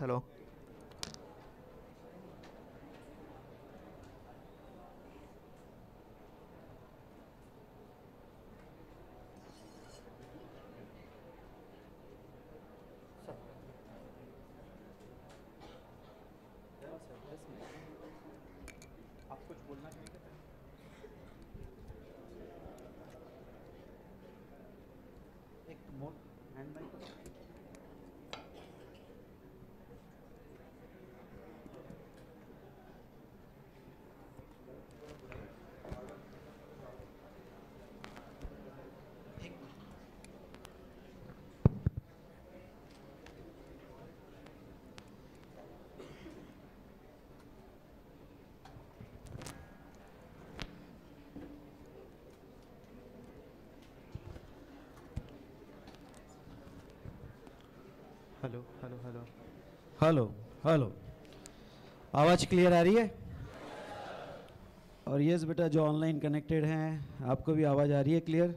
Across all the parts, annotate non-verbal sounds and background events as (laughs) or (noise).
hello. आपको बोलना hello hello hello hello hello आवाज़ क्लियर आ रही है और यस बेटा जो ऑनलाइन कनेक्टेड हैं आपको भी आवाज़ आ रही है क्लियर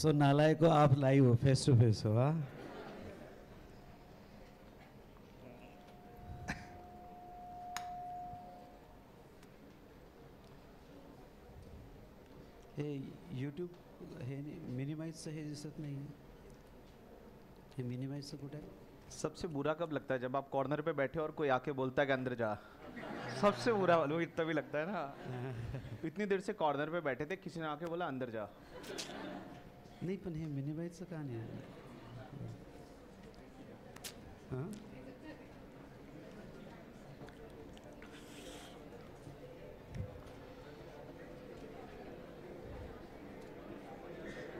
सो so, नालाय को आप लाइव हो फेस टू फेस हो हाँ सही रिश्वत नहीं है मिनिमाइज तो गुड है सबसे बुरा कब लगता है जब आप कॉर्नर पे बैठे और कोई आके बोलता है कि अंदर जा सबसे बुरा वो इतना भी लगता है ना (laughs) इतनी देर से कॉर्नर पे बैठे थे किसी ने आके बोला अंदर जा नहीं पन है मिनी बाइट से नहीं है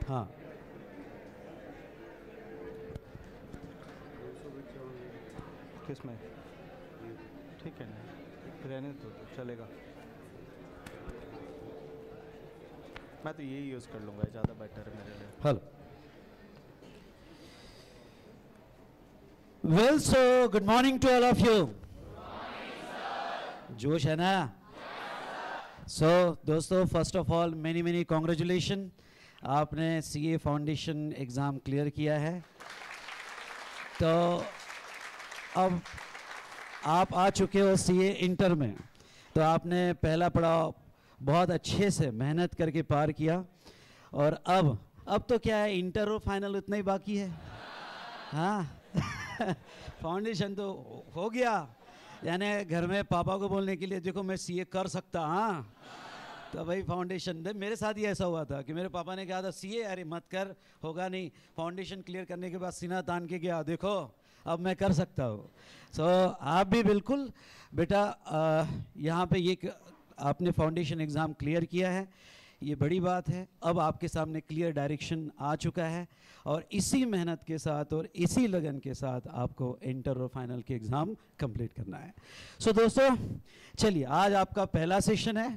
हाँ, हाँ। ऑफिस में ठीक है ना रहने तो चलेगा मैं तो यही यूज़ कर लूँगा ज़्यादा बेटर है मेरे लिए hello well so good morning to all of you जोश है ना सो so, दोस्तों first of all many many congratulation आपने सीए फाउंडेशन एग्ज़ाम क्लियर किया है तो अब आप आ चुके हो सीए इंटर में तो आपने पहला पड़ाव बहुत अच्छे से मेहनत करके पार किया और अब अब तो क्या है इंटर और फाइनल उतना ही बाकी है हाँ फाउंडेशन (laughs) तो हो गया यानी घर में पापा को बोलने के लिए देखो मैं सीए कर सकता हाँ तो भाई फाउंडेशन मेरे साथ ही ऐसा हुआ था कि मेरे पापा ने कहा था सीए अरे मत कर होगा नहीं फाउंडेशन क्लियर करने के बाद सीना तान के गया देखो अब मैं कर सकता हूँ सो so, आप भी बिल्कुल बेटा यहाँ पे ये आपने फाउंडेशन एग्ज़ाम क्लियर किया है ये बड़ी बात है अब आपके सामने क्लियर डायरेक्शन आ चुका है और इसी मेहनत के साथ और इसी लगन के साथ आपको इंटर और फाइनल के एग्ज़ाम कंप्लीट करना है सो so, दोस्तों चलिए आज आपका पहला सेशन है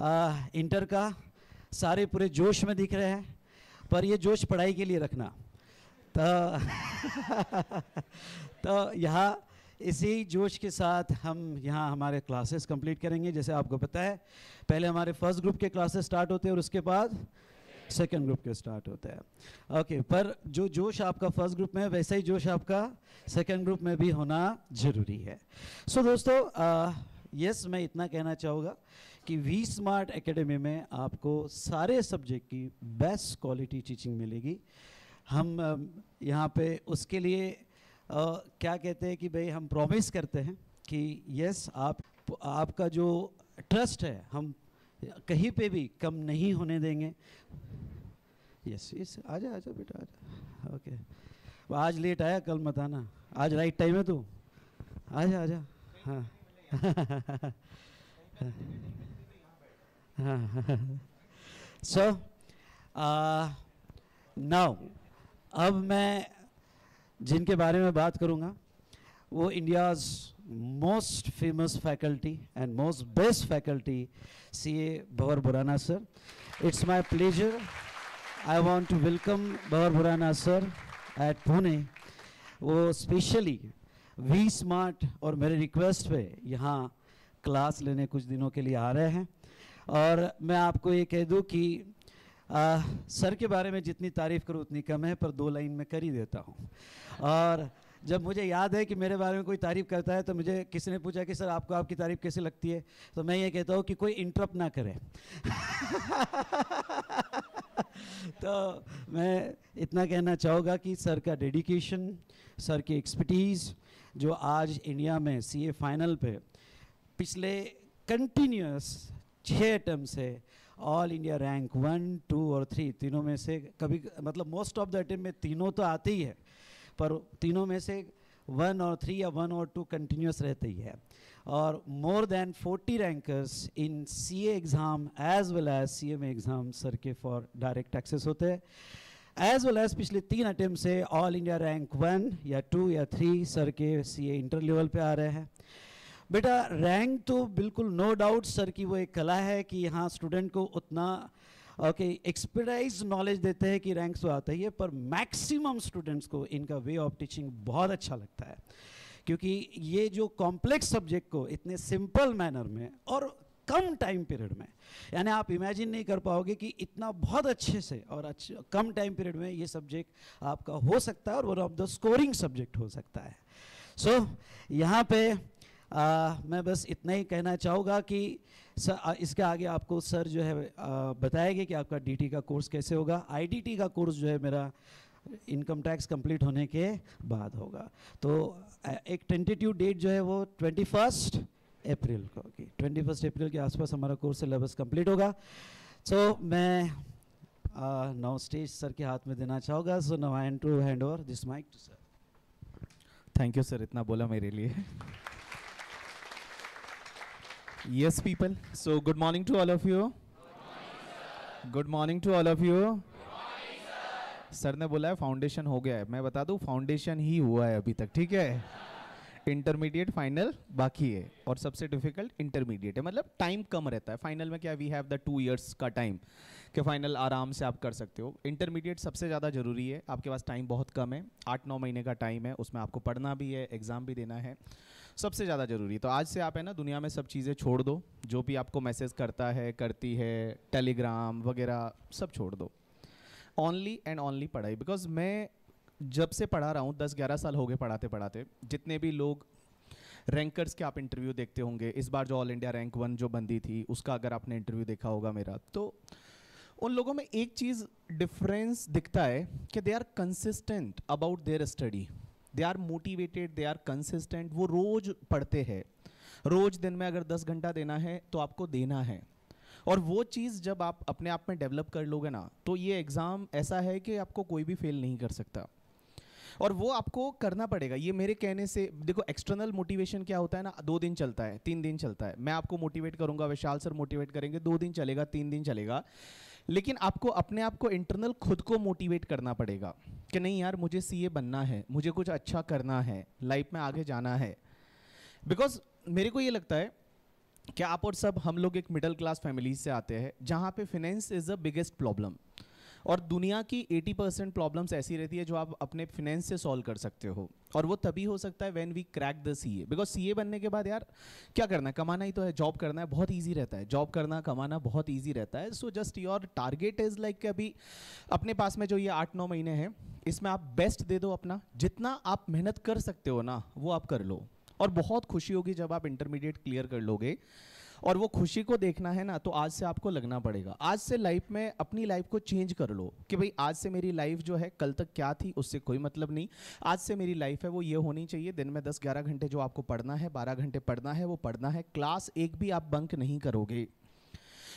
आ, इंटर का सारे पूरे जोश में दिख रहे हैं पर ये जोश पढ़ाई के लिए रखना तो (laughs) तो यहाँ इसी जोश के साथ हम यहाँ हमारे क्लासेस कंप्लीट करेंगे जैसे आपको पता है पहले हमारे फर्स्ट ग्रुप के क्लासेस स्टार्ट होते हैं और उसके बाद सेकेंड ग्रुप के स्टार्ट होता है ओके पर जो जोश आपका फर्स्ट ग्रुप में है वैसा ही जोश आपका सेकेंड ग्रुप में भी होना ज़रूरी है सो so, दोस्तों यस मैं इतना कहना चाहूँगा कि वी स्मार्ट एकेडमी में आपको सारे सब्जेक्ट की बेस्ट क्वालिटी टीचिंग मिलेगी हम यहाँ पे उसके लिए आ, क्या कहते हैं कि भाई हम प्रॉमिस करते हैं कि यस आप आपका जो ट्रस्ट है हम कहीं पे भी कम नहीं होने देंगे यस यस आ जा आ जा बेटा आ जा ओके आज लेट आया कल मत आना आज राइट टाइम है तू आ जा आ जा हाँ (laughs) हाँ सो (laughs) नाउ uh, अब मैं जिनके बारे में बात करूंगा वो India's most famous faculty and most best faculty C A Bhanwar Borana sir it's my pleasure I want to welcome Bhanwar Borana sir at Pune वो स्पेशली वी स्मार्ट और मेरे रिक्वेस्ट पे यहाँ क्लास लेने कुछ दिनों के लिए आ रहे हैं और मैं आपको ये कह दूँ कि आ, सर के बारे में जितनी तारीफ़ करूँ उतनी कम है पर दो लाइन में कर ही देता हूँ और जब मुझे याद है कि मेरे बारे में कोई तारीफ़ करता है तो मुझे किसी ने पूछा कि सर आपको आपकी तारीफ़ कैसे लगती है तो मैं ये कहता हूँ कि कोई इंटरप्ट ना करे (laughs) तो मैं इतना कहना चाहूँगा कि सर का डेडिकेशन सर की एक्सपर्टीज़ जो आज इंडिया में सीए फाइनल पे पिछले कंटिन्यूस छः अटम्प्ट से all India rank one two और थ्री तीनों में से कभी मतलब मोस्ट ऑफ द अटेम्प में तीनों तो आते ही है पर तीनों में से वन और थ्री या वन और टू कंटिन्यूस रहते ही है और more than forty rankers in C exam as well as C M exam sir के फॉर डायरेक्ट एक्सेस होते हैं एज वेल एज पिछले तीन अटेम्प से ऑल इंडिया रैंक वन या टू या थ्री सर के सी ए इंटर लेवल पे आ रहे हैं बेटा रैंक तो बिल्कुल नो डाउट सर की वो एक कला है कि यहाँ स्टूडेंट को उतना ओके एक्सपर्टाइज नॉलेज देते हैं कि रैंक तो आता ही है पर मैक्सिमम स्टूडेंट्स को इनका वे ऑफ टीचिंग बहुत अच्छा लगता है क्योंकि ये जो कॉम्प्लेक्स सब्जेक्ट को इतने सिंपल मैनर में और कम टाइम पीरियड में यानी आप इमेजिन नहीं कर पाओगे कि इतना बहुत अच्छे से और अच्छे कम टाइम पीरियड में ये सब्जेक्ट आपका हो सकता है और one of the scoring subject हो सकता है सो so, यहाँ पे आ, मैं बस इतना ही कहना चाहूँगा कि सर इसके आगे आपको सर जो है बताएंगे कि आपका डीटी का कोर्स कैसे होगा आईडीटी का कोर्स जो है मेरा इनकम टैक्स कंप्लीट होने के बाद होगा तो एक टेंटेटिव डेट जो है वो ट्वेंटी फर्स्ट अप्रैल को होगी ट्वेंटी फर्स्ट अप्रैल के आसपास हमारा कोर्स सिलेबस कंप्लीट होगा सो so, मैं नौ स्टेज सर के हाथ में देना चाहूँगा so no hand to hand over this mic to sir thank you sir इतना बोला मेरे लिए Yes, people. So, good morning to all of you. Good morning to all of you sir ने बोला है फाउंडेशन हो गया है मैं बता दूं फाउंडेशन ही हुआ है अभी तक ठीक है इंटरमीडिएट फाइनल बाकी है और सबसे डिफिकल्ट इंटरमीडिएट है मतलब टाइम कम रहता है फाइनल में क्या we have the two years का टाइम कि फाइनल आराम से आप कर सकते हो इंटरमीडिएट सबसे ज़्यादा ज़रूरी है आपके पास टाइम बहुत कम है आठ नौ महीने का टाइम है उसमें आपको पढ़ना भी है एग्ज़ाम भी देना है सबसे ज़्यादा ज़रूरी है तो आज से आप है ना दुनिया में सब चीज़ें छोड़ दो जो भी आपको मैसेज करता है करती है टेलीग्राम वगैरह सब छोड़ दो ओनली एंड ओनली पढ़ाई बिकॉज मैं जब से पढ़ा रहा हूँ दस ग्यारह साल हो गए पढ़ाते पढ़ाते जितने भी लोग रैंकर्स के आप इंटरव्यू देखते होंगे इस बार जो ऑल इंडिया रैंक वन जो बंदी थी उसका अगर आपने इंटरव्यू देखा होगा मेरा तो उन लोगों में एक चीज़ डिफरेंस दिखता है कि they are consistent about their study they are motivated they are consistent वो रोज पढ़ते हैं रोज दिन में अगर दस घंटा देना है तो आपको देना है और वो चीज़ जब आप अपने आप में डेवलप कर लोगे ना तो ये एग्ज़ाम ऐसा है कि आपको कोई भी फेल नहीं कर सकता और वो आपको करना पड़ेगा ये मेरे कहने से देखो एक्सटर्नल मोटिवेशन क्या होता है ना दो दिन चलता है तीन दिन चलता है मैं आपको मोटिवेट करूंगा विशाल सर मोटिवेट करेंगे दो दिन चलेगा तीन दिन चलेगा लेकिन आपको अपने आप को इंटरनल खुद को मोटिवेट करना पड़ेगा कि नहीं यार मुझे सीए बनना है मुझे कुछ अच्छा करना है लाइफ में आगे जाना है बिकॉज मेरे को ये लगता है कि आप और सब हम लोग एक मिडिल क्लास फैमिली से आते हैं जहाँ पे finance is the biggest problem और दुनिया की 80 परसेंट प्रॉब्लम्स ऐसी रहती है जो आप अपने फिनेंस से सॉल्व कर सकते हो और वो तभी हो सकता है when we crack the C A because C A बनने के बाद यार क्या करना है कमाना ही तो है जॉब करना है बहुत ईजी रहता है जॉब करना कमाना बहुत ईजी रहता है so just your target is like अभी अपने पास में जो ये आठ नौ महीने हैं इसमें आप बेस्ट दे दो अपना जितना आप मेहनत कर सकते हो ना वो आप कर लो और बहुत खुशी होगी जब आप इंटरमीडिएट क्लियर कर लोगे और वो खुशी को देखना है ना तो आज से आपको लगना पड़ेगा आज से लाइफ में अपनी लाइफ को चेंज कर लो कि भाई आज से मेरी लाइफ जो है कल तक क्या थी उससे कोई मतलब नहीं आज से मेरी लाइफ है वो ये होनी चाहिए दिन में दस ग्यारह घंटे जो आपको पढ़ना है बारह घंटे पढ़ना है वो पढ़ना है क्लास एक भी आप बंक नहीं करोगे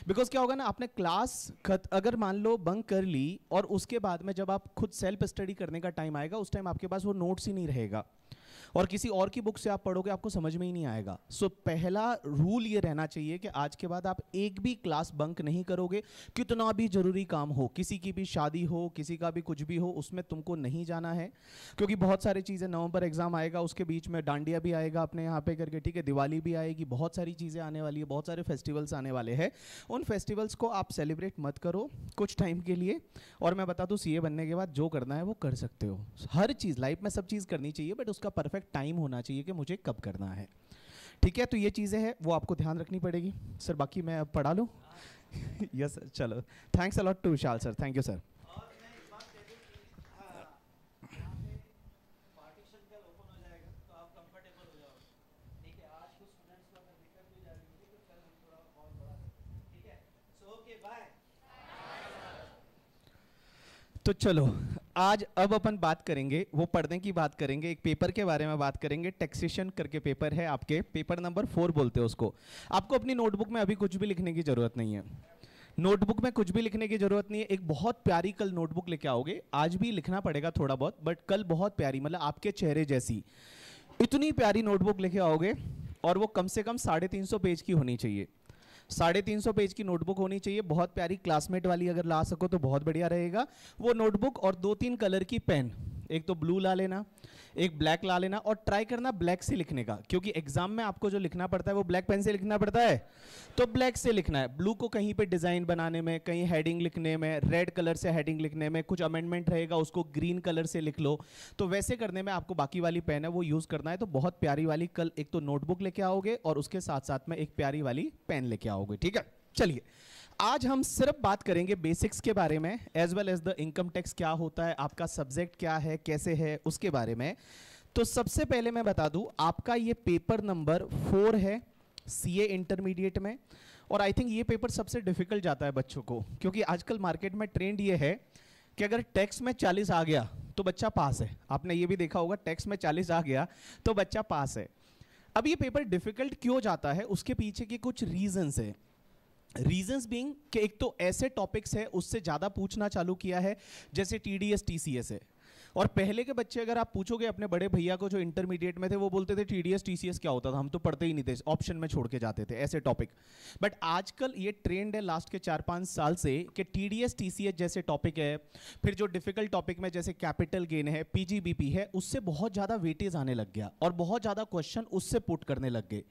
बिकॉज क्या होगा ना आपने क्लास खत अगर मान लो बंक कर ली और उसके बाद में जब आप खुद सेल्फ स्टडी करने का टाइम आएगा उस टाइम आपके पास वो नोट्स ही नहीं रहेगा और किसी और की बुक से आप पढ़ोगे आपको समझ में ही नहीं आएगा सो so, पहला रूल ये रहना चाहिए कि आज के बाद आप एक भी क्लास बंक नहीं करोगे कितना भी जरूरी काम हो किसी की भी शादी हो किसी का भी कुछ भी हो उसमें तुमको नहीं जाना है क्योंकि बहुत सारी चीज़ें नवंबर एग्जाम आएगा उसके बीच में डांडिया भी आएगा अपने यहाँ पे करके ठीक है दिवाली भी आएगी बहुत सारी चीज़ें आने वाली है बहुत सारे फेस्टिवल्स आने वाले हैं उन फेस्टिवल्स को आप सेलिब्रेट मत करो कुछ टाइम के लिए और मैं बता दूँ सी बनने के बाद जो करना है वो कर सकते हो हर चीज़ लाइफ में सब चीज़ करनी चाहिए बट उसका परफेक्ट टाइम होना चाहिए कि मुझे कब करना है ठीक है तो ये चीज़ें हैं वो आपको ध्यान रखनी पड़ेगी सर बाकी मैं अब पढ़ा लूँ यस सर चलो thanks a lot to Vishal sir thank you sir तो चलो आज अब अपन बात करेंगे वो पढ़ने की बात करेंगे एक पेपर के बारे में बात करेंगे टैक्सेशन करके पेपर है आपके पेपर नंबर फोर बोलते हैं उसको आपको अपनी नोटबुक में अभी कुछ भी लिखने की ज़रूरत नहीं है नोटबुक में कुछ भी लिखने की ज़रूरत नहीं है एक बहुत प्यारी कल नोटबुक लेके आओगे आज भी लिखना पड़ेगा थोड़ा बहुत बट कल बहुत प्यारी मतलब आपके चेहरे जैसी इतनी प्यारी नोटबुक लेके आओगे और वो कम से कम साढ़े तीन सौ पेज की होनी चाहिए साढ़े तीन सौ पेज की नोटबुक होनी चाहिए बहुत प्यारी क्लासमेट वाली अगर ला सको तो बहुत बढ़िया रहेगा वो नोटबुक और दो तीन कलर की पेन एक तो ब्लू ला लेना एक ब्लैक ला लेना और ट्राई करना ब्लैक से लिखने का क्योंकि एग्जाम में आपको जो लिखना पड़ता है वो ब्लैक पेन से लिखना पड़ता है तो ब्लैक से लिखना है ब्लू को कहीं पे डिजाइन बनाने में कहीं हेडिंग लिखने में रेड कलर से हेडिंग लिखने में कुछ अमेंडमेंट रहेगा उसको ग्रीन कलर से लिख लो तो वैसे करने में आपको बाकी वाली पेन है वो यूज करना है तो बहुत प्यारी वाली कल एक तो नोटबुक लेके आओगे और उसके साथ साथ में एक प्यारी वाली पेन लेके आओगे ठीक है चलिए आज हम सिर्फ बात करेंगे बेसिक्स के बारे में as well as the income tax क्या होता है आपका सब्जेक्ट क्या है कैसे है उसके बारे में तो सबसे पहले मैं बता दूं आपका ये पेपर नंबर फोर है सी ए इंटरमीडिएट में और आई थिंक ये पेपर सबसे डिफिकल्ट जाता है बच्चों को क्योंकि आजकल मार्केट में ट्रेंड ये है कि अगर टैक्स में चालीस आ गया तो बच्चा पास है आपने ये भी देखा होगा टैक्स में चालीस आ गया तो बच्चा पास है अब ये पेपर डिफिकल्ट क्यों जाता है उसके पीछे के कुछ रीजंस हैं रीजंस बीइंग कि एक तो ऐसे टॉपिक्स है उससे ज़्यादा पूछना चालू किया है जैसे T D S T C S है और पहले के बच्चे अगर आप पूछोगे अपने बड़े भैया को जो इंटरमीडिएट में थे वो बोलते थे टीडीएस टीसीएस क्या होता था हम तो पढ़ते ही नहीं थे ऑप्शन में छोड़ के जाते थे ऐसे टॉपिक बट आजकल ये ट्रेंड है लास्ट के चार पांच साल से कि टीडीएस टीसीएस जैसे टॉपिक है फिर जो डिफिकल्ट टॉपिक में जैसे कैपिटल गेन है पीजीबीपी है उससे बहुत ज़्यादा वेटेज आने लग गया और बहुत ज़्यादा क्वेश्चन उससे पुट करने लग गए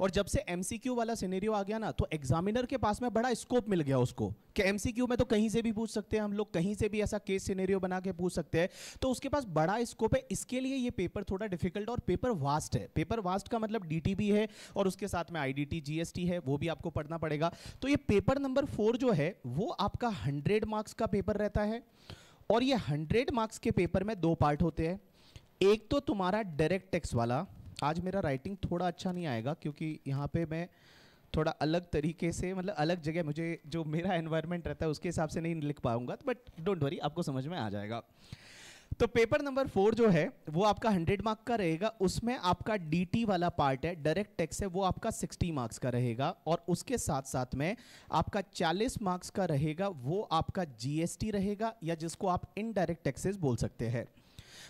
और जब से एम वाला सीनेरियो आ गया ना तो एग्जामिनर के पास में बड़ा स्कोप मिल गया उसको कि एमसीक्यू में तो कहीं से भी पूछ सकते हैं हम लोग कहीं से भी ऐसा केस सीनेरियो बना के पूछ सकते हैं तो तो उसके पास बड़ा स्कोप है इसके लिए ये पेपर थोड़ा डिफिकल्ट और पेपर वास्ट है पेपर वास्ट का मतलब डी है और उसके साथ में आई जीएसटी है वो भी आपको पढ़ना पड़ेगा तो ये पेपर नंबर फोर जो है वो आपका हंड्रेड मार्क्स का पेपर रहता है और ये हंड्रेड मार्क्स के पेपर में दो पार्ट होते हैं एक तो तुम्हारा डायरेक्ट टेक्स वाला आज मेरा राइटिंग थोड़ा अच्छा नहीं आएगा क्योंकि यहाँ पे मैं थोड़ा अलग तरीके से मतलब अलग जगह मुझे जो मेरा एनवायरनमेंट रहता है उसके हिसाब से नहीं लिख पाऊंगा बट डोंट वरी आपको समझ में आ जाएगा तो पेपर नंबर फोर जो है वो आपका हंड्रेड मार्क का रहेगा उसमें आपका डीटी वाला पार्ट है डायरेक्ट टैक्स है वो आपका सिक्सटी मार्क्स का रहेगा और उसके साथ साथ में आपका चालीस मार्क्स का रहेगा वो आपका जीएसटी रहेगा या जिसको आप इनडायरेक्ट टैक्सेस बोल सकते हैं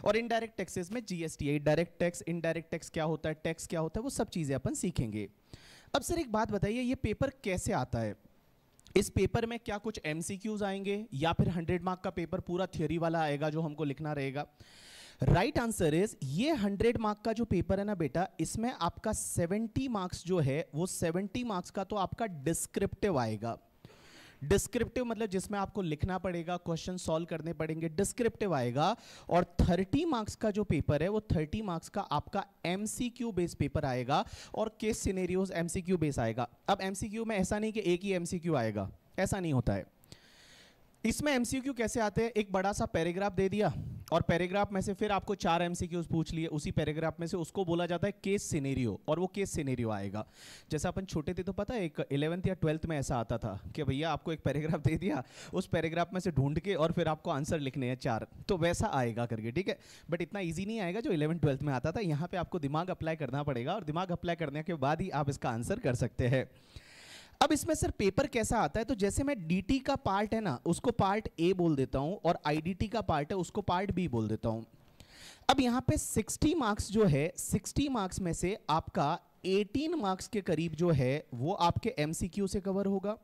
और इनडायरेक्ट टैक्सेस में GST direct tax indirect tax क्या होता है टैक्स क्या होता है वो सब चीज़ें अपन सीखेंगे अब सर एक बात बताइए ये पेपर कैसे आता है इस पेपर में क्या कुछ एम आएंगे या फिर हंड्रेड मार्क का पेपर पूरा थियोरी वाला आएगा जो हमको लिखना रहेगा राइट आंसर इज ये हंड्रेड मार्क का जो पेपर है ना बेटा इसमें आपका सेवेंटी मार्क्स जो है वो सेवेंटी मार्क्स का तो आपका डिस्क्रिप्टिव आएगा डिस्क्रिप्टिव मतलब जिसमें आपको लिखना पड़ेगा क्वेश्चन सॉल्व करने पड़ेंगे डिस्क्रिप्टिव आएगा और 30 मार्क्स का जो पेपर है वो 30 मार्क्स का आपका M C Q base paper आएगा और केस सीनेरियोज एम बेस आएगा अब एम में ऐसा नहीं कि एक ही एम सी क्यू आएगा ऐसा नहीं होता है इसमें एमसीक्यू कैसे आते हैं एक बड़ा सा पैराग्राफ दे दिया और पैराग्राफ में से फिर आपको चार एमसीक्यूज पूछ लिए उसी पैराग्राफ में से उसको बोला जाता है केस सिनेरियो और वो केस सिनेरियो आएगा जैसा अपन छोटे थे तो पता है एक इलेवंथ या ट्वेल्थ में ऐसा आता था कि भैया आपको एक पैराग्राफ दे दिया उस पैराग्राफ में से ढूंढ के और फिर आपको आंसर लिखने हैं चार तो वैसा आएगा करके ठीक है बट इतना ईजी नहीं आएगा जो इलेवंथ ट्वेल्थ में आता था यहाँ पर आपको दिमाग अप्लाई करना पड़ेगा और दिमाग अप्लाई करने के बाद ही आप इसका आंसर कर सकते हैं अब इसमें सर पेपर कैसा आता है तो जैसे मैं डी का पार्ट है ना उसको पार्ट ए बोल देता हूँ और आई का पार्ट है उसको पार्ट बी बोल देता हूँ अब यहाँ पे 60 मार्क्स जो है 60 मार्क्स में से आपका 18 मार्क्स के करीब जो है वो आपके एम से कवर होगा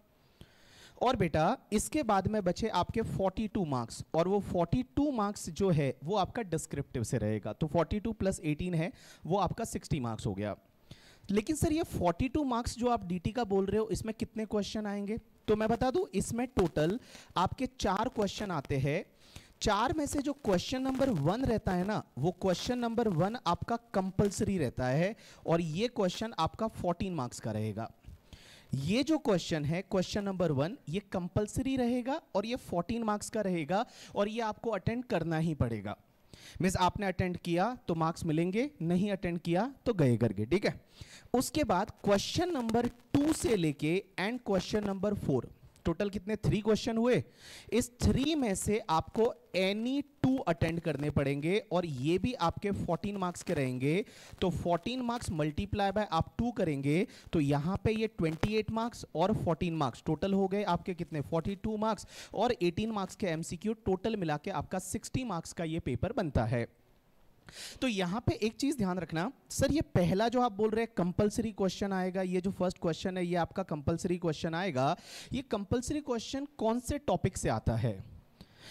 और बेटा इसके बाद में बचे आपके 42 मार्क्स और वो 42 मार्क्स जो है वो आपका डिस्क्रिप्टिव से रहेगा तो 42 टू प्लस एटीन है वो आपका 60 मार्क्स हो गया लेकिन सर ये 42 मार्क्स जो आप डी का बोल रहे हो इसमें कितने क्वेश्चन आएंगे तो मैं बता दूं इसमें टोटल आपके चार क्वेश्चन आते हैं चार में से जो क्वेश्चन नंबर वन रहता है ना वो क्वेश्चन नंबर वन आपका कंपलसरी रहता है और ये क्वेश्चन आपका 14 मार्क्स का रहेगा ये जो क्वेश्चन है क्वेश्चन नंबर वन ये कंपलसरी रहेगा और ये 14 मार्क्स का रहेगा और ये आपको अटेंड करना ही पड़ेगा मीन्स आपने अटेंड किया तो मार्क्स मिलेंगे नहीं अटेंड किया तो गए करके ठीक है उसके बाद क्वेश्चन नंबर टू से लेके and question number four total कितने थ्री क्वेश्चन हुए इस थ्री में से आपको एनी टू अटेंड करने पड़ेंगे और ये भी आपके 14 मार्क्स के रहेंगे तो 14 मार्क्स मल्टीप्लाई बाय आप टू करेंगे तो यहाँ पे ये 28 मार्क्स और 14 मार्क्स टोटल हो गए आपके कितने 42 मार्क्स और 18 मार्क्स के एमसीक्यू टोटल मिला के आपका 60 मार्क्स का ये पेपर बनता है तो यहां पे एक चीज ध्यान रखना सर ये पहला जो आप बोल रहे हैं कंपलसरी क्वेश्चन आएगा ये जो फर्स्ट क्वेश्चन है ये आपका कंपलसरी क्वेश्चन आएगा ये कंपलसरी क्वेश्चन कौन से टॉपिक से आता है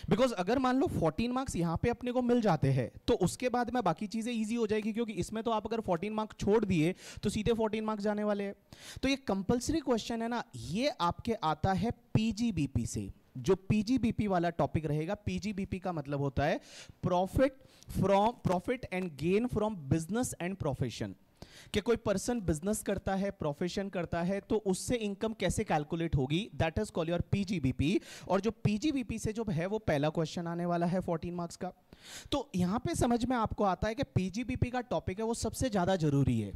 बिकॉज अगर मान लो 14 मार्क्स यहाँ पे अपने को मिल जाते हैं तो उसके बाद में बाकी चीज़ें ईजी हो जाएगी क्योंकि इसमें तो आप अगर 14 मार्क्स छोड़ दिए तो सीधे 14 मार्क्स जाने वाले हैं तो ये कंपलसरी क्वेश्चन है ना ये आपके आता है पीजीबीपी से जो पीजीबीपी वाला टॉपिक रहेगा पीजीबीपी का मतलब होता है profit from profit and gain from business and profession कि कोई पर्सन बिजनेस करता है प्रोफेशन करता है तो उससे इनकम कैसे कैलकुलेट होगी that is call your PGBP और जो पीजीबीपी से जो है वो पहला क्वेश्चन आने वाला है 14 मार्क्स का तो यहां पे समझ में आपको आता है कि पीजीबीपी का टॉपिक है वो सबसे ज्यादा जरूरी है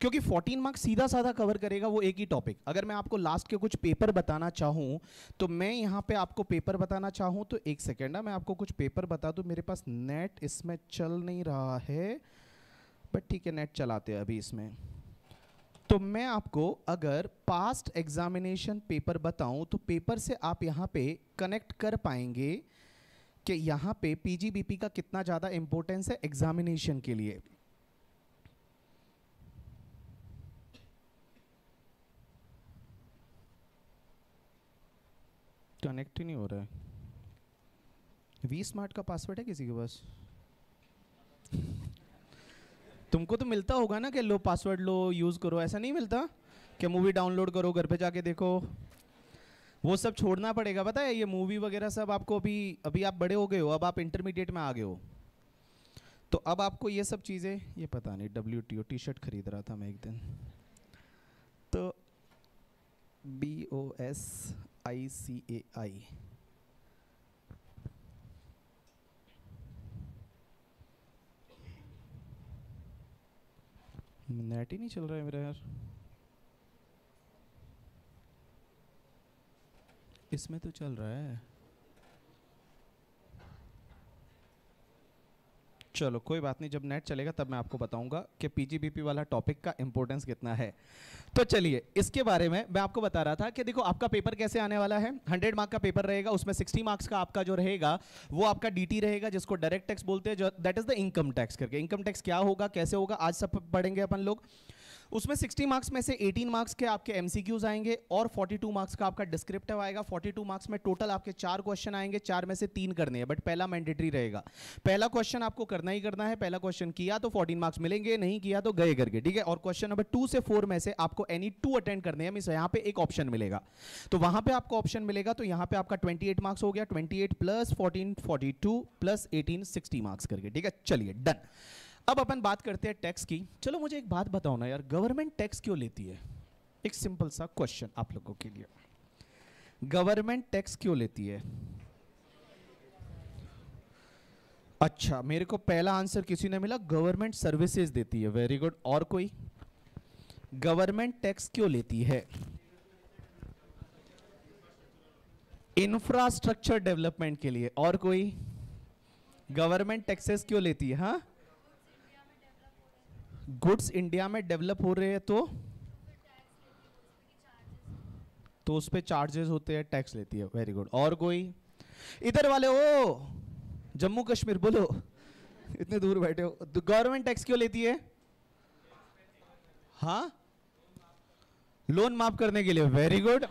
क्योंकि 14 मार्क्स सीधा साधा कवर करेगा वो एक ही टॉपिक अगर मैं आपको लास्ट के कुछ पेपर बताना चाहूँ तो मैं यहाँ पे आपको पेपर बताना चाहूँ तो एक सेकेंड ना हाँ, मैं आपको कुछ पेपर बता दूँ मेरे पास नेट इसमें चल नहीं रहा है बट ठीक है नेट चलाते हैं अभी इसमें तो मैं आपको अगर पास्ट एग्जामिनेशन पेपर बताऊं तो पेपर से आप यहां पे कनेक्ट कर पाएंगे कि यहाँ पे पीजीबीपी का कितना ज़्यादा इम्पोर्टेंस है एग्जामिनेशन के लिए कनेक्ट ही नहीं हो रहा है वी स्मार्ट का पासवर्ड है किसी के पास तुमको तो मिलता होगा ना कि लो पासवर्ड लो यूज़ करो ऐसा नहीं मिलता कि मूवी डाउनलोड करो घर पे जाके देखो वो सब छोड़ना पड़ेगा पता है ये मूवी वगैरह सब आपको अभी अभी आप बड़े हो गए हो अब आप इंटरमीडिएट में आ गए हो तो अब आपको ये सब चीज़ें ये पता नहीं W T O T shirt खरीद रहा था मैं एक दिन तो B O S I C A I net ही नहीं चल रहा है मेरा यार इसमें तो चल रहा है चलो कोई बात नहीं जब नेट चलेगा तब मैं आपको बताऊंगा कि पीजीबीपी वाला टॉपिक का इम्पोर्टेंस कितना है तो चलिए इसके बारे में मैं आपको बता रहा था कि देखो आपका पेपर कैसे आने वाला है 100 मार्क का पेपर रहेगा उसमें सिक्सटी मार्क्स का आपका जो रहेगा वो आपका डीटी रहेगा जिसको डायरेक्ट टैक्स बोलते हैं जो that is the income tax करके इनकम टैक्स क्या होगा कैसे होगा आज सब पढ़ेंगे अपन लोग उसमें 60 मार्क्स में से 18 मार्क्स के आपके एमसीक्यूज आएंगे और 42 मार्क्स का आपका डिस्क्रिप्टिव आएगा 42 मार्क्स में टोटल आपके चार क्वेश्चन आएंगे चार में से तीन करने हैं बट पहला मैंडेटरी रहेगा पहला क्वेश्चन आपको करना ही करना है पहला क्वेश्चन किया तो फोर्टीन मार्क्स मिलेंगे नहीं किया तो गए करके ठीक है और क्वेश्चन नंबर टू से फोर में से आपको एनी टू अटेंड करने हैं मीस यहाँ पे एक ऑप्शन मिलेगा तो वहां पर आपको ऑप्शन मिलेगा तो यहाँ पे आपका ट्वेंटी मार्क्स हो गया twenty plus fourteen plus eighteen sixty marks करके ठीक है चलिए डन अब अपन बात करते हैं टैक्स की चलो मुझे एक बात बताओ ना यार गवर्नमेंट टैक्स क्यों लेती है एक सिंपल सा क्वेश्चन आप लोगों के लिए गवर्नमेंट टैक्स क्यों लेती है अच्छा मेरे को पहला आंसर किसी ने मिला गवर्नमेंट सर्विसेज देती है वेरी गुड और कोई गवर्नमेंट टैक्स क्यों लेती है इंफ्रास्ट्रक्चर डेवलपमेंट के लिए और कोई गवर्नमेंट टैक्सेस क्यों लेती है हाँ गुड्स इंडिया में डेवलप हो रहे हैं तो तो उस पर चार्जेस होते हैं टैक्स लेती है वेरी गुड और कोई इधर वाले ओ जम्मू कश्मीर बोलो इतने दूर बैठे हो गवर्नमेंट तो टैक्स क्यों लेती है हाँ लोन माफ करने के लिए वेरी गुड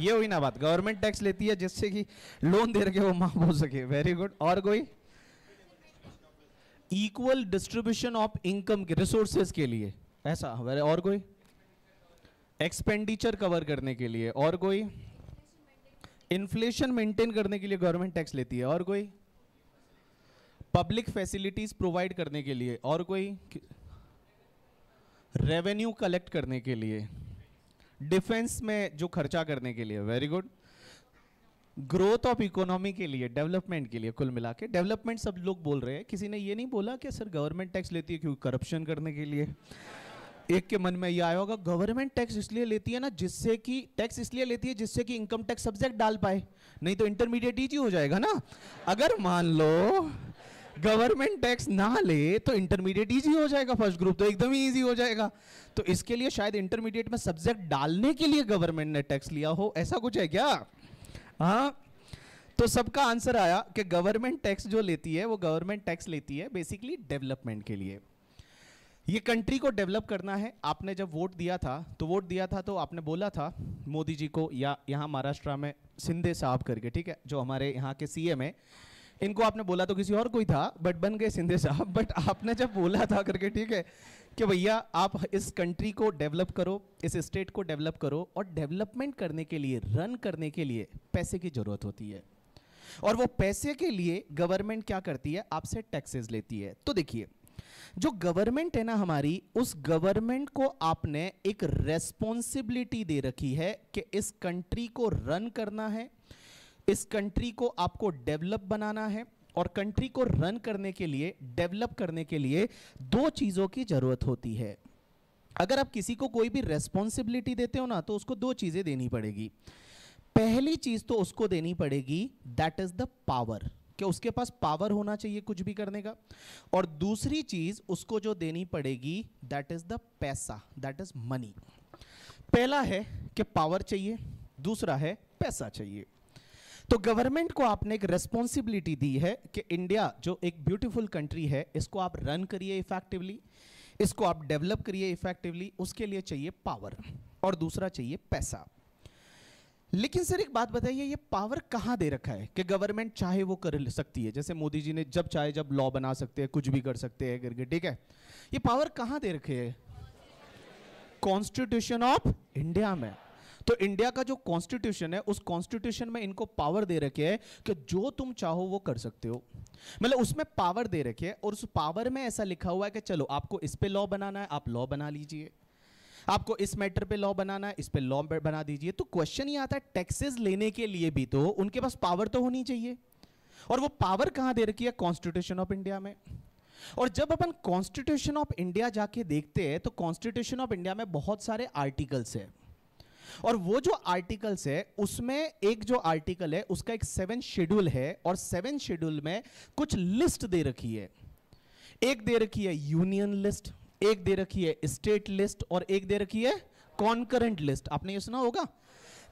ये हुई ना बात गवर्नमेंट टैक्स लेती है जिससे कि लोन दे रखे वो माफ हो सके वेरी गुड और कोई इक्वल डिस्ट्रीब्यूशन ऑफ इनकम के रिसोर्सेज के लिए ऐसा हमारे और कोई एक्सपेंडिचर कवर करने के लिए और कोई इन्फ्लेशन मेंटेन करने के लिए गवर्नमेंट टैक्स लेती है और कोई पब्लिक फैसिलिटीज प्रोवाइड करने के लिए और कोई रेवेन्यू कलेक्ट करने के लिए डिफेंस में जो खर्चा करने के लिए very good growth of economy के लिए डेवलपमेंट के लिए कुल मिला के डेवलपमेंट सब लोग बोल रहे हैं किसी ने ये नहीं बोला कि सर गवर्नमेंट टैक्स लेती है क्योंकि करप्शन करने के लिए एक के मन में ये आया होगा गवर्नमेंट टैक्स इसलिए लेती है ना जिससे कि टैक्स इसलिए लेती है जिससे कि इनकम टैक्स सब्जेक्ट डाल पाए नहीं तो इंटरमीडिएट इजी हो जाएगा ना अगर मान लो गवर्नमेंट टैक्स ना ले तो इंटरमीडिएट इजी हो जाएगा फर्स्ट ग्रुप तो एकदम ही इजी हो जाएगा तो इसके लिए शायद इंटरमीडिएट में सब्जेक्ट डालने के लिए गवर्नमेंट ने टैक्स लिया हो ऐसा कुछ है क्या हाँ तो सबका आंसर आया कि गवर्नमेंट टैक्स जो लेती है वो गवर्नमेंट टैक्स लेती है बेसिकली डेवलपमेंट के लिए ये कंट्री को डेवलप करना है आपने जब वोट दिया था तो वोट दिया था तो आपने बोला था मोदी जी को या यहाँ महाराष्ट्र में सिंधे साहब करके ठीक है जो हमारे यहाँ के सीएम है इनको आपने बोला तो किसी और कोई था बट बन गए सिंधे साहब बट आपने जब बोला था करके ठीक है कि भैया आप इस कंट्री को डेवलप करो इस स्टेट को डेवलप करो और डेवलपमेंट करने के लिए रन करने के लिए पैसे की ज़रूरत होती है और वो पैसे के लिए गवर्नमेंट क्या करती है आपसे टैक्सेस लेती है तो देखिए जो गवर्नमेंट है ना हमारी उस गवर्नमेंट को आपने एक रेस्पॉन्सिबिलिटी दे रखी है कि इस कंट्री को रन करना है इस कंट्री को आपको डेवलप बनाना है और कंट्री को रन करने के लिए डेवलप करने के लिए दो चीज़ों की ज़रूरत होती है अगर आप किसी को कोई भी रेस्पॉन्सिबिलिटी देते हो ना तो उसको दो चीज़ें देनी पड़ेगी पहली चीज़ तो उसको देनी पड़ेगी दैट इज़ द पावर कि उसके पास पावर होना चाहिए कुछ भी करने का और दूसरी चीज़ उसको जो देनी पड़ेगी दैट इज़ द पैसा दैट इज़ मनी पहला है कि पावर चाहिए दूसरा है पैसा चाहिए तो गवर्नमेंट को आपने एक रेस्पॉन्सिबिलिटी दी है कि इंडिया जो एक ब्यूटीफुल कंट्री है इसको आप रन करिए इफेक्टिवली इसको आप डेवलप करिए इफेक्टिवली उसके लिए चाहिए पावर और दूसरा चाहिए पैसा लेकिन सर एक बात बताइए ये पावर कहाँ दे रखा है कि गवर्नमेंट चाहे वो कर सकती है जैसे मोदी जी ने जब चाहे जब लॉ बना सकते हैं कुछ भी कर सकते हैं करके ठीक है ये पावर कहाँ दे रखे है कॉन्स्टिट्यूशन ऑफ इंडिया में तो इंडिया का जो कॉन्स्टिट्यूशन है उस कॉन्स्टिट्यूशन में इनको पावर दे रखे है कि जो तुम चाहो वो कर सकते हो मतलब उसमें पावर दे रखे है और उस पावर में ऐसा लिखा हुआ है कि चलो आपको इस पे लॉ बनाना है आप लॉ बना लीजिए आपको इस मैटर पे लॉ बनाना है इस पे लॉ बना दीजिए तो क्वेश्चन ये आता है टैक्सेस लेने के लिए भी तो उनके पास पावर तो होनी चाहिए और वो पावर कहाँ दे रखी है कॉन्स्टिट्यूशन ऑफ इंडिया में और जब अपन कॉन्स्टिट्यूशन ऑफ इंडिया जाके देखते हैं तो कॉन्स्टिट्यूशन ऑफ इंडिया में बहुत सारे आर्टिकल्स हैं और वो जो आर्टिकल्स है उसमें एक जो आर्टिकल है उसका एक सेवन शेड्यूल है और सेवन शेड्यूल में कुछ लिस्ट दे रखी है एक दे रखी है यूनियन लिस्ट एक दे रखी है स्टेट लिस्ट और एक दे रखी है कॉन्करेंट लिस्ट आपने ये सुना होगा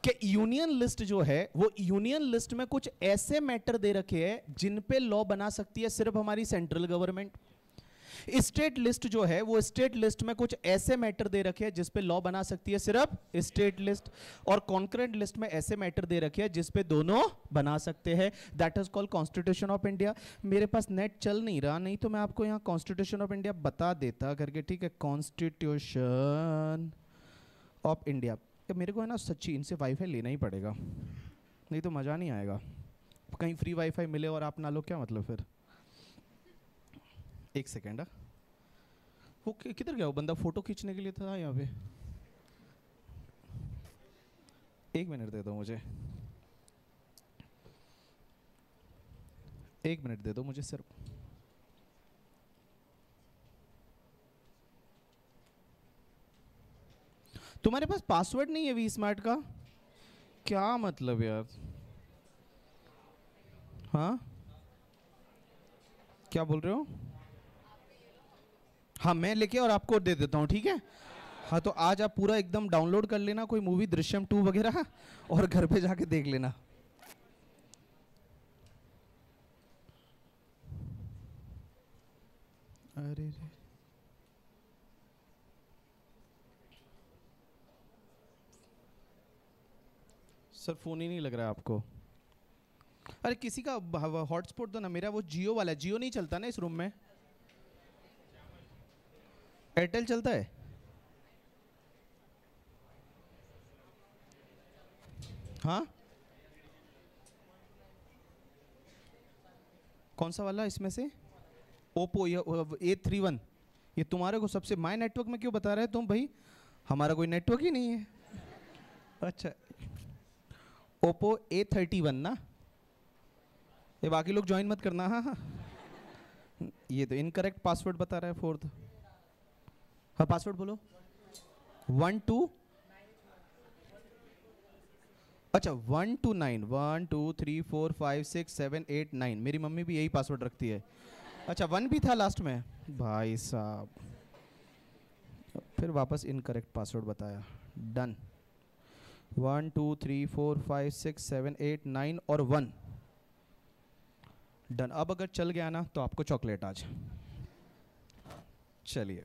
कि यूनियन लिस्ट जो है वो यूनियन लिस्ट में कुछ ऐसे मैटर दे रखे हैं जिन पे लॉ बना सकती है सिर्फ हमारी सेंट्रल गवर्नमेंट स्टेट लिस्ट जो है वो स्टेट लिस्ट में कुछ ऐसे मैटर दे रखे हैं जिसपे लॉ बना सकती है सिर्फ स्टेट लिस्ट और कॉन्क्रेंट लिस्ट में ऐसे मैटर दे रखे हैं जिसपे दोनों बना सकते हैं that is called constitution of India मेरे पास नेट चल नहीं रहा नहीं तो मैं आपको यहाँ कॉन्स्टिट्यूशन ऑफ इंडिया बता देता करके ठीक है कॉन्स्टिट्यूशन ऑफ इंडिया मेरे को है ना सच्ची इनसे वाईफाई लेना ही पड़ेगा नहीं तो मज़ा नहीं आएगा कहीं फ्री वाईफाई मिले और आप ना लो क्या मतलब फिर एक सेकेंड हाँ। वो किधर गया वो बंदा फोटो खींचने के लिए था यहाँ पे एक मिनट दे दो मुझे एक मिनट दे दो मुझे सर तुम्हारे पास पासवर्ड नहीं है वी स्मार्ट का क्या मतलब यार हाँ क्या बोल रहे हो हाँ मैं लेके और आपको दे देता हूँ ठीक है हाँ तो आज आप पूरा एकदम डाउनलोड कर लेना कोई मूवी दृश्यम टू वगैरह और घर पे जाके देख लेना अरे रे सर फोन ही नहीं लग रहा है आपको अरे किसी का हॉटस्पॉट तो ना मेरा वो जियो वाला जियो नहीं चलता ना इस रूम में एयरटेल चलता है हाँ कौन सा वाला इसमें से ओप्पो ए थ्री वन ये तुम्हारे को सबसे माय नेटवर्क में क्यों बता रहे हैं तुम भाई हमारा कोई नेटवर्क ही नहीं है अच्छा ओप्पो ए थर्टी वन ना ये बाकी लोग ज्वाइन मत करना हाँ हाँ ये तो इनकरेक्ट पासवर्ड बता रहा है फोर्थ और पासवर्ड बोलो वन टू अच्छा one two nine one two three four five six seven eight nine मेरी मम्मी भी यही पासवर्ड रखती है अच्छा वन भी था लास्ट में भाई साहब फिर वापस इनकरेक्ट पासवर्ड बताया done one two three four five six seven eight nine और वन डन अब अगर चल गया ना तो आपको चॉकलेट आज चलिए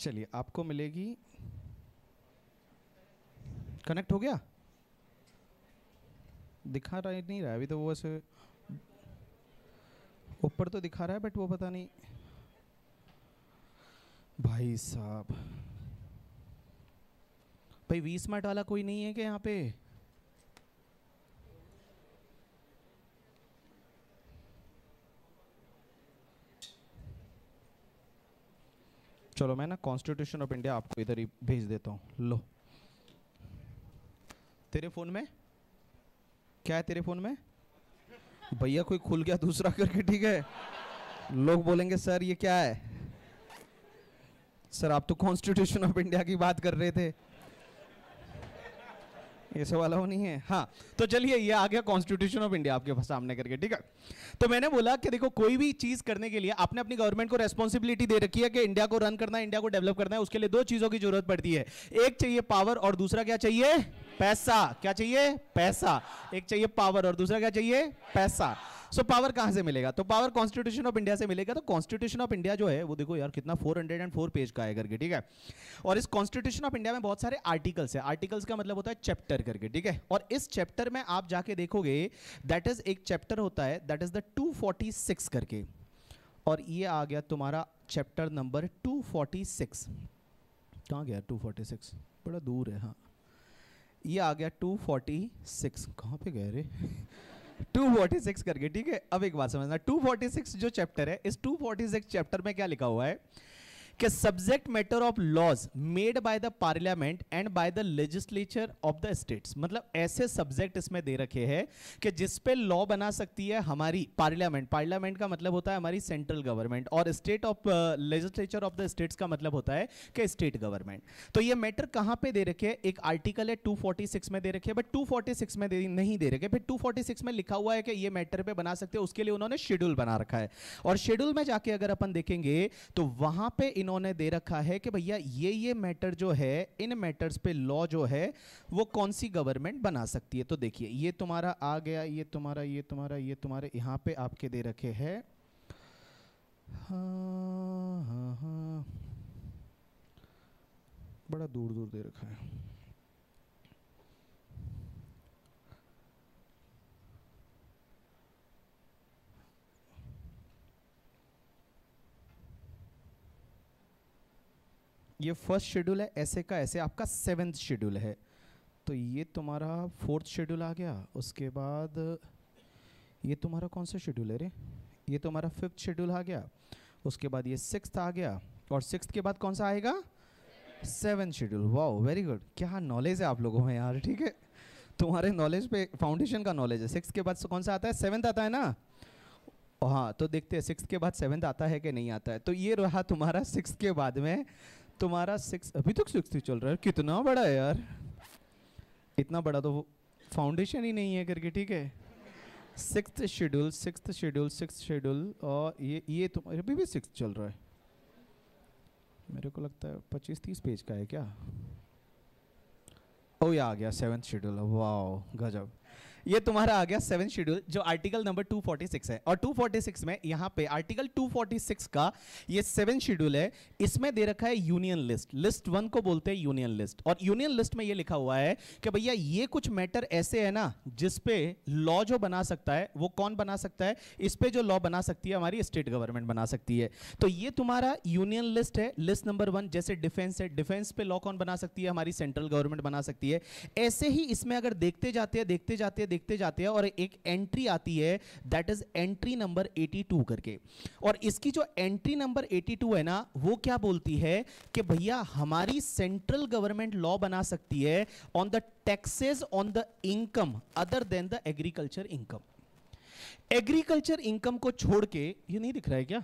चलिए आपको मिलेगी कनेक्ट हो गया दिखा रहा है नहीं रहा अभी तो वो ऐसे ऊपर तो दिखा रहा है बट वो पता नहीं भाई साहब भाई वीस मार्ट वाला कोई नहीं है क्या यहाँ पे चलो मैं ना कॉन्स्टिट्यूशन ऑफ इंडिया आपको इधर ही भेज देता हूँ लो तेरे फ़ोन में क्या है तेरे फ़ोन में भैया कोई खुल गया दूसरा करके ठीक है लोग बोलेंगे सर ये क्या है सर आप तो कॉन्स्टिट्यूशन ऑफ इंडिया की बात कर रहे थे ऐसे वाला वो नहीं है हाँ तो चलिए ये आ गया कॉन्स्टिट्यूशन ऑफ इंडिया आपके सामने करके ठीक है तो मैंने बोला कि देखो कोई भी चीज करने के लिए आपने अपनी गवर्नमेंट को रेस्पॉन्सिबिलिटी दे रखी है कि इंडिया को रन करना है इंडिया को डेवलप करना है उसके लिए दो चीजों की जरूरत पड़ती है एक चाहिए पावर और दूसरा क्या चाहिए पैसा क्या चाहिए पैसा एक चाहिए पावर और दूसरा क्या चाहिए पैसा सो पावर कहां से मिलेगा तो पावर कॉन्स्टिट्यूशन ऑफ इंडिया से मिलेगा तो कॉन्स्टिट्यूशन ऑफ इंडिया जो है वो देखो यार कितना 404 पेज का है करके ठीक है और इस कॉन्स्टिट्यूशन ऑफ इंडिया में बहुत सारे आर्टिकल्स है आर्टिकल्स का मतलब होता है चैप्टर करके ठीक है और इस चैप्टर में आप जाके देखोगे दैट इज एक चैप्टर होता है दैट इज द टू करके और ये आ गया तुम्हारा चैप्टर नंबर 246 कहाँ गया 246 बड़ा दूर है हाँ ये आ गया 246 कहाँ पे गए रे 246 करके ठीक है अब एक बात समझना 246 जो चैप्टर है इस 246 चैप्टर में क्या लिखा हुआ है कि subject matter of laws made by the parliament and by the legislature of the states मतलब ऐसे सब्जेक्ट इसमें दे रखे हैं कि जिस पे लॉ बना सकती है हमारी पार्लियामेंट पार्लियामेंट का मतलब होता है हमारी सेंट्रल गवर्नमेंट और state of legislature of the states का मतलब होता है कि स्टेट गवर्नमेंट तो ये मैटर कहां पे दे रखे एक आर्टिकल है 246 में दे रखे बट 246 में दे, नहीं दे रखे फिर 246 में लिखा हुआ है कि ये मैटर पे बना सकते हैं उसके लिए उन्होंने शेड्यूल बना रखा है और शेड्यूल में जाके अगर अपन देखेंगे तो वहां पे इन्होंने दे रखा है कि भैया ये ये मैटर जो है इन मैटर्स पे लॉ जो है वो कौन सी गवर्नमेंट बना सकती है तो देखिए ये तुम्हारा आ गया ये तुम्हारा ये तुम्हारा ये तुम्हारे यहाँ पे आपके दे रखे है हाँ हाँ हाँ बड़ा दूर दूर दे रखा है ये फर्स्ट शेड्यूल है ऐसे का ऐसे आपका सेवेंथ शेड्यूल है तो ये तुम्हारा फोर्थ शेड्यूल आ गया उसके बाद ये तुम्हारा कौन सा शेड्यूल है रे ये तुम्हारा फिफ्थ शेड्यूल आ गया उसके बाद ये सिक्स आ गया और सिक्स के बाद कौन सा आएगा seven schedule wow very good क्या नॉलेज है आप लोगों में यार ठीक है तुम्हारे नॉलेज पे फाउंडेशन का नॉलेज है सिक्स के बाद कौन सा आता है सेवन्थ आता है ना हाँ तो देखते हैं सिक्स के बाद सेवन्थ आता है कि नहीं आता है तो ये रहा तुम्हारा सिक्स के बाद में तुम्हारा सिक्स अभी तक सिक्स चल रहा है कितना बड़ा है यार इतना बड़ा तो फाउंडेशन ही नहीं है करके ठीक है six schedule six schedule six schedule और ये ये तुम्हारे अभी भी सिक्स चल रहा है मेरे को लगता है पच्चीस तीस पेज का है क्या ओ ये आ गया सेवन्थ शेड्यूल वाह गजब ये तुम्हारा आ गया सेवन शेड्यूल जो आर्टिकल नंबर 246 है और 246 में यहाँ पे आर्टिकल 246 का ये सेवन शेड्यूल है इसमें दे रखा है यूनियन लिस्ट लिस्ट वन को बोलते हैं यूनियन लिस्ट और यूनियन लिस्ट में ये लिखा हुआ है कि भैया ये कुछ मैटर ऐसे है ना जिसपे लॉ जो बना सकता है वो कौन बना सकता है इस पर जो लॉ बना सकती है हमारी स्टेट गवर्नमेंट बना सकती है तो ये तुम्हारा यूनियन लिस्ट है लिस्ट नंबर वन जैसे डिफेंस है डिफेंस पे लॉ कौन बना सकती है हमारी सेंट्रल गवर्नमेंट बना सकती है ऐसे ही इसमें अगर देखते जाते हैं देखते जाते हैं देखते जाते हैं और एक एंट्री आती है दैट इज एंट्री नंबर 82 करके और इसकी जो एंट्री नंबर 82 है ना वो क्या बोलती है कि भैया हमारी सेंट्रल गवर्नमेंट लॉ बना सकती है on the taxes on the income other than the agriculture income agriculture income को छोड़ के ये नहीं दिख रहा है क्या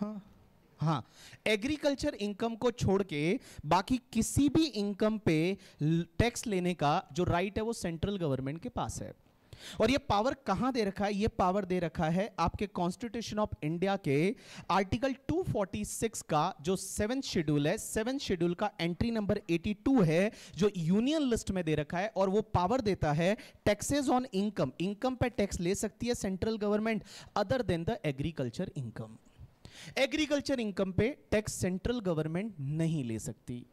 हाँ हाँ एग्रीकल्चर इनकम को छोड़ के बाकी किसी भी इनकम पे टैक्स लेने का जो राइट right है वो सेंट्रल गवर्नमेंट के पास है और ये पावर कहां दे रखा है ये पावर दे रखा है आपके कॉन्स्टिट्यूशन ऑफ इंडिया के आर्टिकल 246 का जो सेवन शेड्यूल है सेवन शेड्यूल का एंट्री नंबर 82 है जो यूनियन लिस्ट में दे रखा है और वो पावर देता है टैक्सेस ऑन इनकम इनकम पे टैक्स ले सकती है central government other than the agriculture income agriculture income पे टैक्स सेंट्रल गवर्नमेंट नहीं ले सकती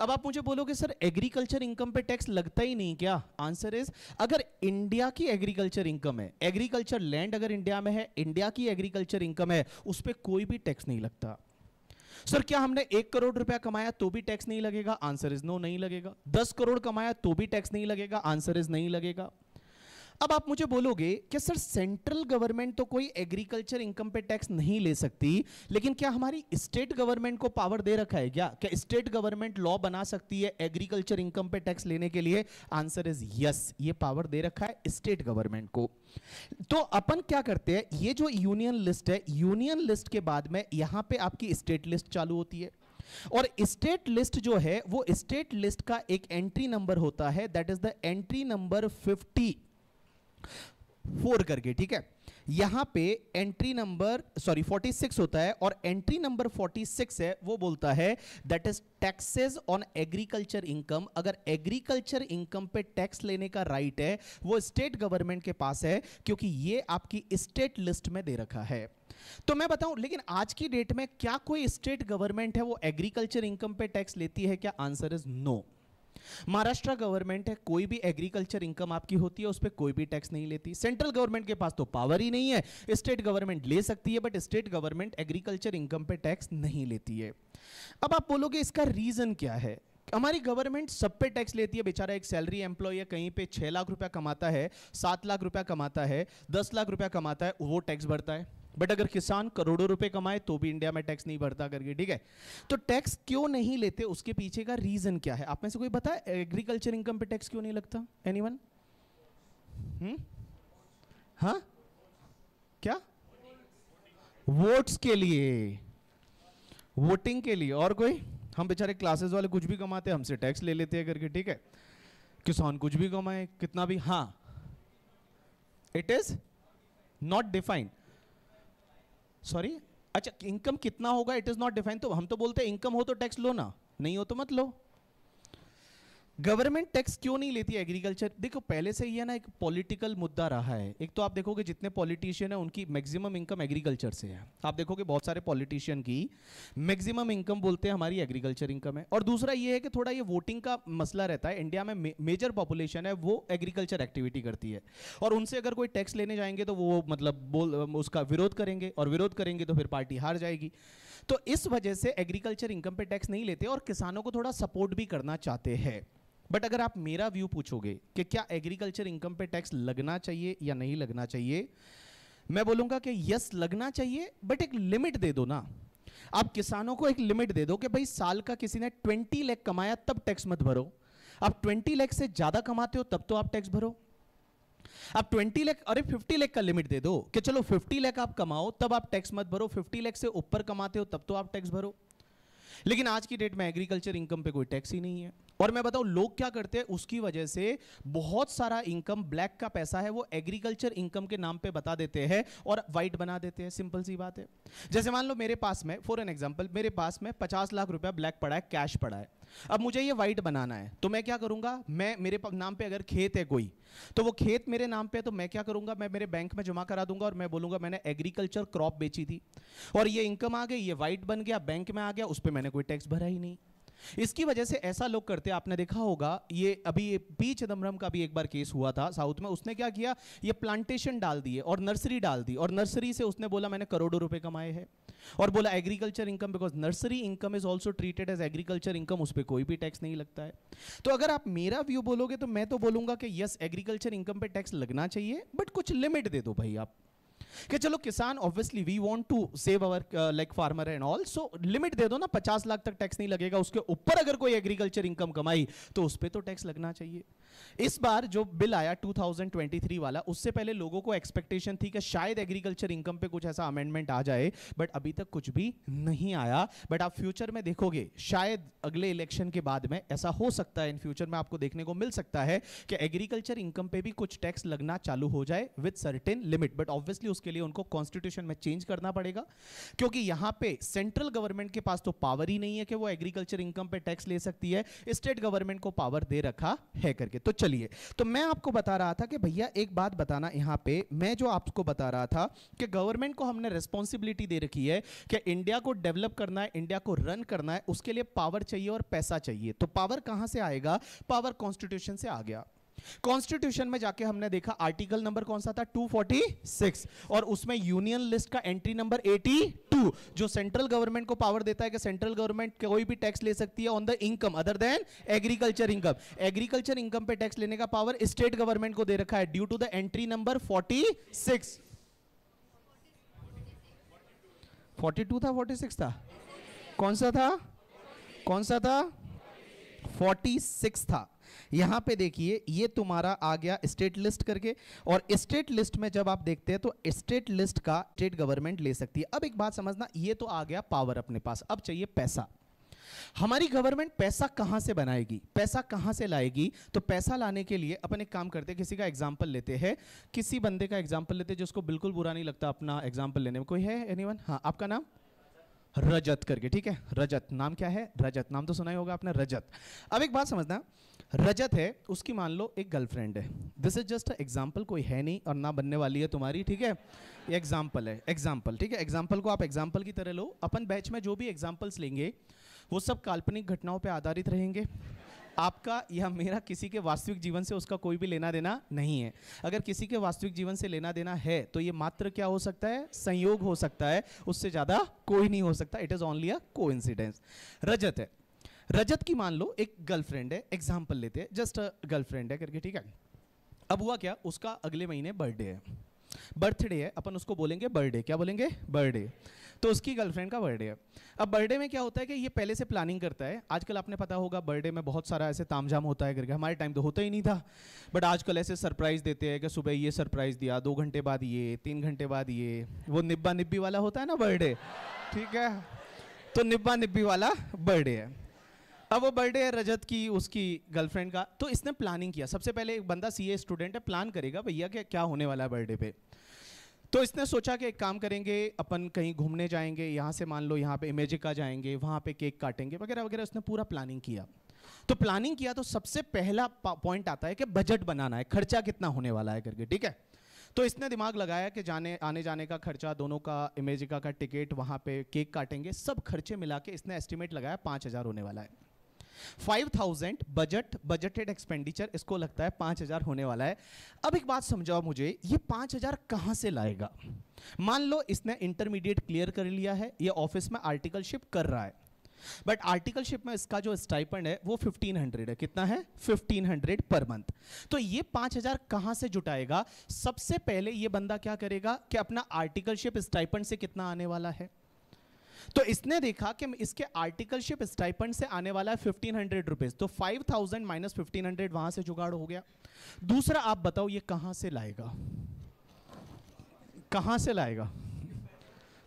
अब आप मुझे बोलोगे सर एग्रीकल्चर इनकम पे टैक्स लगता ही नहीं क्या आंसर इज अगर इंडिया की एग्रीकल्चर इनकम है एग्रीकल्चर लैंड अगर इंडिया में है इंडिया की एग्रीकल्चर इनकम है उस पर कोई भी टैक्स नहीं लगता सर क्या हमने एक करोड़ रुपया कमाया तो भी टैक्स नहीं लगेगा आंसर इज नो नहीं लगेगा दस करोड़ कमाया तो भी टैक्स नहीं लगेगा आंसर इज नहीं लगेगा अब आप मुझे बोलोगे कि सर सेंट्रल गवर्नमेंट तो कोई एग्रीकल्चर इनकम पे टैक्स नहीं ले सकती लेकिन क्या हमारी स्टेट गवर्नमेंट को पावर दे रखा है क्या क्या स्टेट गवर्नमेंट लॉ बना सकती है एग्रीकल्चर इनकम पे टैक्स लेने के लिए आंसर इज यस ये पावर दे रखा है स्टेट गवर्नमेंट को तो अपन क्या करते हैं ये जो यूनियन लिस्ट है यूनियन लिस्ट के बाद में यहां पे आपकी स्टेट लिस्ट चालू होती है और स्टेट लिस्ट जो है वो स्टेट लिस्ट का एक एंट्री नंबर होता है that is the entry number fifty four करके ठीक है यहां पे entry number sorry forty six होता है और एंट्री नंबर फोर्टी सिक्स है वो बोलता है that is taxes on agriculture income अगर एग्रीकल्चर इनकम पे टैक्स लेने का राइट है वो स्टेट गवर्नमेंट के पास है क्योंकि ये आपकी स्टेट लिस्ट में दे रखा है तो मैं बताऊं लेकिन आज की डेट में क्या कोई स्टेट गवर्नमेंट है वो एग्रीकल्चर इनकम पे टैक्स लेती है क्या answer is no no. Maharashtra government है कोई भी एग्रीकल्चर इनकम आपकी होती है उस पर कोई भी टैक्स नहीं लेती सेंट्रल गवर्नमेंट के पास तो पावर ही नहीं है स्टेट गवर्नमेंट ले सकती है but state government agriculture income पे टैक्स नहीं लेती है अब आप बोलोगे इसका रीजन क्या है हमारी गवर्नमेंट सब पे टैक्स लेती है बेचारा एक सैलरी एम्प्लॉय कहीं पे छह लाख रुपया कमाता है सात लाख रुपया कमाता है दस लाख रुपया कमाता है वो टैक्स भरता है बट अगर किसान करोड़ों रुपए कमाए तो भी इंडिया में टैक्स नहीं भरता करके ठीक है तो टैक्स क्यों नहीं लेते उसके पीछे का रीजन क्या है आप में से कोई पता है एग्रीकल्चर इनकम पे टैक्स क्यों नहीं लगता एनी वन हाँ क्या वोट्स के लिए वोटिंग के लिए और कोई हम बेचारे क्लासेस वाले कुछ भी कमाते हमसे टैक्स ले लेते हैं करके ठीक है किसान कुछ भी कमाए कितना भी हाँ it is not defined sorry अच्छा इनकम कितना होगा इट इज़ नॉट डिफाइन तो हम तो बोलते हैं इनकम हो तो टैक्स लो ना नहीं हो तो मत लो गवर्नमेंट टैक्स क्यों नहीं लेती एग्रीकल्चर देखो पहले से ही है ना एक पॉलिटिकल मुद्दा रहा है एक तो आप देखोगे जितने पॉलिटिशियन है उनकी मैक्सिमम इनकम एग्रीकल्चर से है आप देखोगे बहुत सारे पॉलिटिशियन की मैक्सिमम इनकम बोलते हैं हमारी एग्रीकल्चर इनकम है और दूसरा ये है कि थोड़ा ये वोटिंग का मसला रहता है इंडिया में मेजर पॉपुलेशन है वो एग्रीकल्चर एक्टिविटी करती है और उनसे अगर कोई टैक्स लेने जाएंगे तो वो मतलब बोल उसका विरोध करेंगे और विरोध करेंगे तो फिर पार्टी हार जाएगी तो इस वजह से एग्रीकल्चर इनकम पे टैक्स नहीं लेते और किसानों को थोड़ा सपोर्ट भी करना चाहते हैं बट अगर आप मेरा व्यू पूछोगे कि क्या एग्रीकल्चर इनकम पे टैक्स लगना चाहिए या नहीं लगना चाहिए मैं बोलूंगा कि यस लगना चाहिए बट एक लिमिट दे दो ना आप किसानों को एक लिमिट दे दो कि भाई साल का किसी ने 20 लाख कमाया तब टैक्स मत भरो आप 20 लाख से ज्यादा कमाते हो तब तो आप टैक्स भरो आप 20 लाख अरे 50 लाख का लिमिट दे दो कि चलो 50 लाख आप कमाओ तब आप टैक्स मत भरो 50 लाख से ऊपर कमाते हो तब तो आप टैक्स भरो लेकिन आज की डेट में एग्रीकल्चर इनकम पे कोई टैक्स ही नहीं है और मैं बताऊं लोग क्या करते हैं उसकी वजह से बहुत सारा इनकम ब्लैक का पैसा है वो एग्रीकल्चर इनकम के नाम पे बता देते हैं और वाइट बना देते हैं सिंपल सी बात है जैसे मान लो मेरे पास में फॉर एन एग्जाम्पल मेरे पास में पचास लाख रुपया ब्लैक पड़ा है कैश पड़ा है अब मुझे ये वाइट बनाना है तो मैं क्या करूंगा मैं मेरे नाम पर अगर खेत है कोई तो वो खेत मेरे नाम पर तो मैं क्या करूंगा मैं मेरे बैंक में जमा करा दूंगा और मैं बोलूंगा मैंने एग्रीकल्चर क्रॉप बेची थी और ये इनकम आ गई ये वाइट बन गया बैंक में आ गया उस पर मैंने कोई टैक्स भरा ही नहीं इसकी वजह से ऐसा लोग करते आपने देखा होगा ये अभी ये पी चिदम्बरम का भी एक बार केस हुआ था साउथ में उसने क्या किया ये प्लांटेशन डाल दिए और नर्सरी डाल दी और नर्सरी से उसने बोला मैंने करोड़ों रुपए कमाए हैं और बोला agriculture income because nursery income is also treated as agriculture income उस पर कोई भी टैक्स नहीं लगता है तो अगर आप मेरा व्यू बोलोगे तो मैं तो बोलूंगा कि यस एग्रीकल्चर इनकम पे टैक्स लगना चाहिए बट कुछ लिमिट दे दो भाई आप कि चलो किसान obviously we want to save our like farmer and all so limit दे दो ना पचास लाख तक टैक्स नहीं लगेगा उसके ऊपर अगर कोई एग्रीकल्चर इनकम कमाई तो उस पर तो टैक्स लगना चाहिए इस बार जो बिल आया 2023 वाला उससे पहले लोगों को एक्सपेक्टेशन थी कि शायद एग्रीकल्चर इनकम पे कुछ ऐसा अमेंडमेंट आ जाए बट अभी तक कुछ भी नहीं आया बट आप फ्यूचर में देखोगे शायद अगले इलेक्शन के बाद में ऐसा हो सकता है इन फ्यूचर में आपको देखने को मिल सकता है कि एग्रीकल्चर इनकम पे भी कुछ टैक्स लगना चालू हो जाए with certain limit but obviously उसके लिए उनको कॉन्स्टिट्यूशन में चेंज करना पड़ेगा क्योंकि यहाँ पे सेंट्रल गवर्नमेंट के पास तो पावर ही नहीं है कि वो एग्रीकल्चर इनकम पे टैक्स ले सकती है स्टेट गवर्नमेंट को पावर दे रखा है करके तो चलिए तो मैं आपको बता रहा था कि भैया एक बात बताना यहाँ पे मैं जो आपको बता रहा था कि गवर्नमेंट को हमने रिस्पॉन्सिबिलिटी दे रखी है कि इंडिया को डेवलप करना है इंडिया को रन करना है उसके लिए पावर चाहिए और पैसा चाहिए तो पावर कहाँ से आएगा पावर कॉन्स्टिट्यूशन से आ गया कॉन्स्टिट्यूशन में जाके हमने देखा आर्टिकल नंबर कौन सा था 246 और उसमें यूनियन लिस्ट का एंट्री नंबर 82 जो सेंट्रल गवर्नमेंट को पावर देता है कि सेंट्रल गवर्नमेंट कोई भी टैक्स ले सकती है on the income other than agriculture income agriculture income पे टैक्स लेने का पावर स्टेट गवर्नमेंट को दे रखा है due to the entry number forty six forty two था फोर्टी सिक्स था कौन सा था कौन सा था फोर्टी सिक्स था यहां पे देखिए ये तुम्हारा आ गया स्टेट लिस्ट करके और स्टेट लिस्ट में जब आप देखते हैं तो स्टेट लिस्ट का स्टेट गवर्नमेंट ले सकती है अब एक बात समझना ये तो आ गया पावर अपने पास अब चाहिए पैसा हमारी गवर्नमेंट पैसा कहां से बनाएगी पैसा कहां से लाएगी तो पैसा लाने के लिए अपन एक काम करते हैं किसी का एग्जाम्पल लेते हैं किसी बंदे का एग्जाम्पल लेते हैं जिसको बिल्कुल बुरा नहीं लगता अपना एग्जाम्पल लेने में कोई है एनी हाँ आपका नाम रजत करके ठीक है रजत नाम क्या है रजत नाम तो सुना ही होगा आपने रजत अब एक बात समझना रजत है उसकी मान लो एक गर्लफ्रेंड है दिस इज जस्ट एग्जाम्पल कोई है नहीं और ना बनने वाली है तुम्हारी ठीक है ये एग्जाम्पल है एग्जाम्पल ठीक है एग्जाम्पल को आप एग्जाम्पल की तरह लो अपन बैच में जो भी एग्जाम्पल्स लेंगे वो सब काल्पनिक घटनाओं पर आधारित रहेंगे आपका या मेरा किसी के वास्तविक जीवन से उसका कोई भी लेना देना नहीं है अगर किसी के वास्तविक जीवन से लेना देना है तो ये मात्र क्या हो सकता है संयोग हो सकता है उससे ज़्यादा कोई नहीं हो सकता इट इज़ ओनली अ को रजत है रजत की मान लो एक गर्लफ्रेंड है एग्जाम्पल लेते हैं जस्ट गर्लफ्रेंड है करके ठीक है अब हुआ क्या उसका अगले महीने बर्थडे है बर्थडे है अपन उसको बोलेंगे बर्थडे क्या बोलेंगे बर्थडे तो उसकी गर्लफ्रेंड का बर्थडे है अब बर्थडे में क्या होता है कि ये पहले से प्लानिंग करता है आजकल आपने पता होगा बर्थडे में बहुत सारा ऐसे तामझाम होता है करके हमारे टाइम तो होता ही नहीं था बट आजकल ऐसे सरप्राइज़ देते हैं कि सुबह ये सरप्राइज़ दिया दो घंटे बाद ये तीन घंटे बाद ये वो निब्बा निब्बी वाला होता है ना बर्थडे ठीक है तो निब्बा निब्बी वाला बर्थडे है अब वो बर्थडे है रजत की उसकी गर्लफ्रेंड का तो इसने प्लानिंग किया सबसे पहले एक बंदा सीए स्टूडेंट है प्लान करेगा भैया क्या क्या होने वाला है बर्थडे पे तो इसने सोचा कि एक काम करेंगे अपन कहीं घूमने जाएंगे यहाँ से मान लो यहाँ पे इमेजिका जाएंगे वहाँ पे केक काटेंगे वगैरह वगैरह उसने पूरा प्लानिंग किया तो प्लानिंग किया तो सबसे पहला पॉइंट आता है कि बजट बनाना है खर्चा कितना होने वाला है करके ठीक है तो इसने दिमाग लगाया कि जाने आने जाने का खर्चा दोनों का इमेजिका का टिकट वहाँ पे केक काटेंगे सब खर्चे मिला के इसने एस्टिमेट लगाया पाँच हज़ार होने वाला है five thousand budget budgeted expenditure इसको लगता है पांच हजार होने वाला है अब एक बात समझाओ मुझे ये पांच हजार कहां से लाएगा मान लो इसने इंटरमीडिएट क्लियर कर लिया है ये ऑफिस में आर्टिकलशिप कर रहा है बट आर्टिकलशिप में इसका जो स्टाइपेंड है वो 1500 है कितना है 1500 पर मंथ तो ये 5000 कहां से जुटाएगा सबसे पहले ये बंदा क्या करेगा कि अपना आर्टिकलशिप स्टाइपेंड से कितना आने वाला है तो इसने देखा कि इसके आर्टिकलशिप स्टाइपेंड से आने वाला है फिफ्टीन हंड्रेड रुपीज तो five thousand minus fifteen hundred वहां से जुगाड़ हो गया दूसरा आप बताओ ये कहां से लाएगा कहां से लाएगा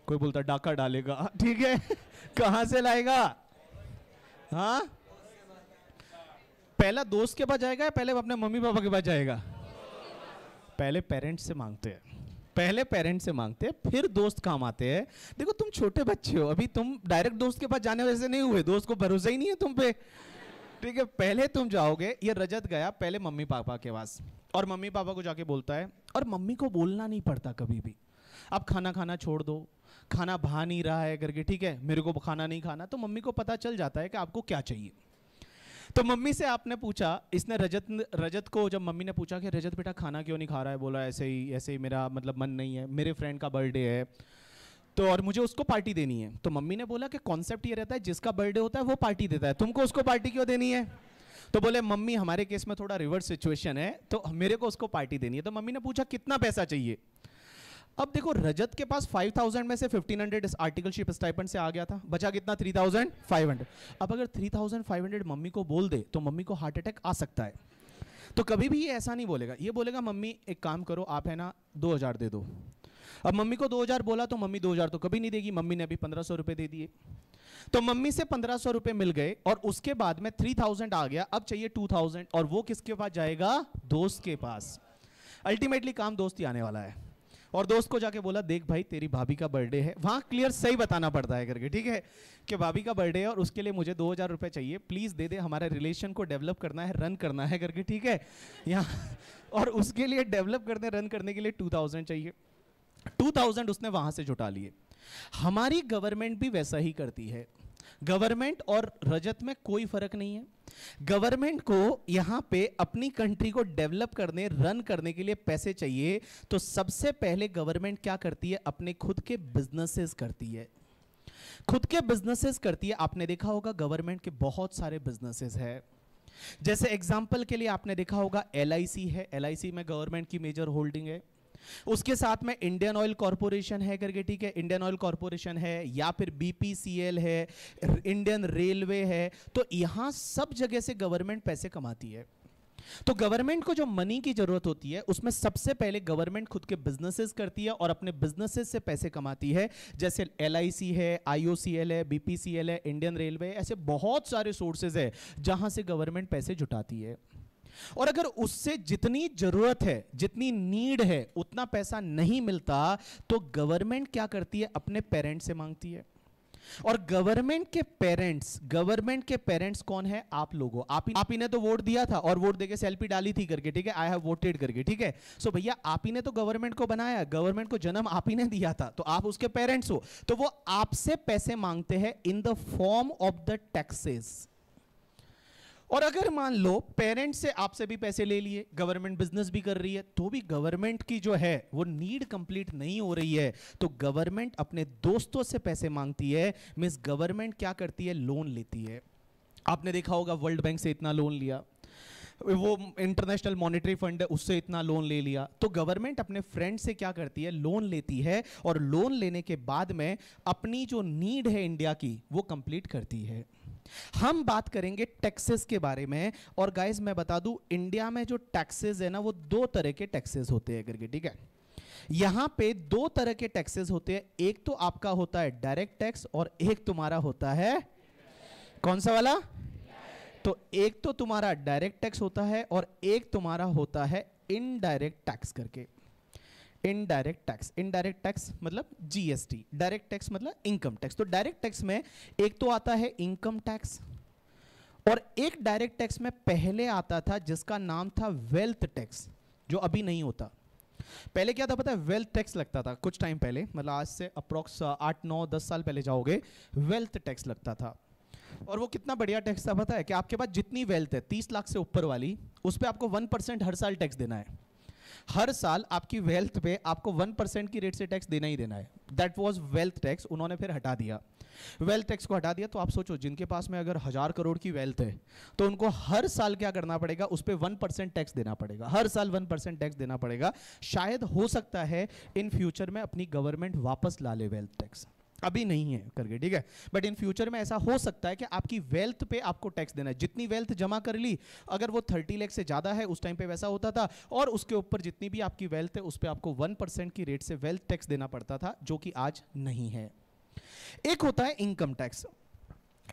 कोई बोलता डाका डालेगा (laughs) ठीक है कहां से लाएगा हाँ पहला दोस्त के पास जाएगा या पहले अपने मम्मी पापा के पास जाएगा पहले पेरेंट्स से मांगते हैं पहले पेरेंट्स से मांगते हैं फिर दोस्त काम आते हैं देखो तुम छोटे बच्चे हो अभी तुम डायरेक्ट दोस्त के पास जाने वैसे नहीं हुए दोस्त को भरोसा ही नहीं है तुम पे ठीक है पहले तुम जाओगे ये रजत गया पहले मम्मी पापा के पास और मम्मी पापा को जाके बोलता है और मम्मी को बोलना नहीं पड़ता कभी भी आप खाना खाना छोड़ दो खाना भा नहीं रहा है करके ठीक है मेरे को खाना नहीं खाना तो मम्मी को पता चल जाता है कि आपको क्या चाहिए तो मम्मी से आपने पूछा इसने रजत रजत को जब मम्मी ने पूछा कि रजत बेटा खाना क्यों नहीं खा रहा है बोला ऐसे ही ऐसे ही मेरा मतलब मन नहीं है मेरे फ्रेंड का बर्थडे है तो और मुझे उसको पार्टी देनी है तो मम्मी ने बोला कि कॉन्सेप्ट ये रहता है जिसका बर्थडे होता है वो पार्टी देता है तुमको उसको पार्टी क्यों देनी है तो बोले मम्मी हमारे केस में थोड़ा रिवर्स सिचुएशन है तो मेरे को उसको पार्टी देनी है तो मम्मी ने पूछा कितना पैसा चाहिए अब देखो रजत के पास 5000 में से 1500 इस आर्टिकलशिप स्टाइपन से आ गया था बचा कितना 3500 अब अगर 3500 मम्मी को बोल दे तो मम्मी को हार्ट अटैक आ सकता है तो कभी भी ये ऐसा नहीं बोलेगा ये बोलेगा मम्मी एक काम करो आप है ना 2000 दे दो अब मम्मी को 2000 बोला तो मम्मी 2000 तो कभी नहीं देगी मम्मी ने अभी पंद्रह सौ दे दिए तो मम्मी से पंद्रह सौ मिल गए और उसके बाद में थ्री आ गया अब चाहिए टू और वो किसके पास जाएगा दोस्त के पास अल्टीमेटली काम दोस्त ही आने वाला है और दोस्त को जाके बोला देख भाई तेरी भाभी का बर्थडे है वहाँ क्लियर सही बताना पड़ता है करके ठीक है कि भाभी का बर्थडे है और उसके लिए मुझे दो हज़ार रुपये चाहिए प्लीज़ दे दे हमारे रिलेशन को डेवलप करना है रन करना है करके ठीक है यहाँ (laughs) और उसके लिए डेवलप करने रन करने के लिए टू चाहिए टू उसने वहाँ से जुटा लिए हमारी गवर्नमेंट भी वैसा ही करती है गवर्नमेंट और रजत में कोई फर्क नहीं है गवर्नमेंट को यहां पे अपनी कंट्री को डेवलप करने रन करने के लिए पैसे चाहिए तो सबसे पहले गवर्नमेंट क्या करती है अपने खुद के बिजनेसेस करती है खुद के बिजनेसेस करती है आपने देखा होगा गवर्नमेंट के बहुत सारे बिजनेसेस है जैसे एग्जाम्पल के लिए आपने देखा होगा एल है एल में गवर्नमेंट की मेजर होल्डिंग है उसके साथ में इंडियन ऑयल कॉरपोरेशन है करके ठीक है इंडियन ऑयल कॉरपोरेशन है या फिर बीपीसीएल है इंडियन रेलवे है तो यहां सब जगह से गवर्नमेंट पैसे कमाती है तो गवर्नमेंट को जो मनी की जरूरत होती है उसमें सबसे पहले गवर्नमेंट खुद के बिजनेसेस करती है और अपने बिजनेसेस से पैसे कमाती है जैसे एल है आईओसीएल है बीपीसीएल है इंडियन रेलवे ऐसे बहुत सारे सोर्सेज है जहां से गवर्नमेंट पैसे जुटाती है और अगर उससे जितनी जरूरत है जितनी नीड है उतना पैसा नहीं मिलता तो गवर्नमेंट क्या करती है अपने पेरेंट्स से मांगती है और गवर्नमेंट के पेरेंट्स गवर्नमेंट के पेरेंट्स कौन है आप लोगों आप ही आप ही ने तो वोट दिया था और वोट देके सेल्फी डाली थी करके ठीक है आई हैव वोटेड करके ठीक है सो भैया आप ही ने तो गवर्नमेंट को बनाया गवर्नमेंट को जन्म आप ही ने दिया था तो आप उसके पेरेंट्स हो तो वो आपसे पैसे मांगते हैं in the form of the taxes और अगर मान लो पेरेंट्स से आपसे भी पैसे ले लिए गवर्नमेंट बिजनेस भी कर रही है तो भी गवर्नमेंट की जो है वो नीड कंप्लीट नहीं हो रही है तो गवर्नमेंट अपने दोस्तों से पैसे मांगती है मिस गवर्नमेंट क्या करती है लोन लेती है आपने देखा होगा वर्ल्ड बैंक से इतना लोन लिया वो इंटरनेशनल मॉनेटरी फंड है उससे इतना लोन ले लिया तो गवर्नमेंट अपने फ्रेंड से क्या करती है लोन लेती है और लोन लेने के बाद में अपनी जो नीड है इंडिया की वो कंप्लीट करती है हम बात करेंगे टैक्सेस के बारे में और गाइज मैं बता दूं इंडिया में जो टैक्सेस है ना वो दो तरह के टैक्सेस होते हैं करके ठीक है यहां पे दो तरह के टैक्सेस होते हैं एक तो आपका होता है डायरेक्ट टैक्स और एक तुम्हारा होता है कौन सा वाला तो एक तो तुम्हारा डायरेक्ट टैक्स होता है और एक तुम्हारा होता है इनडायरेक्ट टैक्स करके इनडायरेक्ट टैक्स इनडायरेक्ट टैक्स मतलब जीएसटी डायरेक्ट टैक्स मतलब इनकम टैक्स तो डायरेक्ट टैक्स में एक तो आता है इनकम टैक्स और एक डायरेक्ट टैक्स में पहले आता था जिसका नाम था वेल्थ टैक्स जो अभी नहीं होता पहले क्या था पता है वेल्थ टैक्स लगता था कुछ टाइम पहले मतलब आज से अप्रोक्स आठ नौ दस साल पहले जाओगे वेल्थ टैक्स लगता था और वो कितना बढ़िया टैक्स था पता है कि आपके पास जितनी वेल्थ है तीस लाख से ऊपर वाली उस पर आपको वन परसेंट हर साल टैक्स देना है हर साल आपकी वेल्थ पे आपको वन परसेंट की रेट से टैक्स देना ही देना है दैट वॉज वेल्थ टैक्स उन्होंने फिर हटा दिया वेल्थ टैक्स को हटा दिया तो आप सोचो जिनके पास में अगर हजार करोड़ की वेल्थ है तो उनको हर साल क्या करना पड़ेगा उस पर वन परसेंट टैक्स देना पड़ेगा हर साल वन परसेंट टैक्स देना पड़ेगा शायद हो सकता है इन फ्यूचर में अपनी गवर्नमेंट वापस ला ले वेल्थ टैक्स अभी नहीं है करके ठीक है बट इन फ्यूचर में ऐसा हो सकता है कि आपकी वेल्थ पे आपको टैक्स देना है जितनी वेल्थ जमा कर ली अगर वो थर्टी लैख से ज़्यादा है उस टाइम पे वैसा होता था और उसके ऊपर जितनी भी आपकी वेल्थ है उस पर आपको वन परसेंट की रेट से वेल्थ टैक्स देना पड़ता था जो कि आज नहीं है एक होता है इनकम टैक्स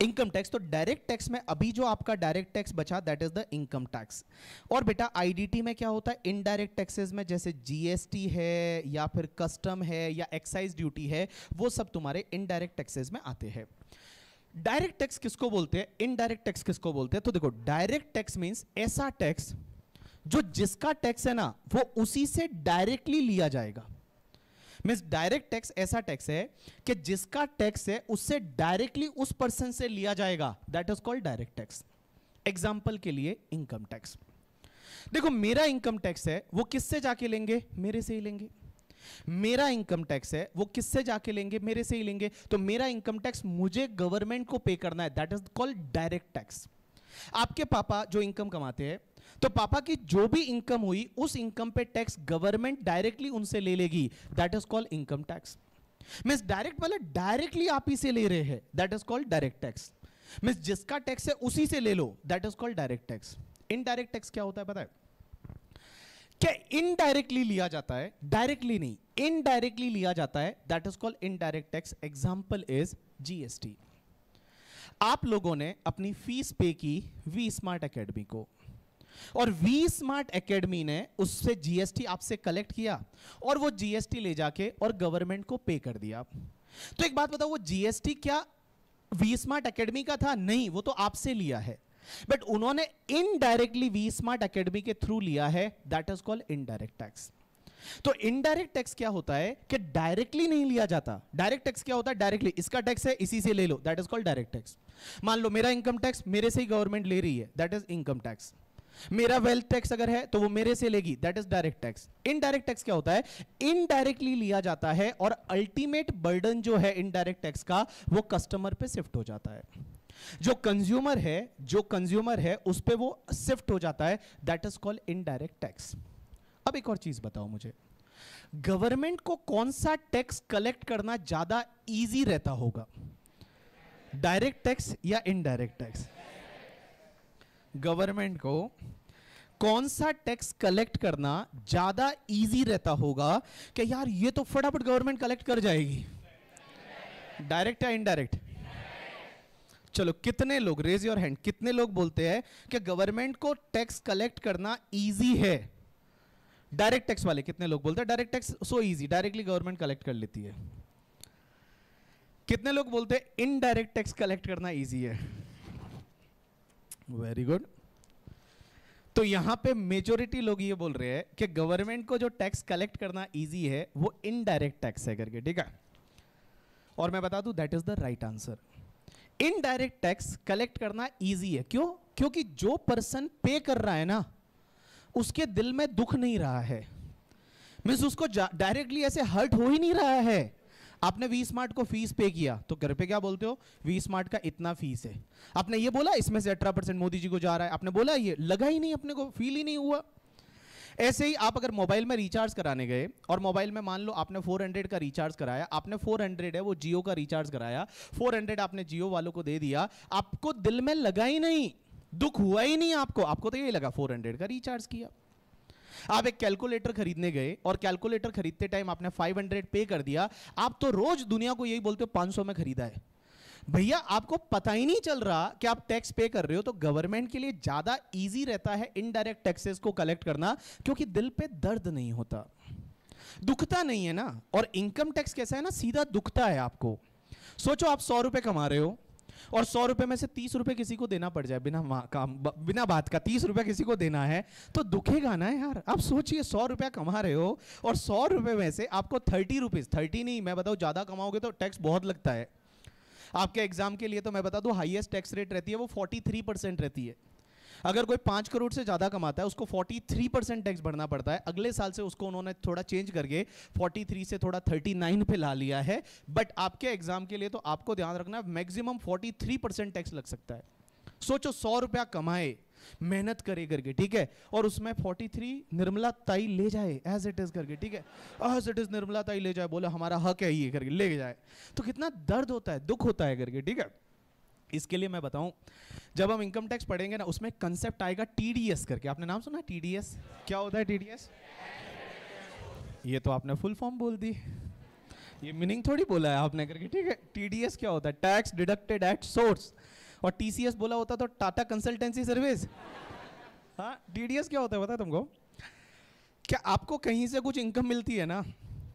इनकम टैक्स तो डायरेक्ट टैक्स में अभी जो आपका डायरेक्ट टैक्स बचा that is the income tax और बेटा आईडीटी में क्या होता है इनडायरेक्ट टैक्सेस में जैसे जीएसटी है या फिर कस्टम है या एक्साइज ड्यूटी है वो सब तुम्हारे इनडायरेक्ट टैक्सेस में आते हैं डायरेक्ट टैक्स किसको बोलते हैं इनडायरेक्ट टैक्स किसको बोलते हैं तो देखो डायरेक्ट टैक्स मीन्स ऐसा टैक्स जो जिसका टैक्स है ना वो उसी से डायरेक्टली लिया जाएगा मीन्स डायरेक्ट टैक्स ऐसा टैक्स है कि जिसका टैक्स है उससे डायरेक्टली उस पर्सन से लिया जाएगा that is called direct tax example के लिए इनकम टैक्स देखो मेरा इनकम टैक्स है वो किससे जाके लेंगे मेरे से ही लेंगे मेरा इनकम टैक्स है वो किससे जाके लेंगे मेरे से ही लेंगे तो मेरा इनकम टैक्स मुझे गवर्नमेंट को पे करना है that is called direct tax आपके पापा जो इनकम कमाते हैं तो पापा की जो भी इनकम हुई उस इनकम पे टैक्स गवर्नमेंट डायरेक्टली उनसे ले लेगी that is called income tax means direct वाला डायरेक्टली आप ही से ले रहे हैं that is called direct tax means जिसका टैक्स है उसी से ले लो that is called direct tax indirect tax क्या होता है पता है क्या इनडायरेक्टली लिया जाता है डायरेक्टली नहीं इनडायरेक्टली लिया जाता है that is called indirect tax example is GST आप लोगों ने अपनी फीस पे की वी स्मार्ट अकेडमी को और वी स्मार्ट एकेडमी ने उससे जीएसटी आपसे कलेक्ट किया और वो जीएसटी ले जाके और गवर्नमेंट को पे कर दिया तो एक बात बताओ वो जीएसटी क्या वी स्मार्ट एकेडमी का था नहीं वो तो आपसे लिया है बट उन्होंने इनडायरेक्टली वी स्मार्ट एकेडमी के थ्रू लिया है that is called indirect tax तो इनडायरेक्ट टैक्स क्या होता है कि डायरेक्टली नहीं लिया जाता डायरेक्ट टैक्स क्या होता है डायरेक्टली इसका टैक्स है इसी से ले लो that is called direct tax मान लो मेरा इनकम टैक्स मेरे से ही गवर्नमेंट ले रही है दैट इज इनकम टैक्स मेरा वेल्थ टैक्स अगर है तो वो मेरे से लेगी that is direct tax indirect tax क्या होता है इनडायरेक्टली लिया जाता है और अल्टीमेट बर्डन जो है इनडायरेक्ट टैक्स का वो कस्टमर पे शिफ्ट हो जाता है जो कंज्यूमर है जो कंज्यूमर है उस पर वो शिफ्ट हो जाता है that is called indirect tax अब एक और चीज बताओ मुझे गवर्नमेंट को कौन सा टैक्स कलेक्ट करना ज्यादा ईजी रहता होगा डायरेक्ट टैक्स या इनडायरेक्ट टैक्स गवर्नमेंट को कौन सा टैक्स कलेक्ट करना ज्यादा इजी रहता होगा कि यार ये तो फटाफट गवर्नमेंट कलेक्ट कर जाएगी डायरेक्ट या इनडायरेक्ट चलो कितने लोग रेज योर हैंड कितने लोग बोलते हैं कि गवर्नमेंट को टैक्स कलेक्ट करना इजी है डायरेक्ट टैक्स वाले कितने लोग बोलते हैं direct tax so easy directly government collect कर लेती है कितने लोग बोलते हैं इनडायरेक्ट टैक्स कलेक्ट करना इजी है वेरी गुड तो यहाँ पे मेजोरिटी लोग ये बोल रहे हैं कि गवर्नमेंट को जो टैक्स कलेक्ट करना इजी है वो इनडायरेक्ट टैक्स है करके ठीक है और मैं बता दूं that is the right answer indirect tax collect करना इजी है क्यों क्योंकि जो पर्सन पे कर रहा है ना उसके दिल में दुख नहीं रहा है मीन्स उसको डायरेक्टली ऐसे हर्ट हो ही नहीं रहा है आपने वी स्मार्ट को फीस पे किया तो घर पे क्या बोलते हो वी स्मार्ट का इतना फीस है आपने ये बोला इसमें से अठारह परसेंट मोदी जी को जा रहा है आपने बोला ये लगा ही नहीं अपने को फील ही नहीं हुआ ऐसे ही आप अगर मोबाइल में रिचार्ज कराने गए और मोबाइल में मान लो आपने 400 का रिचार्ज कराया आपने 400 है वो जियो का रिचार्ज कराया 400 आपने जियो वालों को दे दिया आपको दिल में लगा ही नहीं दुख हुआ ही नहीं आपको आपको तो यही लगा 400 का रिचार्ज किया आप एक कैलकुलेटर खरीदने गए और कैलकुलेटर खरीदते टाइम आपने 500 पे कर दिया आप तो रोज दुनिया को यही बोलते हो 500 में खरीदा है भैया आपको पता ही नहीं चल रहा कि आप टैक्स पे कर रहे हो तो गवर्नमेंट के लिए ज्यादा ईजी रहता है इनडायरेक्ट टैक्सेस को कलेक्ट करना क्योंकि दिल पर दर्द नहीं होता दुखता नहीं है ना और इनकम टैक्स कैसा है ना सीधा दुखता है आपको सोचो आप सौ रुपए कमा रहे हो और सौ रुपए में से तीस रुपए किसी को देना पड़ जाए बिना काम बिना बात का तीस रुपया किसी को देना है तो दुखेगा ना यार आप सोचिए सौ रुपया कमा रहे हो और सौ रुपए में से आपको थर्टी रुपीज़ थर्टी नहीं मैं बताऊँ ज़्यादा कमाओगे तो टैक्स बहुत लगता है आपके एग्जाम के लिए तो मैं बता दू हाईएस्ट टैक्स रेट रहती है वो फोर्टी थ्री परसेंट रहती है अगर कोई पांच करोड़ से ज़्यादा कमाता है उसको 43 परसेंट टैक्स भरना पड़ता है अगले साल से उसको उन्होंने थोड़ा चेंज करके 43 से थोड़ा 39 पे ला लिया है बट आपके एग्जाम के लिए तो आपको ध्यान रखना मैक्सिमम 43 परसेंट टैक्स लग सकता है सोचो सौ रुपया कमाए मेहनत करे करके ठीक है और उसमें 43 निर्मला ताई ले जाए एज इट इज करके ठीक है एज इट इज निर्मला ताई ले जाए बोले हमारा हक है ये करके ले जाए तो कितना दर्द होता है दुख होता है करके ठीक है इसके लिए मैं बताऊं जब हम इनकम टैक्स पढ़ेंगे ना उसमें कंसेप्ट आएगा टीडीएस करके आपने नाम सुना टीडीएस क्या होता है टीडीएस ये तो आपने फुल फॉर्म बोल दी ये मीनिंग थोड़ी बोला है आपने करके ठीक है टीडीएस क्या होता है टैक्स डिडक्टेड एट सोर्स और टीसीएस बोला होता तो टाटा कंसल्टेंसी सर्विस हाँ टीडीएस क्या होता है पता तुमको क्या आपको कहीं से कुछ इनकम मिलती है ना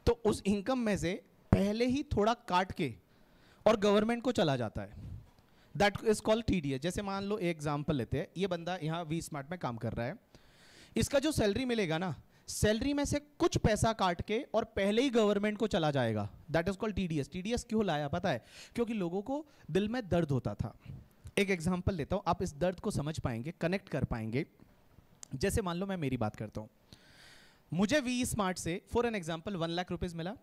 तो उस इनकम में से पहले ही थोड़ा काट के और गवर्नमेंट को चला जाता है दैट इज कॉल्ड टी जैसे मान लो एक एग्जाम्पल लेते हैं ये बंदा यहाँ वी स्मार्ट में काम कर रहा है इसका जो सैलरी मिलेगा ना सैलरी में से कुछ पैसा काट के और पहले ही गवर्नमेंट को चला जाएगा that is called TDS TDS क्यों लाया पता है क्योंकि लोगों को दिल में दर्द होता था एक एग्जाम्पल लेता हूँ आप इस दर्द को समझ पाएंगे कनेक्ट कर पाएंगे जैसे मान लो मैं मेरी बात करता हूँ मुझे वी स्मार्ट से for an example one lakh rupees मिला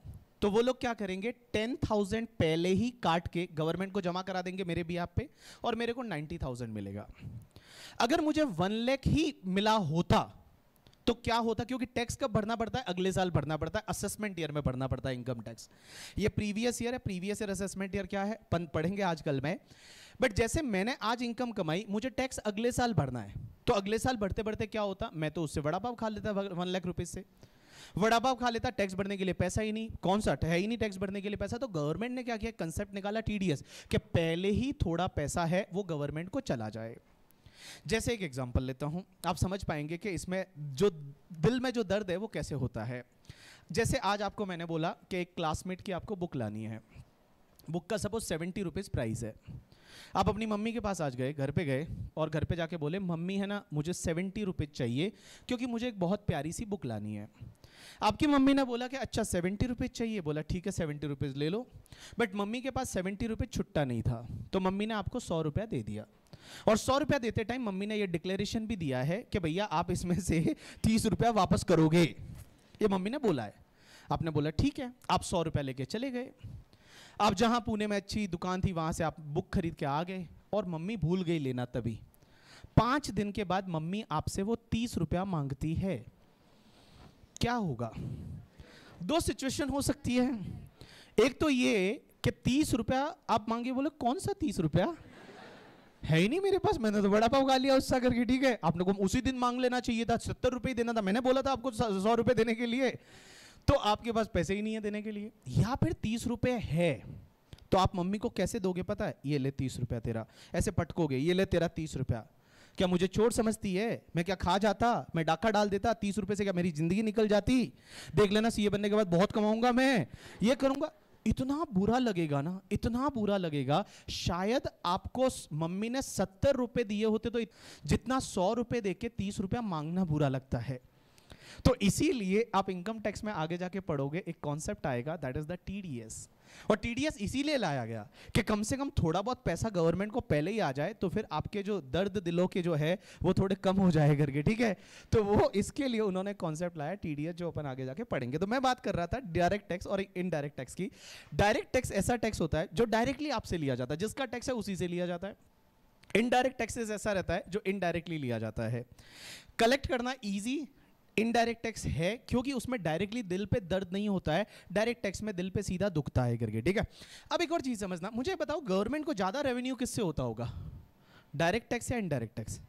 तो वो लोग क्या करेंगे टेन थाउजेंड पहले ही काट के गवर्नमेंट को जमा करा देंगे मेरे भी आप पे और मेरे को नाइन्टी थाउजेंड मिलेगा अगर मुझे वन लेख ही मिला होता तो क्या होता क्योंकि टैक्स कब भरना पड़ता है अगले साल भरना पड़ता है असेसमेंट ईयर में भरना पड़ता है इनकम टैक्स ये प्रीवियस ईयर है प्रीवियस ईयर असेसमेंट ईयर क्या है पढ़ेंगे आजकल में बट जैसे मैंने आज इनकम कमाई मुझे टैक्स अगले साल भरना है तो अगले साल बढ़ते बढ़ते क्या होता मैं तो उससे बड़ा पाव खा लेता वन लाख रुपीज़ से वड़ा पाव खा लेता टैक्स बढ़ने के लिए पैसा ही नहीं कौन सा है ही नहीं टैक्स बढ़ने के लिए पैसा तो गवर्नमेंट ने क्या किया कंसेप्ट निकाला टीडीएस कि पहले ही थोड़ा पैसा है वो गवर्नमेंट को चला जाए जैसे एक एग्जाम्पल लेता हूँ आप समझ पाएंगे कि इसमें जो दिल में जो दर्द है वो कैसे होता है जैसे आज आपको मैंने बोला कि एक क्लासमेट की आपको बुक लानी है बुक का सपोज सेवेंटी रुपीज़ प्राइस है आप अपनी मम्मी के पास आज गए घर पे गए और घर पे जाके बोले मम्मी है ना मुझे सेवेंटी रुपीज़ चाहिए क्योंकि मुझे एक बहुत प्यारी सी बुक लानी है आपकी मम्मी ने बोला कि अच्छा सेवेंटी रुपीज़ चाहिए बोला ठीक है सेवेंटी रुपीज़ ले लो बट मम्मी के पास सेवेंटी रुपीज़ छुट्टा नहीं था तो मम्मी ने आपको सौ रुपया दे दिया और सौ रुपया देते टाइम मम्मी ने यह डिक्लेरेशन भी दिया है कि भैया आप इसमें से (laughs) तीस रुपया वापस करोगे ये मम्मी ने बोला है आपने बोला ठीक है आप सौ रुपया लेके चले गए अब जहाँ पुणे में अच्छी दुकान थी वहाँ से आप बुक खरीद के आ गए और मम्मी भूल गई लेना तभी पाँच दिन के बाद मम्मी आपसे वो तीस रुपया मांगती है क्या होगा दो सिचुएशन हो सकती है एक तो ये कि तीस रुपया आप मांगे बोले कौन सा तीस रुपया है ही नहीं मेरे पास मैंने तो बड़ा पाव गा लिया उससे करके ठीक है आपने को उसी दिन मांग लेना चाहिए था सत्तर रुपये देना था मैंने बोला था आपको सौ रुपये देने के लिए तो आपके पास पैसे ही नहीं है देने के लिए या फिर तीस रुपये है तो आप मम्मी को कैसे दोगे पता है ये ले तीस रुपया तेरा ऐसे पटकोगे ये ले तेरा तीस रुपया क्या मुझे चोट समझती है मैं क्या खा जाता मैं डाका डाल देता तीस रुपए से क्या मेरी जिंदगी निकल जाती देख लेना सीए बनने के बाद बहुत कमाऊंगा मैं ये करूंगा इतना बुरा लगेगा ना इतना बुरा लगेगा शायद आपको मम्मी ने सत्तर रुपए दिए होते तो जितना सौ रुपए दे के तीस रुपया मांगना बुरा लगता है तो इसीलिए आप इनकम टैक्स में आगे जाके पढ़ोगे एक कॉन्सेप्ट आएगा दैट इज द टीडीएस और टीडीएस इसीलिए लाया गया कि कम से कम थोड़ा बहुत पैसा गवर्नमेंट को पहले ही आ जाए तो फिर आपके जो दर्द दिलों के जो है वो थोड़े कम हो जाए करके ठीक है तो वो इसके लिए उन्होंने कॉन्सेप्ट लाया टीडीएस जो अपन आगे जाके पढ़ेंगे तो मैं बात कर रहा था डायरेक्ट टैक्स और इनडायरेक्ट टैक्स की डायरेक्ट टैक्स ऐसा टैक्स होता है जो डायरेक्टली आपसे लिया जाता है जिसका टैक्स है उसी से लिया जाता है इनडायरेक्ट टैक्सेस ऐसा रहता है जो इनडायरेक्टली लिया जाता है कलेक्ट करना इजी इनडायरेक्ट टैक्स है क्योंकि उसमें डायरेक्टली दिल पे दर्द नहीं होता है डायरेक्ट टैक्स में दिल पे सीधा दुखता है करके ठीक है अब एक और चीज़ समझना मुझे बताओ गवर्नमेंट को ज़्यादा रेवेन्यू किससे होता होगा डायरेक्ट टैक्स या इनडायरेक्ट टैक्स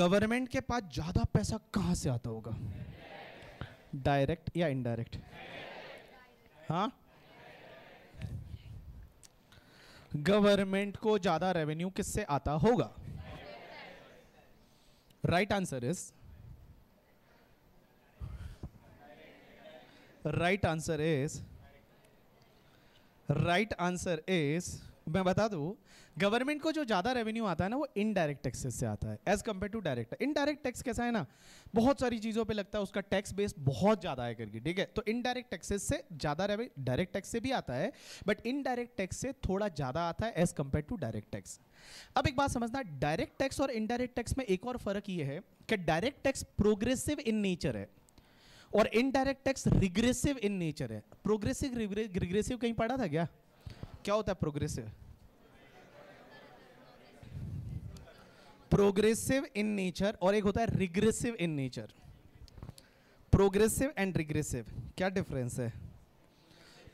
गवर्नमेंट के पास ज़्यादा पैसा कहां से आता होगा डायरेक्ट या इनडायरेक्ट हाँ गवर्नमेंट को ज़्यादा रेवेन्यू किससे आता होगा right answer is right answer is right answer is मैं बता दू गवर्नमेंट को जो ज़्यादा रेवेन्यू आता है ना वो इनडायरेक्ट टैक्सेस से आता है as compare to direct indirect tax कैसा है ना बहुत सारी चीज़ों पे लगता है उसका टैक्स बेस बहुत ज़्यादा है करके ठीक है तो इनडायरेक्ट टैक्सेस से ज़्यादा रेवेन्यू डायरेक्ट टैक्स से भी आता है बट इनडायरेक्ट टैक्स से थोड़ा ज़्यादा आता है as compare to direct tax अब एक बात समझना डायरेक्ट टैक्स और इनडायरेक्ट टैक्स में एक और फर्क ये है कि direct tax progressive in nature है और indirect tax regressive in nature है प्रोग्रेसिव रिग्रेसिव कहीं पढ़ा था क्या क्या होता है प्रोग्रेसिव प्रोग्रेसिव इन नेचर और एक होता है regressive in nature progressive and regressive क्या डिफरेंस है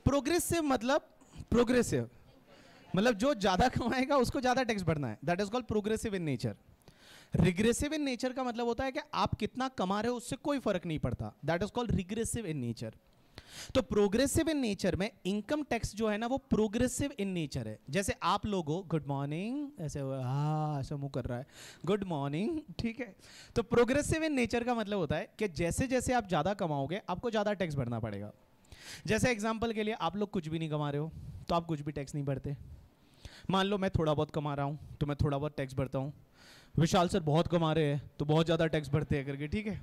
प्रोग्रेसिव मतलब प्रोग्रेसिव मतलब जो ज्यादा कमाएगा उसको ज्यादा टैक्स भरना है that is called progressive in nature regressive in nature का मतलब होता है कि आप कितना कमा रहे हो उससे कोई फर्क नहीं पड़ता that is called regressive in nature तो प्रोग्रेसिव इन नेचर में इनकम टैक्स जो है ना वो प्रोग्रेसिव इन नेचर है जैसे आप लोगों गुड मॉर्निंग ऐसे हाँ ऐसा कर रहा है गुड मॉर्निंग ठीक है तो प्रोग्रेसिव इन नेचर का मतलब होता है कि जैसे जैसे आप ज़्यादा कमाओगे आपको ज़्यादा टैक्स भरना पड़ेगा जैसे एग्जाम्पल के लिए आप लोग कुछ भी नहीं कमा रहे हो तो आप कुछ भी टैक्स नहीं भरते मान लो मैं थोड़ा बहुत कमा रहा हूँ तो मैं थोड़ा बहुत टैक्स भरता हूँ विशाल सर बहुत कमा रहे हैं तो बहुत ज़्यादा टैक्स भरते हैं करके ठीक है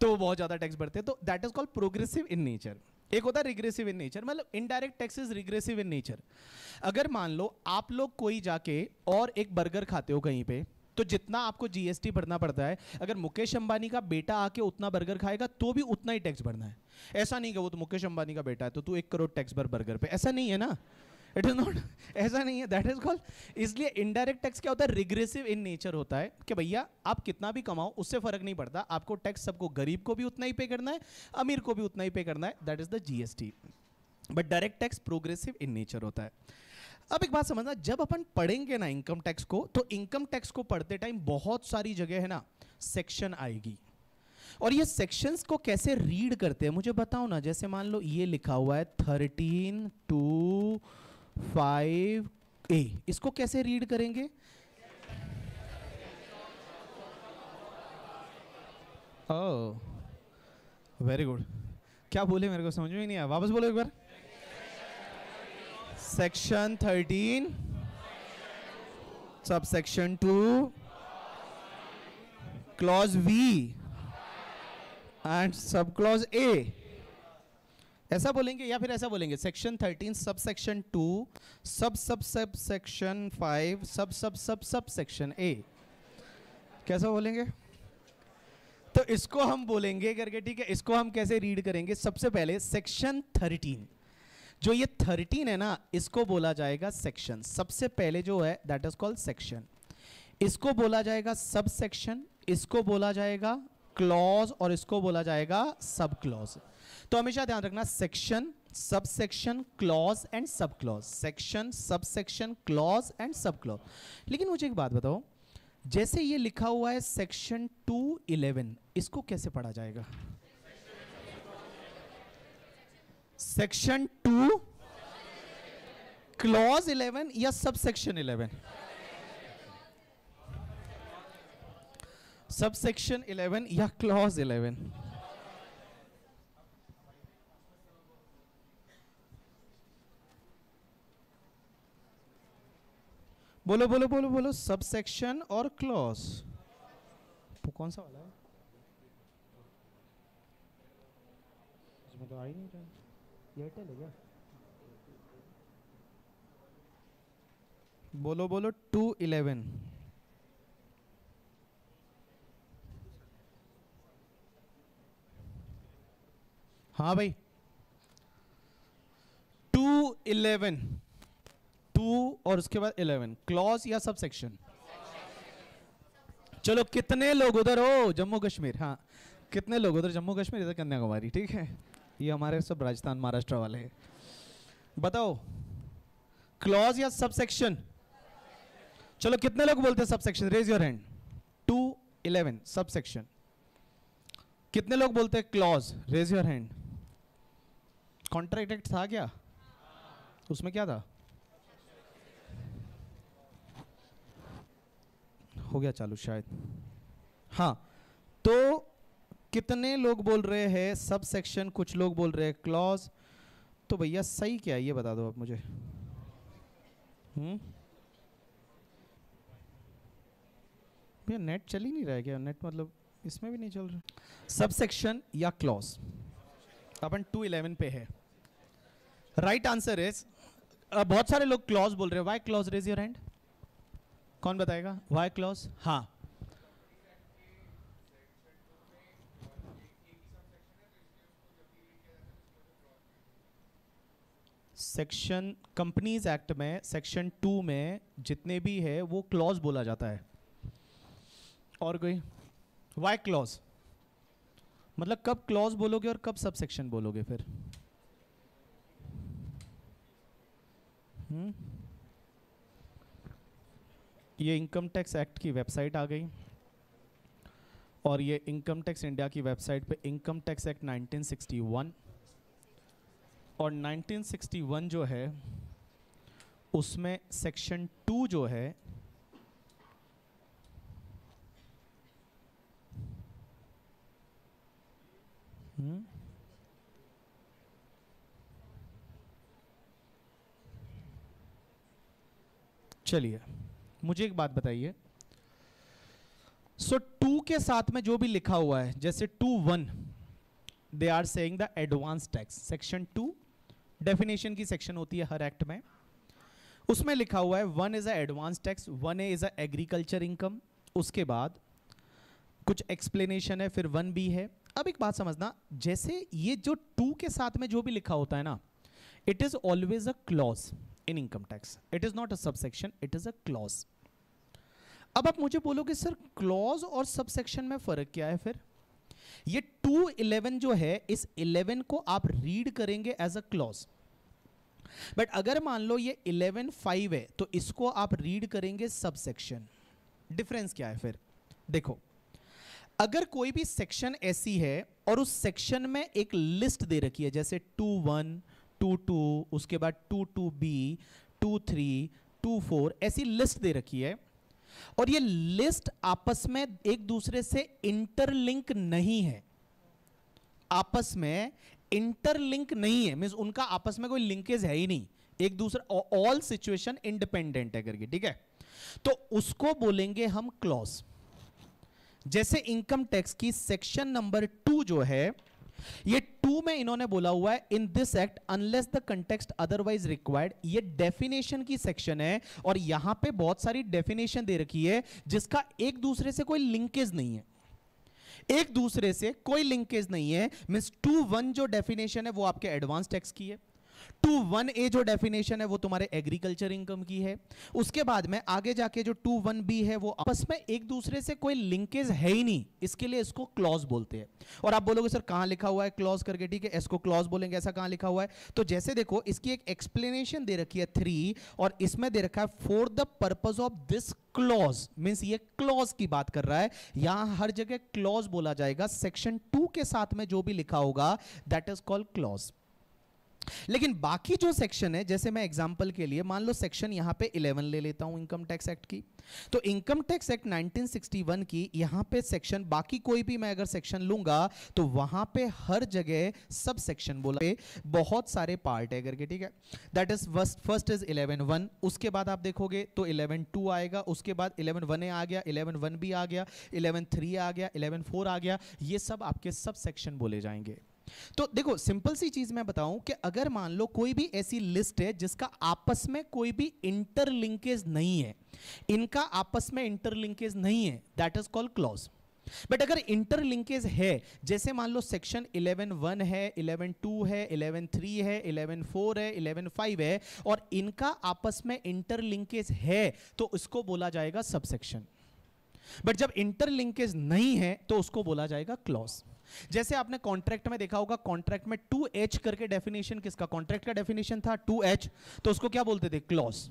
तो वो बहुत ज़्यादा टैक्स भरते हैं तो that is called progressive in nature एक होता है रिग्रेसिव इन नेचर मतलब indirect tax is regressive in nature अगर मान लो आप लोग कोई जाके और एक बर्गर खाते हो कहीं पे तो जितना आपको जीएसटी भरना पड़ता है अगर मुकेश अंबानी का बेटा आके उतना बर्गर खाएगा तो भी उतना ही टैक्स भरना है ऐसा नहीं कि वो तो मुकेश अंबानी का बेटा है तो तू एक करोड़ टैक्स भर बर्गर पे ऐसा नहीं है ना इट इज नॉट ऐसा नहीं है दैट इज कॉल इसलिए इनडायरेक्ट टैक्स क्या होता है रिग्रेसिव इन नेचर होता है कि भैया आप कितना भी कमाओ उससे फर्क नहीं पड़ता आपको टैक्स सबको गरीब को भी उतना ही पे करना है अमीर को भी उतना ही पे करना है that is the GST but direct tax progressive in nature होता है अब एक बात समझना जब अपन पढ़ेंगे ना इनकम टैक्स को तो इनकम टैक्स को पढ़ते टाइम बहुत सारी जगह है ना सेक्शन आएगी और ये सेक्शंस को कैसे रीड करते हैं मुझे बताओ ना जैसे मान लो ये लिखा हुआ है थर्टीन टू फाइव ए इसको कैसे रीड करेंगे ओ वेरी गुड क्या बोले मेरे को समझ में नहीं आया वापस बोलो एक बार section thirteen sub section two clause V and sub clause A ऐसा बोलेंगे या फिर ऐसा बोलेंगे section thirteen sub section two sub sub sub section five सब sub sub sub section A कैसा बोलेंगे तो इसको हम बोलेंगे करके ठीक है इसको हम कैसे रीड करेंगे सबसे पहले सेक्शन थर्टीन जो ये थर्टीन है ना इसको बोला जाएगा सेक्शन सबसे पहले जो है दैट इज कॉल्ड सेक्शन इसको बोला जाएगा सब सेक्शन इसको बोला जाएगा क्लॉज और इसको बोला जाएगा सब क्लॉज तो हमेशा ध्यान रखना section sub section clause and sub clause section sub section clause and sub clause लेकिन मुझे एक बात बताओ जैसे ये लिखा हुआ है सेक्शन टू इलेवन इसको कैसे पढ़ा जाएगा सेक्शन टू क्लॉज इलेवन या sub section eleven sub section eleven या क्लॉज इलेवन बोलो बोलो बोलो बोलो सबसेक्शन और क्लॉज कौन सा वाला है इसमें मतलब तो नहीं रहा एयरटेल है क्या बोलो बोलो टू इलेवन हाँ भाई टू इलेवन टू और उसके बाद इलेवन क्लॉज या सब सेक्शन चलो कितने लोग उधर हो जम्मू कश्मीर हाँ कितने लोग उधर जम्मू कश्मीर इधर कन्याकुमारी ठीक है ये हमारे सब राजस्थान महाराष्ट्र वाले हैं बताओ क्लॉज या सब सेक्शन चलो कितने लोग बोलते हैं sub section raise your hand two eleven sub section कितने लोग बोलते हैं clause raise your hand contract act था क्या उसमें क्या था हो गया चालू शायद हाँ तो कितने लोग बोल रहे हैं सब सेक्शन कुछ लोग बोल रहे हैं क्लॉज तो भैया सही क्या है ये बता दो आप मुझे हम्म? भैया नेट चल ही नहीं रहा है क्या नेट मतलब इसमें भी नहीं चल रहा सब सेक्शन या क्लॉज अपन टू इलेवन पे है राइट आंसर इज बहुत सारे लोग क्लॉज बोल रहे हैं why clause raise your hand कौन बताएगा वाई क्लॉज हाँ सेक्शन कंपनीज एक्ट में सेक्शन टू में जितने भी है वो क्लॉज बोला जाता है और कोई वाई क्लॉज मतलब कब क्लॉज बोलोगे और कब सब सेक्शन बोलोगे फिर हम्म ये इनकम टैक्स एक्ट की वेबसाइट आ गई और ये इनकम टैक्स इंडिया की वेबसाइट पे इनकम टैक्स एक्ट 1961 और 1961 जो है उसमें सेक्शन टू जो है हम्म, चलिए मुझे एक बात बताइए सो टू के साथ में जो भी लिखा हुआ है जैसे two one they are saying the advance tax section two definition की सेक्शन होती है हर एक्ट में उसमें लिखा हुआ है one is a advance tax one A is a agriculture income उसके बाद कुछ एक्सप्लेनेशन है फिर वन बी है अब एक बात समझना जैसे ये जो टू के साथ में जो भी लिखा होता है ना it is always a clause in income tax it is not a subsection it is a clause अब आप मुझे बोलोगे सर क्लॉज और सबसेक्शन में फर्क क्या है फिर ये टू इलेवन जो है इस इलेवन को आप रीड करेंगे एज अ क्लॉज बट अगर मान लो ये इलेवन फाइव है तो इसको आप रीड करेंगे सबसेक्शन डिफरेंस क्या है फिर देखो अगर कोई भी सेक्शन ऐसी है और उस सेक्शन में एक लिस्ट दे रखी है जैसे टू वन टू टू उसके बाद two two B two three two four ऐसी लिस्ट दे रखी है और ये लिस्ट आपस में एक दूसरे से इंटरलिंक नहीं है आपस में इंटरलिंक नहीं है मीन उनका आपस में कोई लिंकेज है ही नहीं एक दूसरा ऑल सिचुएशन इंडिपेंडेंट है करके ठीक है तो उसको बोलेंगे हम क्लॉज जैसे इनकम टैक्स की सेक्शन नंबर टू जो है ये टू में इन्होंने बोला हुआ है in this act unless the context otherwise required ये डेफिनेशन की सेक्शन है और यहां पे बहुत सारी डेफिनेशन दे रखी है जिसका एक दूसरे से कोई लिंकेज नहीं है एक दूसरे से कोई लिंकेज नहीं है मीन्स टू वन जो डेफिनेशन है वो आपके एडवांस टैक्स की है टू वन ए जो डेफिनेशन है वो तुम्हारे एग्रीकल्चर इनकम की है उसके बाद में आगे जाके जो टू वन बी है वो आपस में एक दूसरे से कोई लिंकेज है ही नहीं इसके लिए इसको क्लॉज बोलते हैं और आप बोलोगे सर कहाँ लिखा हुआ है क्लॉज करके ठीक है इसको क्लॉज बोलेंगे ऐसा कहाँ लिखा हुआ है तो जैसे देखो इसकी एक एक्सप्लेनेशन दे रखी है थ्री और इसमें दे रखा है for the purpose of this clause means ये क्लॉज की बात कर रहा है यहां हर जगह क्लॉज बोला जाएगा सेक्शन टू के साथ में जो भी लिखा होगा दैट इज कॉल्ड क्लॉज लेकिन बाकी जो सेक्शन है जैसे मैं एग्जांपल के लिए मान लो सेक्शन यहां पे 11 ले लेता हूं इनकम टैक्स एक्ट की तो इनकम टैक्स एक्ट 1961 की यहां पे सेक्शन बाकी कोई भी मैं अगर सेक्शन लूंगा तो वहां पे हर जगह सब सेक्शन बोला पे बहुत सारे पार्ट है करके ठीक है that is first is eleven one उसके बाद आप देखोगे तो इलेवन टू आएगा उसके बाद इलेवन वन आ गया इलेवन वन भी आ गया इलेवन थ्री आ गया इलेवन फोर आ गया ये सब आपके सब सेक्शन बोले जाएंगे तो देखो सिंपल सी चीज मैं बताऊं कि अगर मान लो कोई भी ऐसी लिस्ट है जिसका आपस में कोई भी इंटरलिंकेज नहीं है इनका आपस में इंटरलिंकेज नहीं है that is called clause but अगर इंटरलिंकेज है जैसे मान लो सेक्शन 11 वन है 11 टू है 11 थ्री है 11 फोर है 11 फाइव है और इनका आपस में इंटरलिंकेज है तो उसको बोला जाएगा सबसेक्शन बट जब इंटरलिंकेज नहीं है तो उसको बोला जाएगा क्लॉज जैसे आपने कॉन्ट्रैक्ट में देखा होगा कॉन्ट्रैक्ट में टू एच करके डेफिनेशन किसका कॉन्ट्रैक्ट का डेफिनेशन था टू एच तो उसको क्या बोलते थे क्लॉज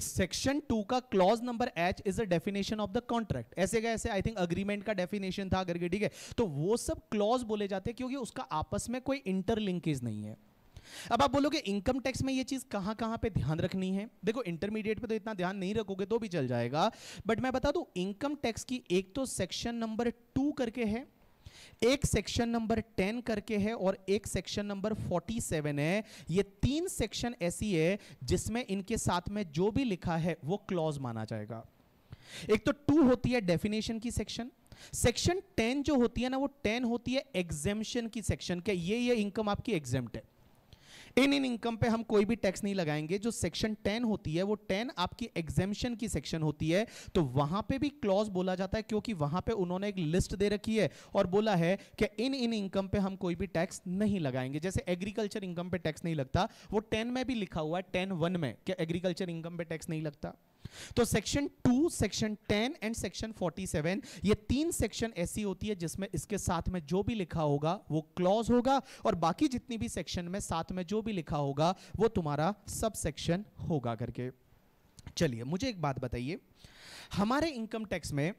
सेक्शन टू का clause number H is a definition of the contract ऐसे का ऐसे आई थिंक अग्रीमेंट का डेफिनेशन था करके ठीक है तो वो सब क्लॉज बोले जाते हैं क्योंकि उसका आपस में कोई इंटरलिंकेज नहीं है अब आप बोलोगे इनकम टैक्स में ये चीज कहां कहां पे ध्यान रखनी है देखो इंटरमीडिएट पे तो इतना ध्यान नहीं रखोगे तो भी चल जाएगा बट मैं बता दू इनकम टैक्स की एक तो सेक्शन नंबर टू करके है एक सेक्शन नंबर टेन करके है और एक सेक्शन नंबर फोर्टी सेवन है ये तीन सेक्शन ऐसी है जिसमें इनके साथ में जो भी लिखा है वो क्लॉज माना जाएगा एक तो टू होती है डेफिनेशन की सेक्शन सेक्शन टेन जो होती है ना वो टेन होती है एग्जेम्शन की सेक्शन के ये ये इनकम आपकी एग्जेम्ट है इन इन इनकम पे हम कोई भी टैक्स नहीं लगाएंगे जो सेक्शन टेन होती है वो टेन आपकी एग्जेम्पन की सेक्शन होती है तो वहां पे भी क्लॉज बोला जाता है क्योंकि वहां पे उन्होंने एक लिस्ट दे रखी है और बोला है कि इन इन इनकम पे हम कोई भी टैक्स नहीं लगाएंगे जैसे एग्रीकल्चर इनकम पे टैक्स नहीं लगता वो टेन में भी लिखा हुआ है टेन वन में कि एग्रीकल्चर इनकम पे टैक्स नहीं लगता तो section two section ten and section forty seven ये तीन सेक्शन ऐसी होती है जिसमें इसके साथ में जो भी लिखा होगा वो क्लॉज होगा और बाकी जितनी भी सेक्शन में साथ में जो भी लिखा होगा वो तुम्हारा सब सेक्शन होगा करके चलिए मुझे एक बात बताइए हमारे इनकम टैक्स में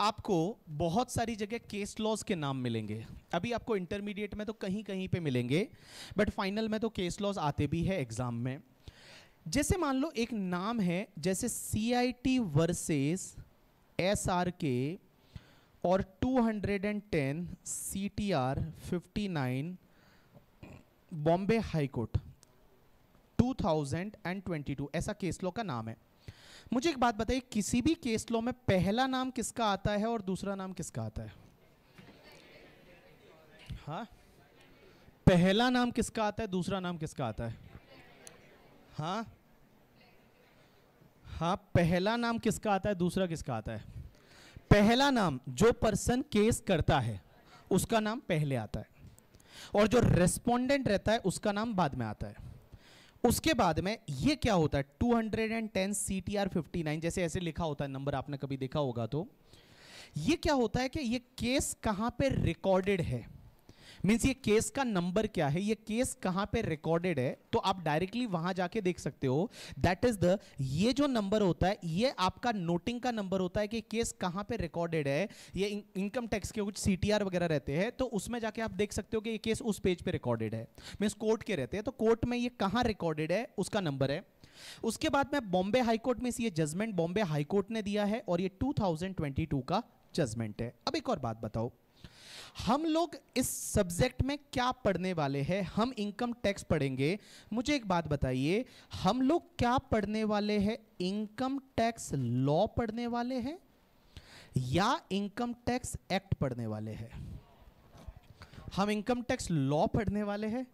आपको बहुत सारी जगह केस लॉज के नाम मिलेंगे अभी आपको इंटरमीडिएट में तो कहीं कहीं पे मिलेंगे बट फाइनल में तो केस लॉज आते भी है एग्जाम में जैसे मान लो एक नाम है जैसे C I T versus S R K और 210 fifty nine Bombay high court two thousand and twenty two ऐसा केस लॉ का नाम है मुझे एक बात बताइए किसी भी केस लॉ में पहला नाम किसका आता है और दूसरा नाम किसका आता है हाँ पहला नाम किसका आता है दूसरा नाम किसका आता है हाँ हाँ पहला नाम किसका आता है दूसरा किसका आता है पहला नाम जो पर्सन केस करता है उसका नाम पहले आता है और जो रेस्पोंडेंट रहता है उसका नाम बाद में आता है उसके बाद में ये क्या होता है 210 CTR 59 जैसे ऐसे लिखा होता है नंबर आपने कभी देखा होगा तो ये क्या होता है कि ये केस कहाँ पे रिकॉर्डेड है मीन्स ये केस का नंबर क्या है ये केस कहां पे रिकॉर्डेड है तो आप डायरेक्टली वहां जाके देख सकते हो दैट इज द ये जो नंबर होता है ये आपका नोटिंग का नंबर होता है कि केस कहाँ पे रिकॉर्डेड है ये इनकम टैक्स के कुछ सी वगैरह रहते हैं तो उसमें जाके आप देख सकते हो कि ये केस उस पेज पे रिकॉर्डेड है मीन्स कोर्ट के रहते हैं तो कोर्ट में ये कहाँ रिकॉर्डेड है उसका नंबर है उसके बाद में बॉम्बे हाईकोर्ट में ये जजमेंट बॉम्बे हाईकोर्ट ने दिया है और ये टू का जजमेंट है अब एक और बात बताओ हम लोग इस सब्जेक्ट में क्या पढ़ने वाले हैं हम इनकम टैक्स पढ़ेंगे मुझे एक बात बताइए हम लोग क्या पढ़ने वाले हैं इनकम टैक्स लॉ पढ़ने वाले हैं या इनकम टैक्स एक्ट पढ़ने वाले हैं हम इनकम टैक्स लॉ पढ़ने वाले हैं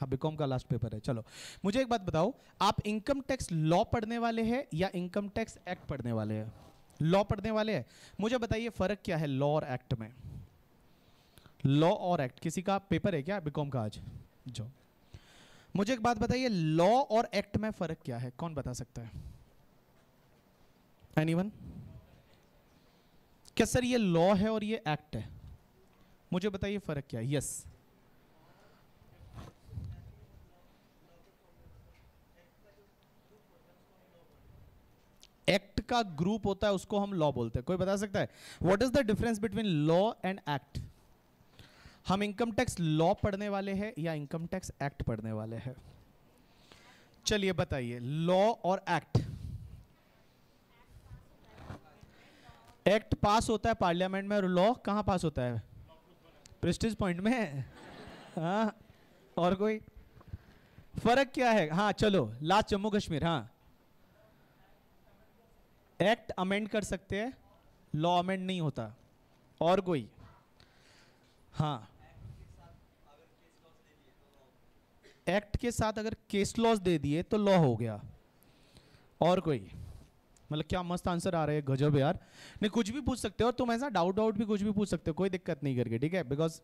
हाँ बीकॉम हाँ, का लास्ट पेपर है चलो मुझे एक बात बताओ आप इनकम टैक्स लॉ पढ़ने वाले हैं या इनकम टैक्स एक्ट पढ़ने वाले हैं लॉ पढ़ने वाले हैं मुझे बताइए फ़र्क क्या है लॉ और एक्ट में लॉ और एक्ट किसी का पेपर है क्या बीकॉम का आज जो मुझे एक बात बताइए लॉ और एक्ट में फ़र्क क्या है कौन बता सकता है एनीवन क्या सर ये लॉ है और ये एक्ट है मुझे बताइए फ़र्क क्या है यस yes. एक्ट का ग्रुप होता है उसको हम लॉ बोलते हैं कोई बता सकता है what is the difference between law and act हम इनकम टैक्स लॉ पढ़ने वाले हैं या इनकम टैक्स एक्ट पढ़ने वाले हैं चलिए बताइए लॉ और एक्ट एक्ट पास होता है पार्लियामेंट में और लॉ कहाँ पास होता है प्रेस्टिज पॉइंट में हाँ और कोई फर्क क्या है हाँ चलो लास्ट जम्मू कश्मीर हाँ एक्ट अमेंड कर सकते हैं लॉ अमेंड नहीं होता और कोई हाँ एक्ट के साथ अगर केस लॉस दे दिए तो लॉ हो गया और कोई मतलब क्या मस्त आंसर आ रहे हैं गजब यार नहीं कुछ भी पूछ सकते हो तुम ऐसा डाउट डाउट भी कुछ भी पूछ सकते हो कोई दिक्कत नहीं करके ठीक है बिकॉज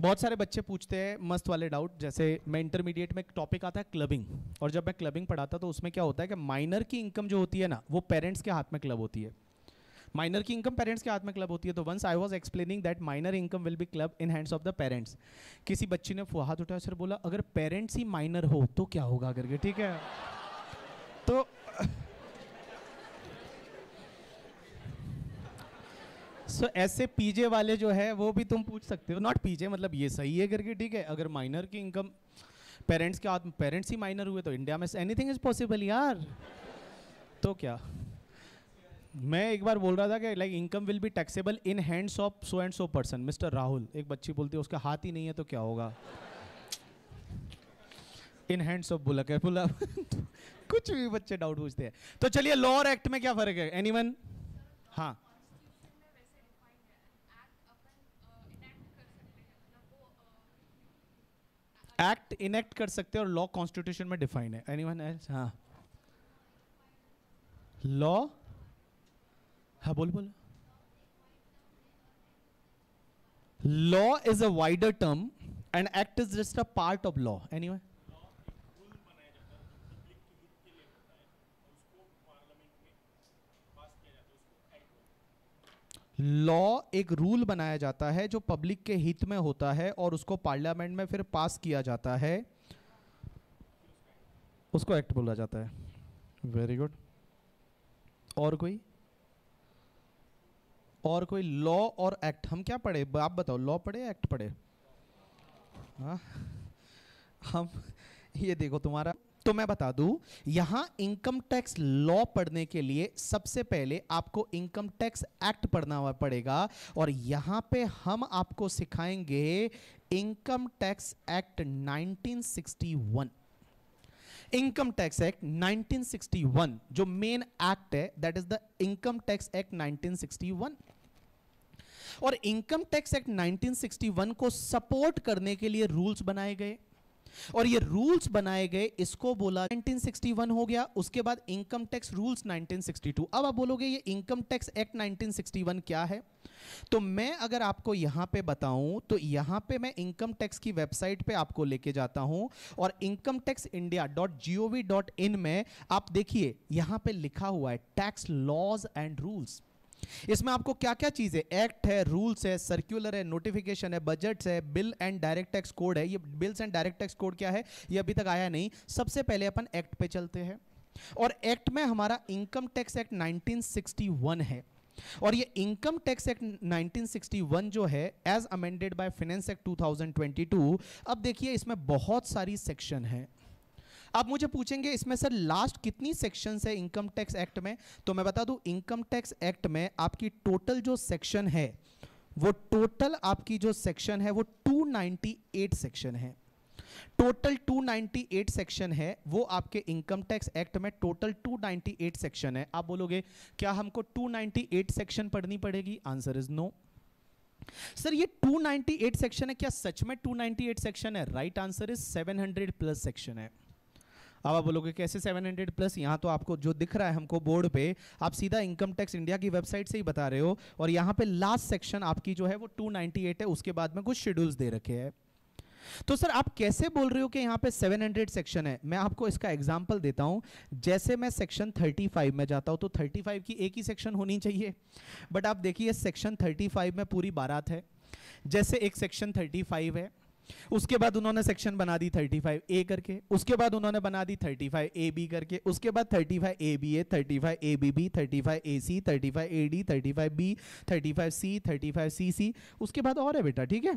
बहुत सारे बच्चे पूछते हैं मस्त वाले डाउट जैसे मैं इंटरमीडिएट में एक टॉपिक आता है क्लबिंग और जब मैं क्लबिंग पढ़ाता तो उसमें क्या होता है कि माइनर की इनकम जो होती है ना वो पेरेंट्स के हाथ में क्लब होती है माइनर की इनकम पेरेंट्स के हाथ में क्लब होती है तो once I was explaining that minor income will be club in hands of the parents किसी बच्ची ने हाथ उठाया सर बोला अगर पेरेंट्स ही माइनर हो तो क्या होगा करके ठीक है सो ऐसे पीजे वाले जो है वो भी तुम पूछ सकते हो नॉट पीजे मतलब ये सही है करके ठीक है अगर माइनर की इनकम पेरेंट्स के हाथ पेरेंट्स ही माइनर हुए तो इंडिया में एनीथिंग इज पॉसिबल यार तो क्या मैं एक बार बोल रहा था कि like income will be taxable in hands of so and so person mister Rahul एक बच्ची बोलती है उसका हाथ ही नहीं है तो क्या होगा इन हैंड्स ऑफ बुलक है बुलक (laughs) कुछ भी बच्चे डाउट पूछते हैं तो चलिए लॉर एक्ट में क्या फर्क है एनीवन हाँ एक्ट इनेक्ट कर सकते हैं और लॉ कॉन्स्टिट्यूशन में डिफाइन है एनी वन एल्स हाँ लॉ हाँ बोल बोल law is a wider term and act is just a part of law any one law एक रूल बनाया जाता है जो पब्लिक के हित में होता है और उसको पार्लियामेंट में फिर पास किया जाता है उसको एक्ट बोला जाता है वेरी गुड और कोई और कोई लॉ और एक्ट हम क्या पढ़े आप बताओ लॉ पढ़े एक्ट पढ़े हाँ (laughs) हम ये देखो तुम्हारा तो मैं बता दूं यहां इनकम टैक्स लॉ पढ़ने के लिए सबसे पहले आपको इनकम टैक्स एक्ट पढ़ना पड़ेगा और यहां पे हम आपको सिखाएंगे income tax act 1961 income tax act 1961 जो मेन एक्ट है that is the income tax act 1961 और इनकम टैक्स एक्ट 1961 को सपोर्ट करने के लिए रूल्स बनाए गए और ये रूल्स बनाए गए इसको बोला 1961 हो गया उसके बाद इनकम टैक्स रूल्स 1962 अब आप बोलोगे ये इनकम टैक्स एक्ट 1961 क्या है तो मैं अगर आपको यहां पे बताऊं तो यहां पे मैं इनकम टैक्स की वेबसाइट पे आपको लेके जाता हूं और income tax India dot G O V dot in में आप देखिए यहां पे लिखा हुआ है टैक्स लॉज एंड रूल्स इसमें आपको क्या क्या चीज़ है एक्ट है रूल्स है सर्कुलर है नोटिफिकेशन है बजट्स है bill and direct tax code है ये bills and direct tax code क्या है ये अभी तक आया नहीं सबसे पहले अपन एक्ट पे चलते हैं और एक्ट में हमारा इनकम टैक्स एक्ट 1961 है और ये इनकम टैक्स एक्ट 1961 जो है as amended by finance act 2022 अब देखिए इसमें बहुत सारी सेक्शन है आप मुझे पूछेंगे इसमें सर लास्ट कितनी सेक्शन है इनकम टैक्स एक्ट में तो मैं बता दूं इनकम टैक्स एक्ट में आपकी टोटल जो सेक्शन है वो टोटल आपकी जो सेक्शन है वो 298 सेक्शन है टोटल 298 सेक्शन है वो आपके इनकम टैक्स एक्ट में टोटल 298 सेक्शन है आप बोलोगे क्या हमको 298 सेक्शन पढ़नी पड़ेगी आंसर इज नो सर ये 298 सेक्शन है क्या सच में 298 सेक्शन है right answer is 700 plus section है अब आप बोलोगे कैसे 700 प्लस यहाँ तो आपको जो दिख रहा है हमको बोर्ड पे आप सीधा इनकम टैक्स इंडिया की वेबसाइट से ही बता रहे हो और यहाँ पे लास्ट सेक्शन आपकी जो है वो 298 है उसके बाद में कुछ शेड्यूल्स दे रखे हैं तो सर आप कैसे बोल रहे हो कि यहाँ पे 700 सेक्शन है मैं आपको इसका एग्जाम्पल देता हूँ जैसे मैं सेक्शन थर्टी में जाता हूँ तो थर्टी की एक ही सेक्शन होनी चाहिए बट आप देखिए सेक्शन थर्टी में पूरी बारात है जैसे एक सेक्शन थर्टी है उसके बाद उन्होंने सेक्शन बना दी 35 ए करके उसके बाद उन्होंने बना दी 35 ए बी करके उसके बाद 35 A B A 35 A B B 35 A C 35 A D 35 B 35 C 35 C C उसके बाद और है बेटा ठीक है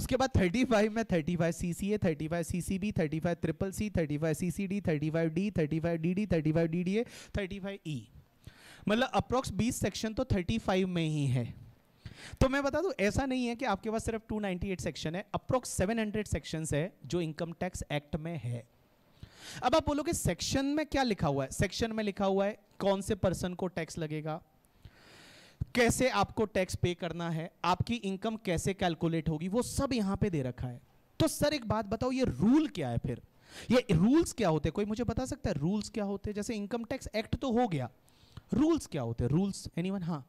उसके बाद 35 में 35 C C A 35 C C B 35 triple C 35 C C D 35 D 35 D D 35 D D A 35 E मतलब अप्रोक्स 20 सेक्शन तो 35 में ही है तो मैं बता दूं ऐसा नहीं है कि आपके पास सिर्फ 298 सेक्शन है अप्रोक्स 700 सेक्शंस है जो इनकम टैक्स एक्ट में है अब आप बोलोगे सेक्शन में क्या लिखा हुआ है सेक्शन में लिखा हुआ है कौन से पर्सन को टैक्स लगेगा कैसे आपको टैक्स पे करना है आपकी इनकम कैसे कैलकुलेट होगी वो सब यहां पे दे रखा है तो सर एक बात बताओ ये रूल क्या है फिर ये रूल्स क्या होते हैं कोई मुझे बता सकता है रूल्स क्या होते हैं जैसे इनकम टैक्स एक्ट तो हो गया रूल्स क्या होते हैं रूल्स एनीवन हाँ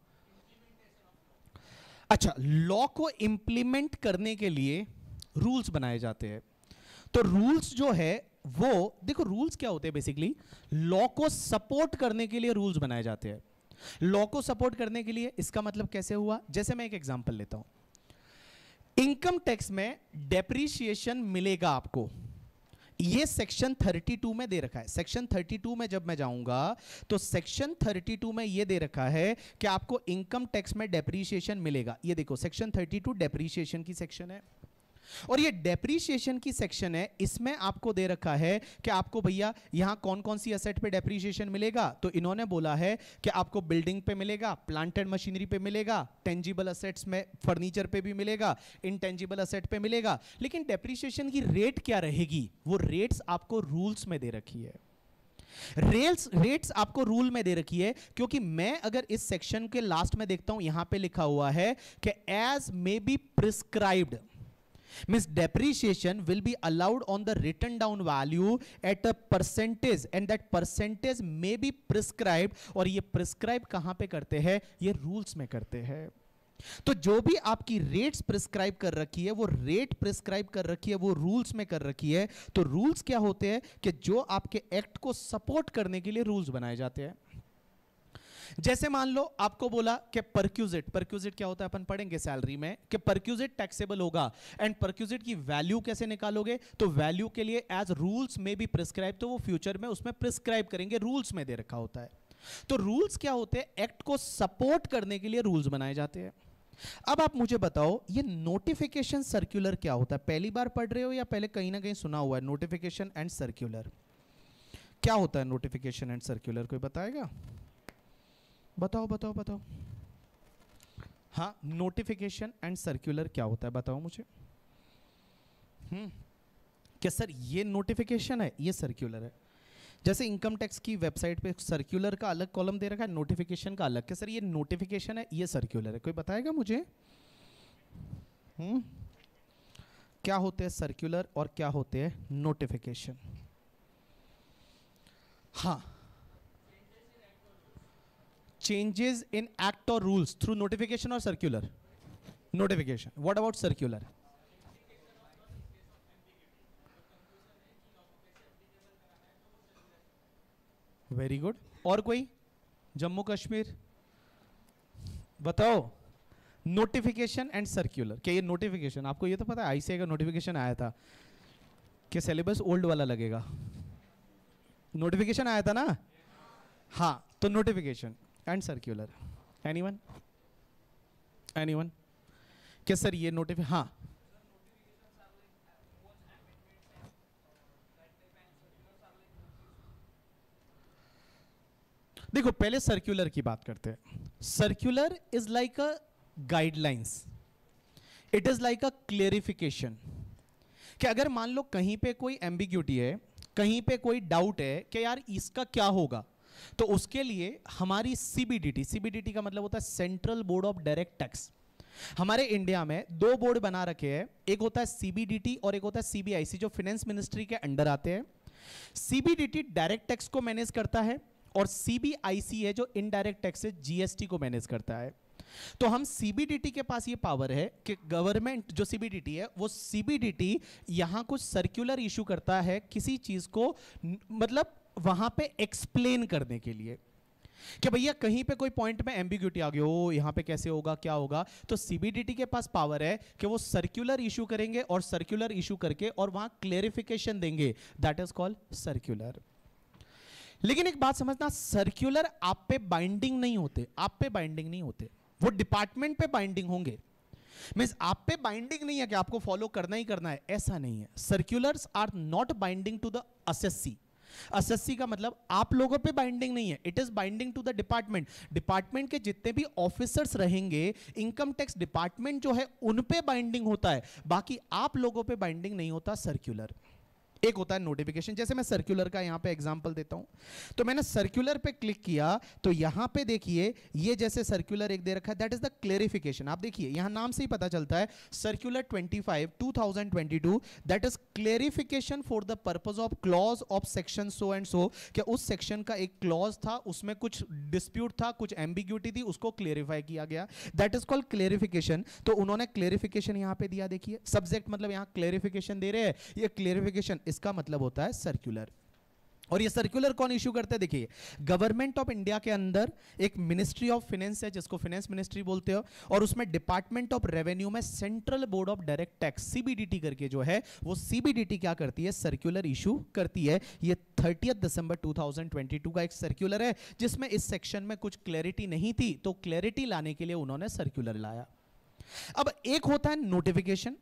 अच्छा लॉ को इंप्लीमेंट करने के लिए रूल्स बनाए जाते हैं तो रूल्स जो है वो देखो रूल्स क्या होते हैं बेसिकली लॉ को सपोर्ट करने के लिए रूल्स बनाए जाते हैं लॉ को सपोर्ट करने के लिए इसका मतलब कैसे हुआ जैसे मैं एक एग्जांपल लेता हूं इनकम टैक्स में डेप्रीशिएशन मिलेगा आपको ये सेक्शन 32 में दे रखा है सेक्शन 32 में जब मैं जाऊंगा तो सेक्शन 32 में ये दे रखा है कि आपको इनकम टैक्स में डेप्रीशिएशन मिलेगा ये देखो सेक्शन 32 टू की सेक्शन है और ये डेप्रीशिएशन की सेक्शन है इसमें आपको दे रखा है कि आपको भैया यहां कौन कौन सी असेट पे डेप्रीशिएशन मिलेगा तो इन्होंने बोला है कि आपको बिल्डिंग पे मिलेगा प्लांटेड मशीनरी पे मिलेगा टेंजिबल असेट्स में फर्नीचर पे भी मिलेगा इनटेंजिबल असेट पे मिलेगा लेकिन डेप्रीशिएशन की रेट क्या रहेगी वो रेट्स आपको रूल्स में दे रखी है रेल्स रेट्स आपको रूल में दे रखी है क्योंकि मैं अगर इस सेक्शन के लास्ट में देखता हूं यहां पे लिखा हुआ है कि as may be prescribed means depreciation will be allowed on the written down value at a percentage and that percentage may be prescribed और ये prescribe कहां पे करते हैं ये rules में करते हैं तो जो भी आपकी रेट्स प्रिस्क्राइब कर रखी है वो रेट प्रिस्क्राइब कर रखी है वो रूल्स में कर रखी है तो रूल्स क्या होते हैं कि जो आपके एक्ट को सपोर्ट करने के लिए रूल्स बनाए जाते हैं जैसे मान लो आपको बोला कि परक्यूजिट परक्यूजिट क्या होता है अपन पढ़ेंगे सैलरी में कि परक्यूजिट टैक्सेबल होगा एंड परक्यूजिट की वैल्यू कैसे निकालोगे तो वैल्यू के लिए एज रूल्स में भी प्रिस्क्राइब तो वो फ्यूचर में उसमें प्रिस्क्राइब करेंगे रूल्स में दे रखा होता है तो रूल्स क्या होते हैं एक्ट को सपोर्ट करने के लिए रूल्स बनाए जाते हैं अब आप मुझे बताओ ये नोटिफिकेशन सर्कुलर क्या होता है पहली बार पढ़ रहे हो या पहले कहीं ना कहीं सुना हुआ है नोटिफिकेशन एंड सर्कुलर क्या होता है नोटिफिकेशन एंड सर्कुलर कोई बताएगा बताओ बताओ बताओ हाँ नोटिफिकेशन एंड सर्कुलर क्या होता है बताओ मुझे हम्म, क्या सर ये नोटिफिकेशन है ये सर्कुलर है जैसे इनकम टैक्स की वेबसाइट पे सर्कुलर का अलग कॉलम दे रखा है नोटिफिकेशन का अलग क्या सर ये नोटिफिकेशन है ये सर्कुलर है कोई बताएगा मुझे हम्म क्या होते हैं सर्कुलर और क्या होते हैं नोटिफिकेशन हाँ changes in act or rules through notification or circular notification what about circular very good और कोई जम्मू कश्मीर बताओ नोटिफिकेशन एंड सर्क्यूलर क्या ये नोटिफिकेशन आपको ये तो पता है आईसीआई का नोटिफिकेशन आया था कि सिलेबस ओल्ड वाला लगेगा नोटिफिकेशन आया था ना हाँ तो notification and circular any one any one क्या सर ये नोटिफिक हाँ देखो पहले सर्क्यूलर की बात करते हैं circular is like a guidelines it is like a clarification कि अगर मान लो कहीं पे कोई एम्बिग्यूटी है कहीं पे कोई डाउट है कि यार इसका क्या होगा तो उसके लिए हमारी सीबीडीटी सीबीडीटी का मतलब होता है central board of direct tax हमारे इंडिया में दो बोर्ड बना रखे हैं एक होता है सीबीडीटी और एक होता है सीबीआईसी जो फाइनेंस मिनिस्ट्री के अंडर आते हैं सीबीडीटी डायरेक्ट टैक्स को मैनेज करता है और सीबीआईसी है जो इनडायरेक्ट टैक्स है जीएसटी को मैनेज करता है तो हम सीबीडीटी के पास ये पावर है कि गवर्नमेंट जो सीबीडीटी है वो सीबीडीटी यहां कुछ सर्कुलर इशू करता है किसी चीज को मतलब वहां पे एक्सप्लेन करने के लिए कि भैया कहीं पे कोई पॉइंट में एम्बिग्यूटी आ गई हो यहां पे कैसे होगा क्या होगा तो सीबीडीटी के पास पावर है कि वो सर्क्यूलर इशू करेंगे और सर्क्यूलर इशू करके और वहां क्लेरिफिकेशन देंगे दैट इज कॉल्ड सर्क्यूलर लेकिन एक बात समझना सर्क्यूलर आप पे बाइंडिंग नहीं होते आप पे बाइंडिंग नहीं होते वो डिपार्टमेंट पे बाइंडिंग होंगे मीन्स आप पे बाइंडिंग नहीं है कि आपको फॉलो करना ही करना है ऐसा नहीं है circulars are not binding to the assessee assessee का मतलब आप लोगों पे बाइंडिंग नहीं है it is binding to the department department के जितने भी ऑफिसर्स रहेंगे इनकम टैक्स डिपार्टमेंट जो है उन पे बाइंडिंग होता है बाकी आप लोगों पे बाइंडिंग नहीं होता सर्क्यूलर एक होता है नोटिफिकेशन जैसे मैं सर्कुलर का यहां पे एग्जांपल देता हूं तो मैंने सर्कुलर पे क्लिक किया तो यहां पे देखिए ये जैसे सर्कुलर एक दे रखा है दैट इज द क्लेरिफिकेशन आप देखिए यहां नाम से ही पता चलता है circular 25 2022 that is clarification for the purpose of clause of section so and so क्या उस सेक्शन का एक क्लॉज था उसमें कुछ डिस्प्यूट था कुछ एम्बिग्यूटी थी उसको क्लेरिफाई किया गया दैट इज कॉल्ड क्लेरिफिकेशन तो उन्होंने क्लेरिफिकेशन यहां पे दिया देखिए सब्जेक्ट मतलब यहां क्लेरिफिकेशन दे रहे हैं ये क्लेरिफिकेशन इसका मतलब होता है सर्कुलर और ये सर्कुलर कौन इश्यू करते हैं देखिए गवर्नमेंट ऑफ इंडिया के अंदर एक मिनिस्ट्री ऑफ फाइनेंस है जिसको फाइनेंस मिनिस्ट्री बोलते हो और उसमें डिपार्टमेंट ऑफ रेवेन्यू में central board of direct tax CBDT करके जो है वो सीबीडीटी क्या करती है सर्कुलर इशू करती है ये थर्टी दिसंबर 2022 का एक सर्क्यूलर है जिसमें इस सेक्शन में कुछ क्लैरिटी नहीं थी तो क्लैरिटी लाने के लिए उन्होंने सर्क्यूलर लाया अब एक होता है नोटिफिकेशन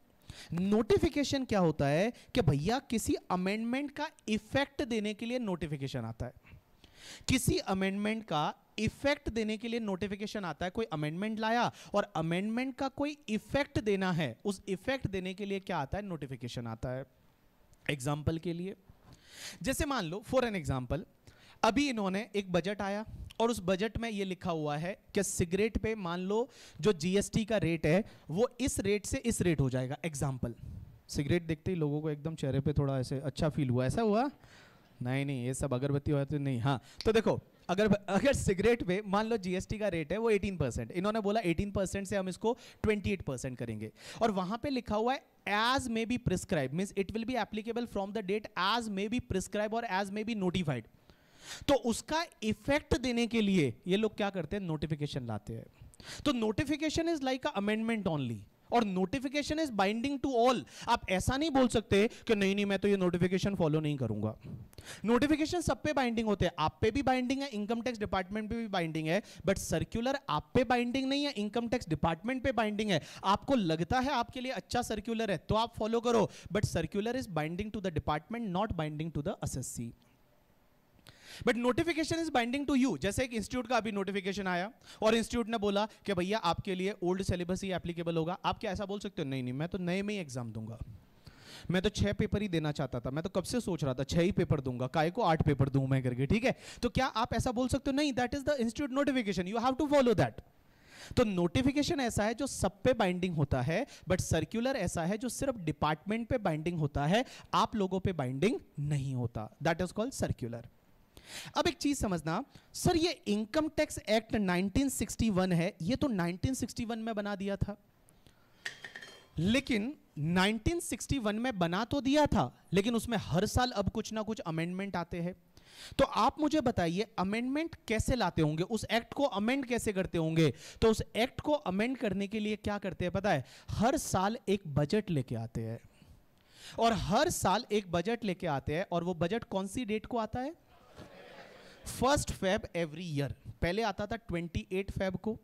नोटिफिकेशन क्या होता है कि भैया किसी अमेंडमेंट का इफेक्ट देने के लिए नोटिफिकेशन आता है किसी अमेंडमेंट का इफेक्ट देने के लिए नोटिफिकेशन आता है कोई अमेंडमेंट लाया और अमेंडमेंट का कोई इफेक्ट देना है उस इफेक्ट देने के लिए क्या आता है नोटिफिकेशन आता है एग्जाम्पल के लिए जैसे मान लो फॉर एन एग्जाम्पल अभी इन्होंने एक बजट आया और उस बजट में ये लिखा हुआ है कि सिगरेट पे मान लो जो जीएसटी का रेट है वो इस रेट से इस रेट हो जाएगा एग्जाम्पल सिगरेट देखते ही लोगों को एकदम चेहरे पे थोड़ा ऐसे अच्छा फील हुआ ऐसा हुआ नहीं नहीं ये सब अगरबत्ती हुआ तो नहीं हाँ तो देखो अगर अगर सिगरेट पे मान लो जीएसटी का रेट है वो 18 परसेंट इन्होंने बोला 18 परसेंट से हम इसको 28 परसेंट करेंगे और वहां पे लिखा हुआ है as may be prescribe means it will be applicable from the date as may be prescribe और एज मे बी नोटिफाइड तो उसका इफेक्ट देने के लिए ये लोग क्या करते हैं नोटिफिकेशन लाते हैं तो notification is like amendment only और notification is binding to all आप ऐसा नहीं बोल सकते कि नहीं नहीं मैं तो ये नोटिफिकेशन फॉलो नहीं करूंगा नोटिफिकेशन सब पे बाइंडिंग होते हैं आप पे भी बाइंडिंग है इनकम टैक्स डिपार्टमेंट पे भी बाइंडिंग है बट सर्क्यूलर आप पे बाइंडिंग नहीं है इनकम टैक्स डिपार्टमेंट पे बाइंडिंग है आपको लगता है आपके लिए अच्छा सर्क्यूलर है तो आप फॉलो करो but circular is binding to the department not binding to the assessee but notification is binding to you जैसे एक इंस्टीट्यूट का अभी नोटिफिकेशन आया और इंस्टीट्यूट ने बोला कि भैया आपके लिए ओल्ड सिलेबस ही एप्लीकेबल होगा आप क्या ऐसा बोल सकते हो नहीं नहीं मैं तो नए में ही एग्जाम दूंगा मैं तो छह पेपर ही देना चाहता था मैं तो कब से सोच रहा था छह ही पेपर दूंगा काय को आठ पेपर दूं मैं करके ठीक है तो क्या आप ऐसा बोल सकते हो नहीं that is the institute notification you have to follow that तो नोटिफिकेशन ऐसा है जो सब पे बाइंडिंग होता है बट सर्कुलर ऐसा है जो सिर्फ डिपार्टमेंट पे बाइंडिंग होता है आप लोगों पे बाइंडिंग नहीं होता दैट इज कॉल्ड सर्क्यूलर अब एक चीज समझना सर ये इनकम टैक्स एक्ट 1961 है ये तो 1961 में बना दिया था लेकिन 1961 में बना तो दिया था लेकिन उसमें हर साल अब कुछ ना कुछ अमेंडमेंट आते हैं तो आप मुझे बताइए अमेंडमेंट कैसे लाते होंगे उस एक्ट को अमेंड कैसे करते होंगे तो उस एक्ट को अमेंड करने के लिए क्या करते हैं पता है हर साल एक बजट लेके आते हैं और हर साल एक बजट लेके आते हैं और वो बजट कौन सी डेट को आता है फर्स्ट फेब एवरी ईयर पहले आता था 28 फेब को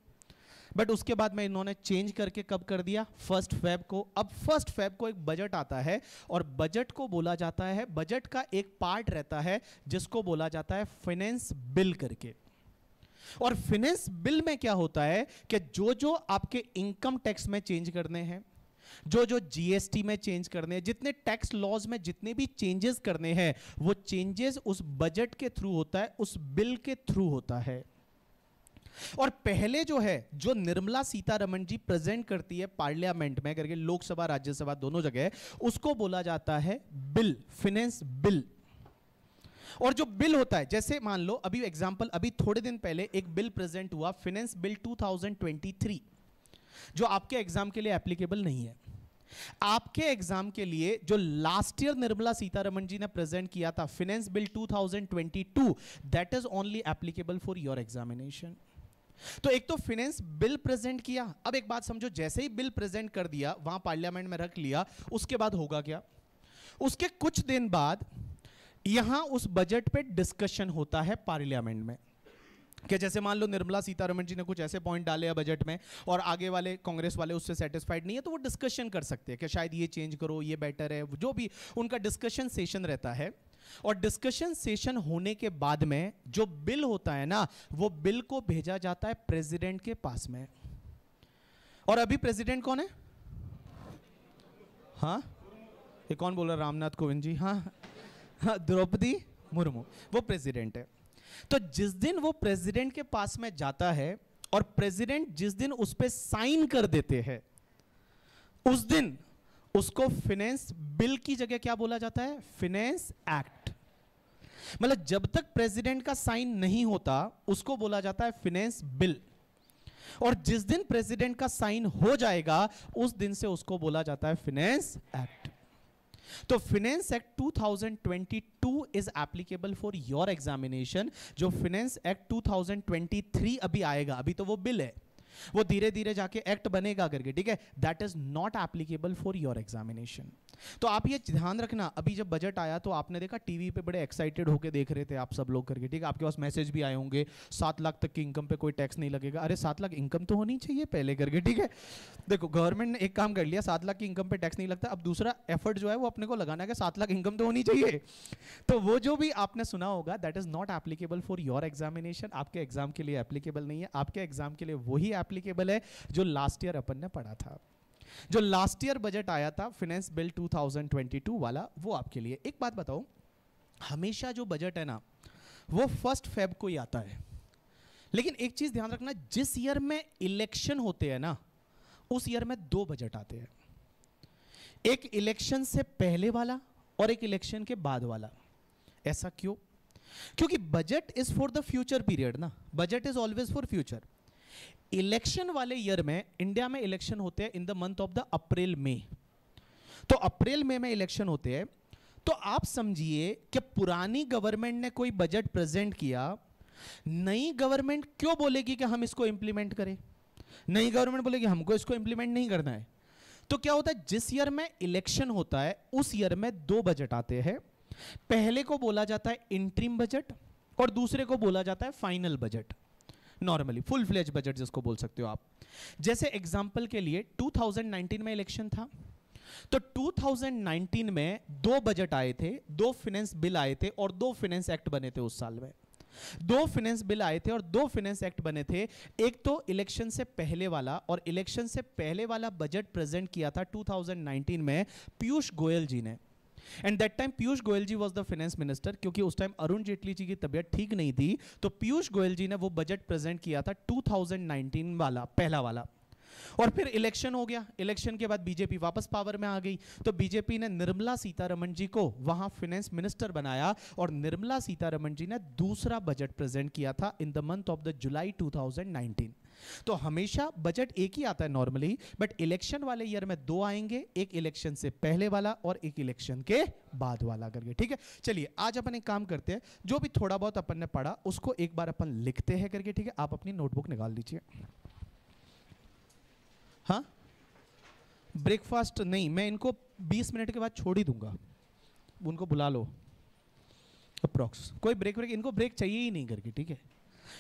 बट उसके बाद में इन्होंने चेंज करके कब कर दिया फर्स्ट फेब को अब फर्स्ट फेब को एक बजट आता है और बजट को बोला जाता है बजट का एक पार्ट रहता है जिसको बोला जाता है फाइनेंस बिल करके और फाइनेंस बिल में क्या होता है कि जो जो आपके इनकम टैक्स में चेंज करने हैं जो जो जीएसटी में चेंज करने हैं जितने टैक्स लॉज में जितने भी चेंजेस करने हैं वो चेंजेस उस बजट के थ्रू होता है उस बिल के थ्रू होता है और पहले जो है जो निर्मला सीतारमन जी प्रेजेंट करती है पार्लियामेंट में करके लोकसभा राज्यसभा दोनों जगह उसको बोला जाता है बिल फिनेंस बिल और जो बिल होता है जैसे मान लो अभी एग्जांपल अभी थोड़े दिन पहले एक बिल प्रेजेंट हुआ फिनेंस बिल 2023 जो आपके एग्जाम के लिए एप्लीकेबल नहीं है आपके एग्जाम के लिए जो लास्ट ईयर निर्मला सीतारमन जी ने प्रेजेंट किया था finance bill 2022 thousand that is only applicable for your examination तो एक तो फिनेंस बिल प्रेजेंट किया अब एक बात समझो जैसे ही बिल प्रेजेंट कर दिया वहां पार्लियामेंट में रख लिया उसके बाद होगा क्या उसके कुछ दिन बाद यहां उस बजट पे डिस्कशन होता है पार्लियामेंट में कि जैसे मान लो निर्मला सीतारमण जी ने कुछ ऐसे पॉइंट डाले हैं बजट में और आगे वाले कांग्रेस वाले उससे सेटिस्फाइड नहीं है तो वो डिस्कशन कर सकते हैं कि शायद ये चेंज करो ये बेटर है जो भी उनका डिस्कशन सेशन रहता है और डिस्कशन सेशन होने के बाद में जो बिल होता है ना वो बिल को भेजा जाता है प्रेसिडेंट के पास में और अभी प्रेसिडेंट कौन है हाँ ये कौन रहा रामनाथ कोविंद जी हाँ, हाँ द्रौपदी मुर्मू वो प्रेसिडेंट है तो जिस दिन वो प्रेसिडेंट के पास में जाता है और प्रेसिडेंट जिस दिन उस पर साइन कर देते हैं उस दिन उसको फिनेंस बिल की जगह क्या बोला जाता है फिनेंस एक्ट मतलब जब तक प्रेसिडेंट का साइन नहीं होता उसको बोला जाता है फिनेंस बिल और जिस दिन प्रेसिडेंट का साइन हो जाएगा उस दिन से उसको बोला जाता है फिनेंस एक्ट तो finance act 2022 is applicable for your examination जो फिनेंस एक्ट 2023 अभी आएगा अभी तो वो बिल है वो धीरे धीरे जाके एक्ट बनेगा करके ठीक है that is not applicable for your examination तो आप ये ध्यान रखना अभी जब बजट आया तो आपने देखा टीवी पे बड़े एक्साइटेड होकर देख रहे थे आप सब लोग करके ठीक है आपके पास मैसेज भी आए होंगे सात लाख तक की इनकम पे कोई टैक्स नहीं लगेगा अरे सात लाख इनकम तो होनी चाहिए पहले करके ठीक है देखो गवर्नमेंट ने एक काम कर लिया सात लाख की इनकम पे टैक्स नहीं लगता अब दूसरा एफर्ट जो है वो अपने को लगाना है सात लाख इनकम तो होनी चाहिए तो वो जो भी आपने सुना होगा that is not applicable for your examination आपके एग्जाम के लिए एप्लीकेबल नहीं है आपके एग्जाम के लिए वही एप्लीकेबल है जो लास्ट ईयर अपन ने पढ़ा था जो लास्ट ईयर बजट आया था फिनेंस बिल 2022 वाला वो आपके लिए एक बात बताऊं हमेशा जो बजट है ना वो फर्स्ट फेब को ही आता है लेकिन एक चीज ध्यान रखना जिस ईयर में इलेक्शन होते हैं ना उस ईयर में दो बजट आते हैं एक इलेक्शन से पहले वाला और एक इलेक्शन के बाद वाला ऐसा क्यों क्योंकि budget is for the future period ना budget is always for future election वाले ईयर में इंडिया में इलेक्शन होते हैं in the month of the April May तो अप्रैल मई में इलेक्शन होते हैं तो आप समझिए कि पुरानी गवर्नमेंट ने कोई बजट प्रेजेंट किया नई गवर्नमेंट क्यों बोलेगी कि हम इसको इंप्लीमेंट करें नई गवर्नमेंट बोलेगी हमको इसको इंप्लीमेंट नहीं करना है तो क्या होता है जिस ईयर में इलेक्शन होता है उस ईयर में दो बजट आते हैं पहले को बोला जाता है इंट्रीम बजट और दूसरे को बोला जाता है final budget normally full fledge budget जिसको बोल सकते हो आप जैसे एग्जाम्पल के लिए 2019 में इलेक्शन था तो 2019 में दो बजट आए थे दो फिनेंस बिल आए थे और दो फिनेंस एक्ट बने थे उस साल में दो फिनेंस बिल आए थे और दो फिनेंस एक्ट बने थे एक तो इलेक्शन से पहले वाला और इलेक्शन से पहले वाला बजट प्रेजेंट किया था 2019 में पीयूष गोयल जी ने and that time Piyush Goyal ji was the finance minister क्योंकि उस टाइम अरुण जेटली जी की तबियत ठीक नहीं थी तो पीयूष गोयल जी ने वो बजट प्रेजेंट किया था 2019 वाला पहला वाला और फिर इलेक्शन हो गया इलेक्शन के बाद बीजेपी वापस पावर में आ गई तो बीजेपी ने निर्मला सीतारमन जी को वहां फाइनेंस मिनिस्टर बनाया और निर्मला सीतारमन जी ने दूसरा बजट प्रेजेंट किया था in the month of the July 2019 तो हमेशा बजट एक ही आता है नॉर्मली बट इलेक्शन वाले ईयर में दो आएंगे एक इलेक्शन से पहले वाला और एक इलेक्शन के बाद वाला करके ठीक है चलिए आज अपन एक काम करते हैं जो भी थोड़ा बहुत अपन ने पढ़ा उसको एक बार अपन लिखते हैं करके ठीक है आप अपनी नोटबुक निकाल लीजिए हाँ ब्रेकफास्ट नहीं मैं इनको 20 मिनट के बाद छोड़ ही दूंगा उनको बुला लो अप्रॉक्स कोई ब्रेक ब्रेक इनको ब्रेक चाहिए ही नहीं करके ठीक है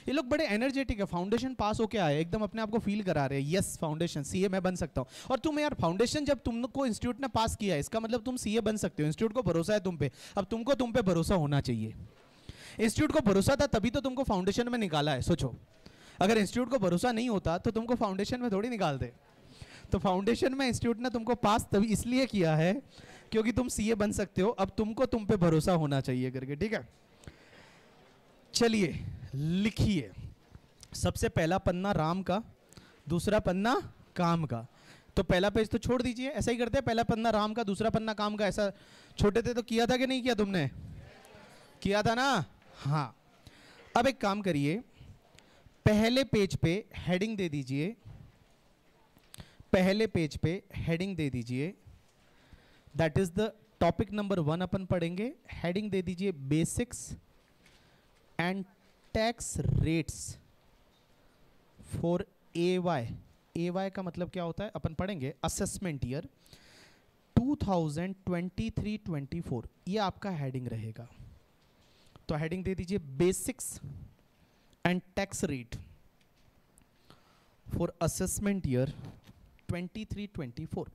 ये लोग बड़े एनर्जेटिक है फाउंडेशन पास होके आए एकदम अपने आप को फील करा रहे हैं यस फाउंडेशन सी मैं बन सकता हूँ और तुम यार फाउंडेशन जब तुमको इंस्टीट्यूट ने पास किया है इसका मतलब तुम सी बन सकते हो इंस्टीट्यूट को भरोसा है तुम पे अब तुमको तुम पे भरोसा होना चाहिए इंस्टीट्यूट को भरोसा था तभी तो तुमको फाउंडेशन में निकाला है सोचो अगर इंस्टीट्यूट को भरोसा नहीं होता तो तुमको फाउंडेशन में थोड़ी निकाल दे तो फाउंडेशन में इंस्टीट्यूट ने तुमको पास तभी इसलिए किया है क्योंकि तुम सीए बन सकते हो अब तुमको तुम पे भरोसा होना चाहिए करके ठीक है चलिए लिखिए सबसे पहला पन्ना राम का दूसरा पन्ना काम का तो पहला पेज तो छोड़ दीजिए ऐसा ही करते हैं पहला पन्ना राम का दूसरा पन्ना काम का ऐसा छोटे थे तो किया था कि नहीं किया तुमने किया था ना हाँ अब एक काम करिए पहले पेज पे हेडिंग दे दीजिए पहले पेज पे हेडिंग दे दीजिए that is the topic number one अपन पढ़ेंगे हेडिंग दे दीजिए basics and tax rates for A Y A Y का मतलब क्या होता है अपन पढ़ेंगे असेसमेंट ईयर 2023-24 ये आपका हेडिंग रहेगा तो हेडिंग दे दीजिए basics and tax rate for assessment year 23-24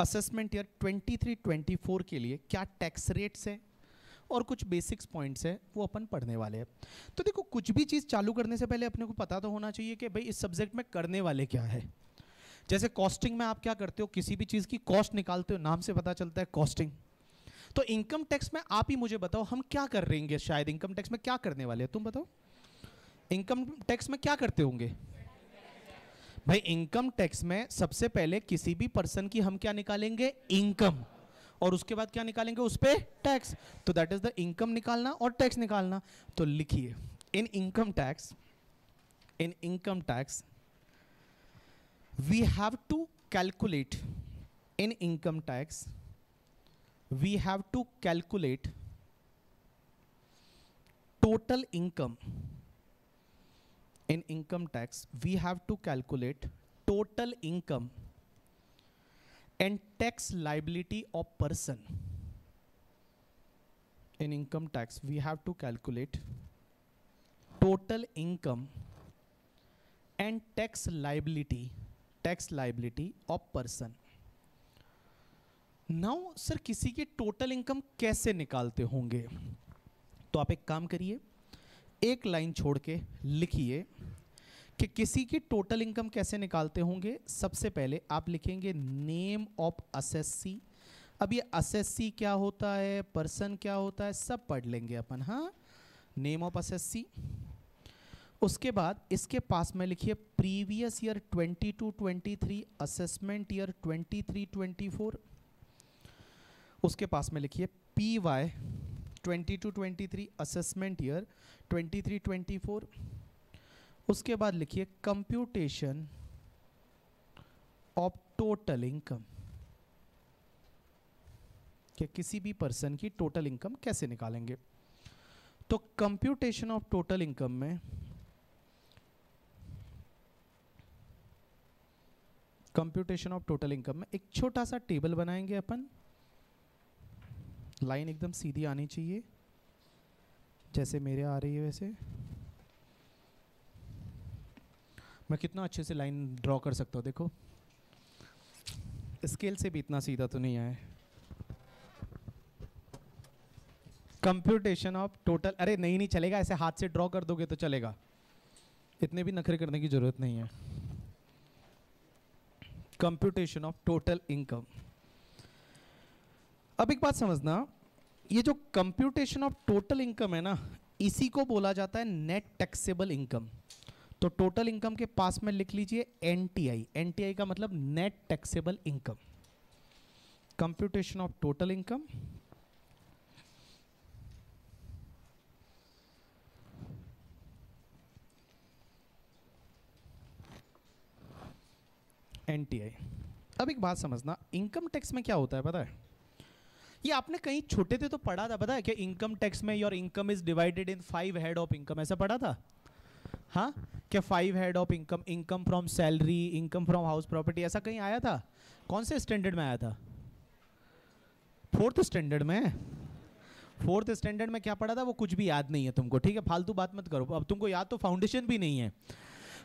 assessment year 23-24 के लिए क्या टैक्स रेट्स हैं और कुछ बेसिक्स पॉइंट्स है वो अपन पढ़ने वाले हैं तो देखो कुछ भी चीज़ चालू करने से पहले अपने को पता तो होना चाहिए कि भाई इस सब्जेक्ट में करने वाले क्या है जैसे कॉस्टिंग में आप क्या करते हो किसी भी चीज़ की कॉस्ट निकालते हो नाम से पता चलता है कॉस्टिंग तो इनकम टैक्स में आप ही मुझे बताओ हम क्या कर रहेंगे शायद इनकम टैक्स में क्या करने वाले हैं तुम बताओ इनकम टैक्स में क्या करते होंगे भाई इनकम टैक्स में सबसे पहले किसी भी पर्सन की हम क्या निकालेंगे इनकम और उसके बाद क्या निकालेंगे उस पर टैक्स तो दैट इज द इनकम निकालना और टैक्स निकालना तो लिखिए in income tax in income tax we have to calculate in income tax we have to calculate total income in income tax we have to calculate total income and tax liability of person in income tax we have to calculate total income and tax liability tax liability of person now sir किसी के total income कैसे निकालते होंगे तो आप एक काम करिए एक लाइन छोड़ के लिखिए कि किसी की टोटल इनकम कैसे निकालते होंगे सबसे पहले आप लिखेंगे नेम ऑफ असेसी अब ये असेसी क्या होता है पर्सन क्या होता है सब पढ़ लेंगे अपन हाँ नेम ऑफ असेसी उसके बाद इसके पास में लिखिए प्रीवियस ईयर 22 23 असेसमेंट ईयर 23 24 उसके पास में लिखिए P Y twenty two twenty three assessment year twenty three twenty four उसके बाद लिखिए कंप्यूटेशन ऑफ टोटल इनकम कि किसी भी पर्सन की टोटल इनकम कैसे निकालेंगे तो कंप्यूटेशन ऑफ टोटल इनकम में कंप्यूटेशन ऑफ टोटल इनकम में एक छोटा सा टेबल बनाएंगे अपन लाइन एकदम सीधी आनी चाहिए जैसे मेरे आ रही है वैसे मैं कितना अच्छे से लाइन ड्रॉ कर सकता हूँ देखो स्केल से भी इतना सीधा तो नहीं आया कंप्यूटेशन ऑफ टोटल अरे नहीं नहीं चलेगा ऐसे हाथ से ड्रॉ कर दोगे तो चलेगा इतने भी नखरे करने की ज़रूरत नहीं है कंप्यूटेशन ऑफ टोटल इनकम अब एक बात समझना ये जो कंप्यूटेशन ऑफ टोटल इनकम है ना इसी को बोला जाता है नेट टैक्सेबल इनकम तो टोटल इनकम के पास में लिख लीजिए एनटीआई एनटीआई का मतलब net taxable income computation of total income NTI अब एक बात समझना इनकम टैक्स में क्या होता है पता है ये आपने कहीं छोटे थे तो पढ़ा था पता है कि इनकम टैक्स में your income is divided in five head of income ऐसा पढ़ा था हाँ क्या five head of income income from salary income from house property ऐसा कहीं आया था कौन से स्टैंडर्ड में आया था फोर्थ स्टैंडर्ड में फोर्थ स्टैंडर्ड में क्या पढ़ा था वो कुछ भी याद नहीं है तुमको ठीक है फालतू बात मत करो अब तुमको याद तो फाउंडेशन भी नहीं है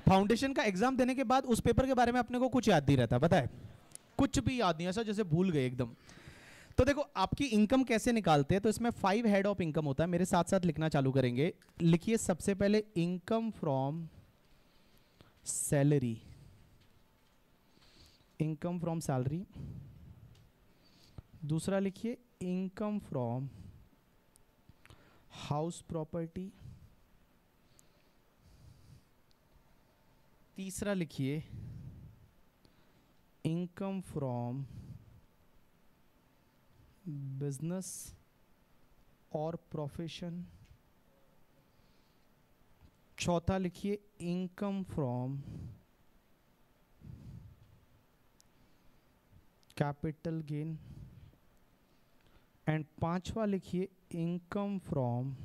फाउंडेशन का एग्जाम देने के बाद उस पेपर के बारे में अपने को कुछ याद नहीं रहता पता है कुछ भी याद नहीं ऐसा जैसे भूल गए एकदम तो देखो आपकी इनकम कैसे निकालते हैं तो इसमें फाइव हेड ऑफ इनकम होता है मेरे साथ साथ लिखना चालू करेंगे लिखिए सबसे पहले income from salary income from salary दूसरा लिखिए इनकम फ्रॉम हाउस प्रॉपर्टी तीसरा लिखिए इनकम फ्रॉम बिजनेस और प्रोफेशन चौथा लिखिए income from capital gain and पांचवा लिखिए income from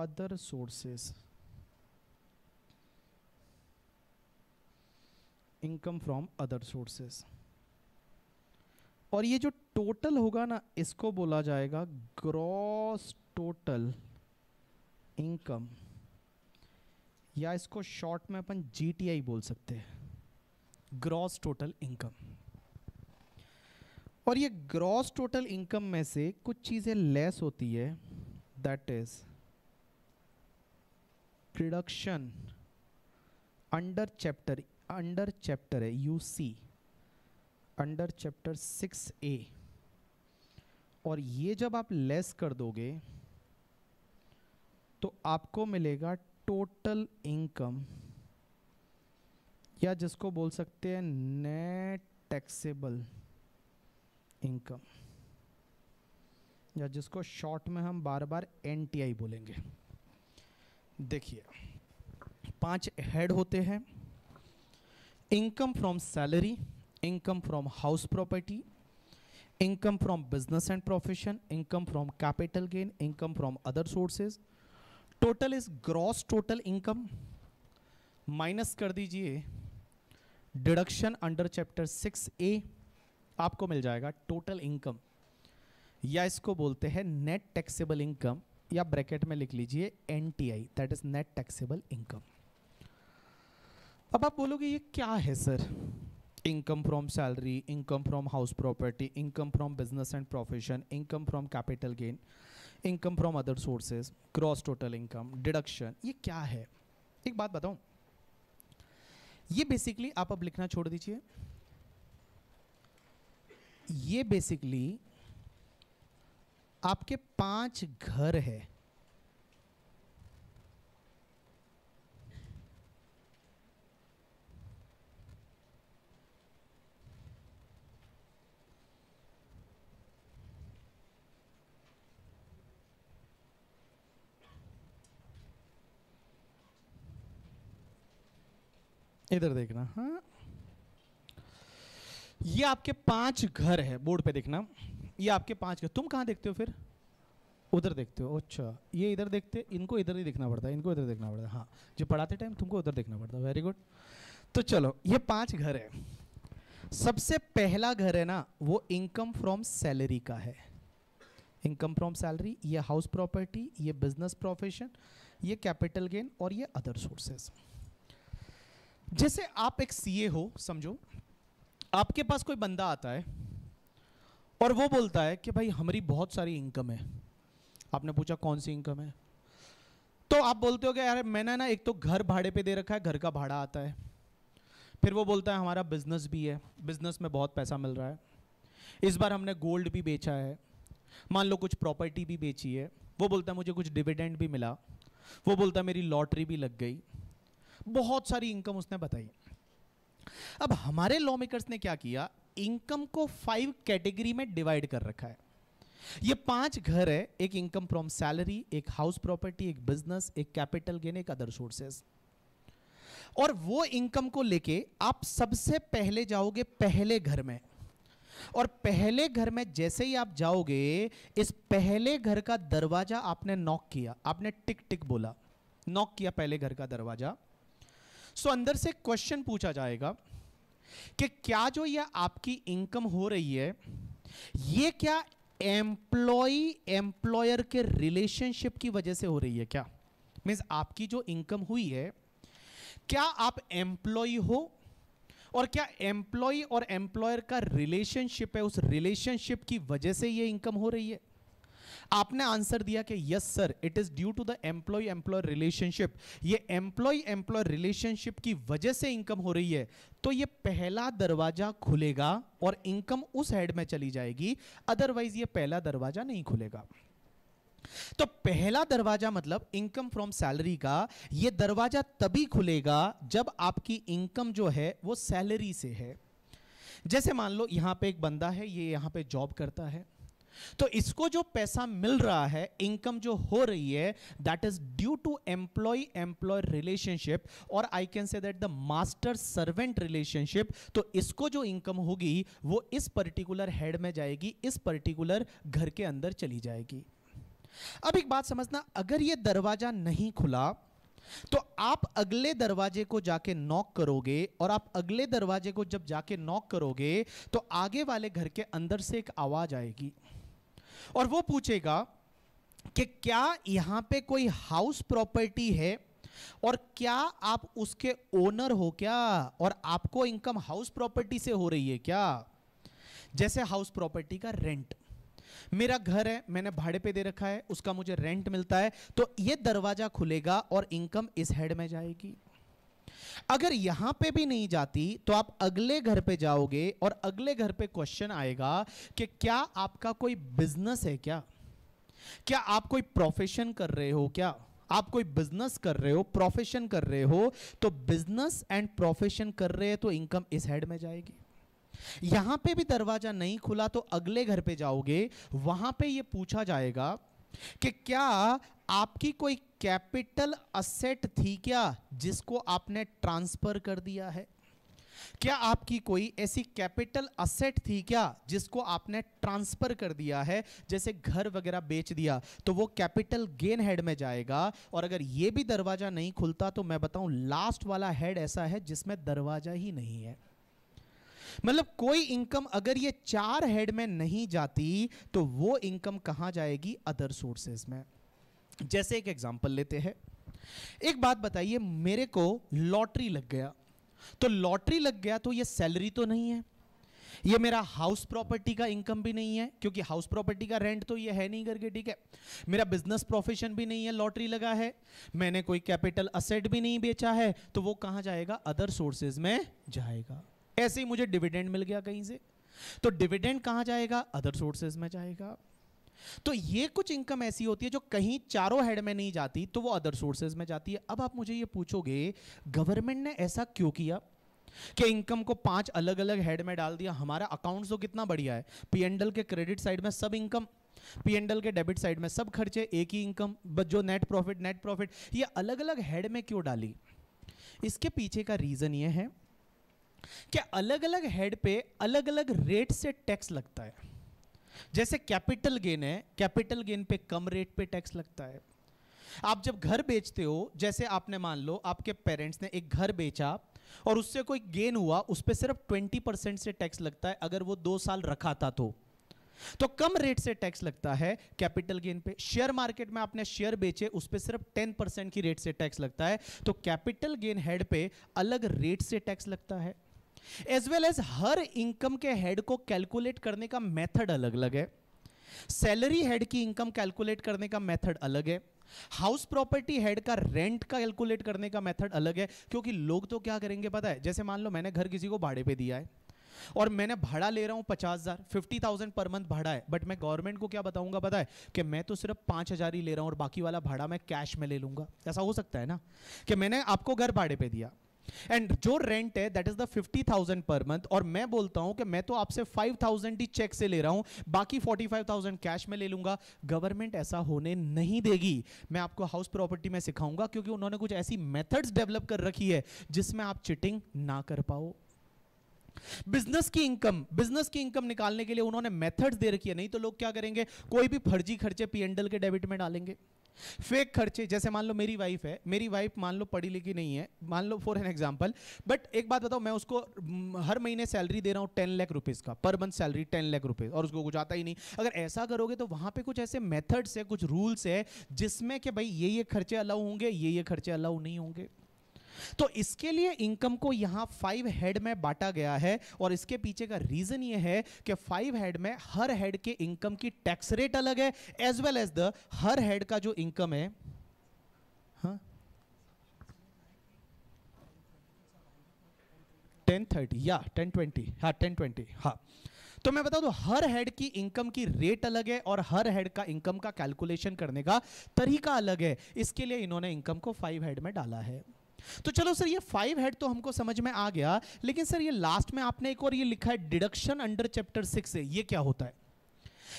other sources income from other sources और ये जो टोटल होगा ना इसको बोला जाएगा ग्रॉस टोटल इनकम या इसको शॉर्ट में अपन जीटीआई बोल सकते हैं ग्रॉस टोटल इनकम और ये ग्रॉस टोटल इनकम में से कुछ चीज़ें लेस होती है that is production under chapter under chapter है you see under chapter six A और ये जब आप लेस कर दोगे तो आपको मिलेगा टोटल इनकम या जिसको बोल सकते हैं नेट टैक्सेबल इनकम या जिसको शॉर्ट में हम बार बार एन बोलेंगे देखिए पांच हेड होते हैं income from salary income from house property income from business and profession income from capital gain income from other sources total is gross total income minus कर दीजिए deduction under chapter six A आपको मिल जाएगा total income या इसको बोलते हैं net taxable income या ब्रैकेट में लिख लीजिए N T I that is net taxable income अब आप बोलोगे ये क्या है sir income from salary income from house property income from business and profession income from capital gain income from other sources cross total income deduction ये क्या है एक बात बताऊं ये बेसिकली आप अब लिखना छोड़ दीजिए ये बेसिकली आपके पांच घर है इधर देखना हाँ ये आपके पांच घर है बोर्ड पे देखना ये आपके पांच घर तुम कहाँ देखते हो फिर उधर देखते हो अच्छा ये इधर देखते इनको इधर ही देखना पड़ता है इनको इधर देखना पड़ता है हाँ जो पढ़ाते टाइम तुमको उधर देखना पड़ता है वेरी गुड तो चलो ये पांच घर है सबसे पहला घर है ना वो इनकम फ्रॉम सैलरी का है इनकम फ्रॉम सैलरी ये हाउस प्रॉपर्टी ये बिजनेस प्रोफेशन ये कैपिटल गेन और ये अदर सोर्सेज़ जैसे आप एक सीए हो समझो आपके पास कोई बंदा आता है और वो बोलता है कि भाई हमारी बहुत सारी इनकम है आपने पूछा कौन सी इनकम है तो आप बोलते हो कि यार मैंने ना एक तो घर भाड़े पे दे रखा है घर का भाड़ा आता है फिर वो बोलता है हमारा बिजनेस भी है बिजनेस में बहुत पैसा मिल रहा है इस बार हमने गोल्ड भी बेचा है मान लो कुछ प्रॉपर्टी भी बेची है वो बोलता है मुझे कुछ डिविडेंड भी मिला वो बोलता है मेरी लॉटरी भी लग गई बहुत सारी इनकम उसने बताई अब हमारे लॉ मेकर्स ने क्या किया इनकम को फाइव कैटेगरी में डिवाइड कर रखा है ये पांच घर है एक इनकम फ्रॉम सैलरी एक हाउस प्रॉपर्टी एक बिजनेस एक कैपिटल गेन एक अदर सोर्सेस और वो इनकम को लेके आप सबसे पहले जाओगे पहले घर में और पहले घर में जैसे ही आप जाओगे इस पहले घर का दरवाजा आपने नॉक किया आपने टिक टिक बोला नॉक किया पहले घर का दरवाजा सो so, अंदर से क्वेश्चन पूछा जाएगा कि क्या जो ये आपकी इनकम हो रही है ये क्या एम्प्लॉय एम्प्लॉयर के रिलेशनशिप की वजह से हो रही है क्या मीन्स आपकी जो इनकम हुई है क्या आप एम्प्लॉय हो और क्या एम्प्लॉय और एम्प्लॉयर का रिलेशनशिप है उस रिलेशनशिप की वजह से ये इनकम हो रही है आपने आंसर दिया कि yes sir it is due to the employ employer relationship ये एम्प्लॉय एम्प्लॉयर रिलेशनशिप की वजह से इनकम हो रही है तो ये पहला दरवाजा खुलेगा और इनकम उस हेड में चली जाएगी अदरवाइज ये पहला दरवाजा नहीं खुलेगा तो पहला दरवाजा मतलब इनकम फ्रॉम सैलरी का ये दरवाजा तभी खुलेगा जब आपकी इनकम जो है वो सैलरी से है जैसे मान लो यहां पे एक बंदा है ये यहां पे जॉब करता है तो इसको जो पैसा मिल रहा है इनकम जो हो रही है that is due to employ employ relationship और I can say that the master servant relationship तो इसको जो इनकम होगी वो इस पर्टिकुलर हेड में जाएगी इस पर्टिकुलर घर के अंदर चली जाएगी अब एक बात समझना अगर ये दरवाजा नहीं खुला तो आप अगले दरवाजे को जाके नॉक करोगे और आप अगले दरवाजे को जब जाके नॉक करोगे तो आगे वाले घर के अंदर से एक आवाज आएगी और वो पूछेगा कि क्या यहां पे कोई हाउस प्रॉपर्टी है और क्या आप उसके ओनर हो क्या और आपको इनकम हाउस प्रॉपर्टी से हो रही है क्या जैसे हाउस प्रॉपर्टी का रेंट मेरा घर है मैंने भाड़े पे दे रखा है उसका मुझे रेंट मिलता है तो ये दरवाजा खुलेगा और इनकम इस हेड में जाएगी अगर यहां पे भी नहीं जाती तो आप अगले घर पे जाओगे और अगले घर पे क्वेश्चन आएगा कि क्या आपका कोई बिजनेस है क्या क्या आप कोई प्रोफेशन कर रहे हो क्या आप कोई बिजनेस कर रहे हो प्रोफेशन कर रहे हो तो बिजनेस एंड प्रोफेशन कर रहे हैं तो इनकम इस हेड में जाएगी यहां पे भी दरवाजा नहीं खुला तो अगले घर पे जाओगे वहां पे ये पूछा जाएगा कि क्या आपकी कोई कैपिटल असेट थी क्या जिसको आपने ट्रांसफर कर दिया है क्या आपकी कोई ऐसी कैपिटल असेट थी क्या जिसको आपने ट्रांसफर कर दिया है जैसे घर वगैरह बेच दिया तो वो कैपिटल गेन हेड में जाएगा और अगर ये भी दरवाजा नहीं खुलता तो मैं बताऊं लास्ट वाला हेड ऐसा है जिसमें दरवाजा ही नहीं है मतलब कोई इनकम अगर ये चार हेड में नहीं जाती तो वो इनकम कहां जाएगी अदर सोर्सेज में जैसे एक एग्जाम्पल लेते हैं एक बात बताइए मेरे को लॉटरी लग गया तो लॉटरी लग गया तो ये सैलरी तो नहीं है ये मेरा हाउस प्रॉपर्टी का इनकम भी नहीं है क्योंकि हाउस प्रॉपर्टी का रेंट तो ये है नहीं करके ठीक है मेरा बिजनेस प्रोफेशन भी नहीं है लॉटरी लगा है मैंने कोई कैपिटल असेट भी नहीं बेचा है तो वो कहाँ जाएगा अदर सोर्सेज में जाएगा ऐसे ही मुझे डिविडेंड मिल गया कहीं से तो डिविडेंड कहां जाएगा अदर सोर्सेज में जाएगा तो ये कुछ इनकम ऐसी होती है जो कहीं चारों हेड में नहीं जाती तो वो अदर सोर्सेज में जाती है अब आप मुझे ये पूछोगे गवर्नमेंट ने ऐसा क्यों किया कि इनकम को पांच अलग अलग हेड में डाल दिया हमारा अकाउंट तो कितना बढ़िया है पीएनडल के क्रेडिट साइड में सब इनकम पीएनडल के डेबिट साइड में सब खर्चे एक ही इनकम जो नेट प्रॉफिट नेट प्रॉफिट ये अलग अलग हेड में क्यों डाली इसके पीछे का रीजन ये है कि अलग अलग हेड पे अलग अलग रेट से टैक्स लगता है जैसे कैपिटल गेन है कैपिटल गेन पे कम रेट पे टैक्स लगता है आप जब घर बेचते हो जैसे आपने मान लो आपके पेरेंट्स ने एक घर बेचा और उससे कोई गेन हुआ उस पर सिर्फ ट्वेंटी परसेंट से टैक्स लगता है अगर वो दो साल रखा था तो तो कम रेट से टैक्स लगता है कैपिटल गेन पे शेयर मार्केट में आपने शेयर बेचे उस पर सिर्फ टेन परसेंट की रेट से टैक्स लगता है तो कैपिटल गेन हेड पे अलग रेट से टैक्स लगता है एज वेल एज हर इनकम के हेड को कैलकुलेट करने का मेथड अलग अलग है सैलरी हेड की इनकम कैलकुलेट करने का मेथड अलग है हाउस प्रॉपर्टी हेड का रेंट का कैलकुलेट करने का मेथड अलग है क्योंकि लोग तो क्या करेंगे पता है जैसे मान लो मैंने घर किसी को भाड़े पे दिया है और मैंने भाड़ा ले रहा हूं पचास हज़ार फिफ्टी थाउजेंड पर मंथ भाड़ा है बट मैं गवर्नमेंट को क्या बताऊंगा पता है कि मैं तो सिर्फ पांच हज़ार ही ले रहा हूं और बाकी वाला भाड़ा मैं कैश में ले लूंगा ऐसा हो सकता है ना कि मैंने आपको घर भाड़े पे दिया एंड जो रेंट है that is the fifty thousand per month और मैं बोलता हूं कि मैं तो आपसे फाइव थाउजेंड ही चेक से ले रहा हूं बाकी फोर्टी फाइव थाउजेंड कैश में ले लूंगा गवर्नमेंट ऐसा होने नहीं देगी मैं आपको हाउस प्रॉपर्टी में सिखाऊंगा क्योंकि उन्होंने कुछ ऐसी मेथड्स डेवलप कर रखी है जिसमें आप चिटिंग ना कर पाओ बिजनेस की इनकम बिजनेस की इनकम निकालने के लिए उन्होंने मेथड्स दे रखी है नहीं तो लोग क्या करेंगे कोई भी फर्जी खर्चे पीएनडल के डेबिट में डालेंगे फेक खर्चे जैसे मान लो मेरी वाइफ है मेरी वाइफ मान लो पढ़ी लिखी नहीं है मान लो फॉर एन एग्जाम्पल बट एक बात बताओ मैं उसको हर महीने सैलरी दे रहा हूँ टेन लाख रुपीज़ का per month salary ten lakh rupees और उसको कुछ आता ही नहीं अगर ऐसा करोगे तो वहाँ पे कुछ ऐसे मेथड्स है कुछ रूल्स है जिसमें कि भाई ये ये खर्चे अलाउ होंगे ये ये खर्चे अलाउ नहीं होंगे तो इसके लिए इनकम को यहां फाइव हेड में बांटा गया है और इसके पीछे का रीजन ये है कि फाइव हेड में हर हेड के इनकम की टैक्स रेट अलग है एज वेल एज द हर हेड का जो इनकम है टेन थर्टी या टेन ट्वेंटी हा टेन ट्वेंटी हाँ तो मैं बता दू हर हेड की इनकम की रेट अलग है और हर हेड का इनकम का कैलकुलेशन करने का तरीका अलग है इसके लिए इन्होंने इनकम को फाइव हेड में डाला है तो चलो सर ये फाइव हेड तो हमको समझ में आ गया लेकिन सर ये लास्ट में आपने एक और ये लिखा है डिडक्शन अंडर चैप्टर सिक्स है ये क्या होता है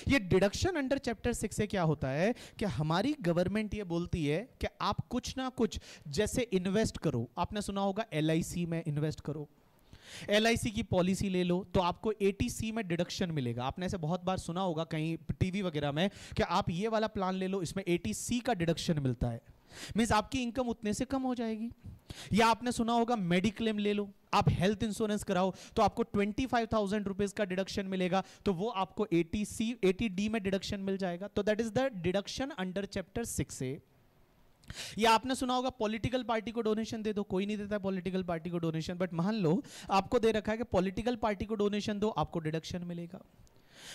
ये डिडक्शन अंडर चैप्टर सिक्स से क्या होता है कि हमारी गवर्नमेंट ये बोलती है कि आप कुछ ना कुछ जैसे इन्वेस्ट करो आपने सुना होगा एल में इन्वेस्ट करो एल की पॉलिसी ले लो तो आपको ए में डिडक्शन मिलेगा आपने ऐसे बहुत बार सुना होगा कहीं टीवी वगैरह में कि आप ये वाला प्लान ले लो इसमें ए का डिडक्शन मिलता है मीन्स आपकी इनकम उतने से कम हो जाएगी या आपने सुना होगा मेडिक्लेम ले लो आप हेल्थ इंश्योरेंस कराओ तो आपको ट्वेंटी फाइव थाउजेंड रुपीज का डिडक्शन मिलेगा तो वो आपको एटी सी एटी डी में डिडक्शन मिल जाएगा तो that is the deduction under chapter six A या आपने सुना होगा पॉलिटिकल पार्टी को डोनेशन दे दो कोई नहीं देता पॉलिटिकल पार्टी को डोनेशन बट मान लो आपको दे रखा है कि पॉलिटिकल पार्टी को डोनेशन दो आपको डिडक्शन मिलेगा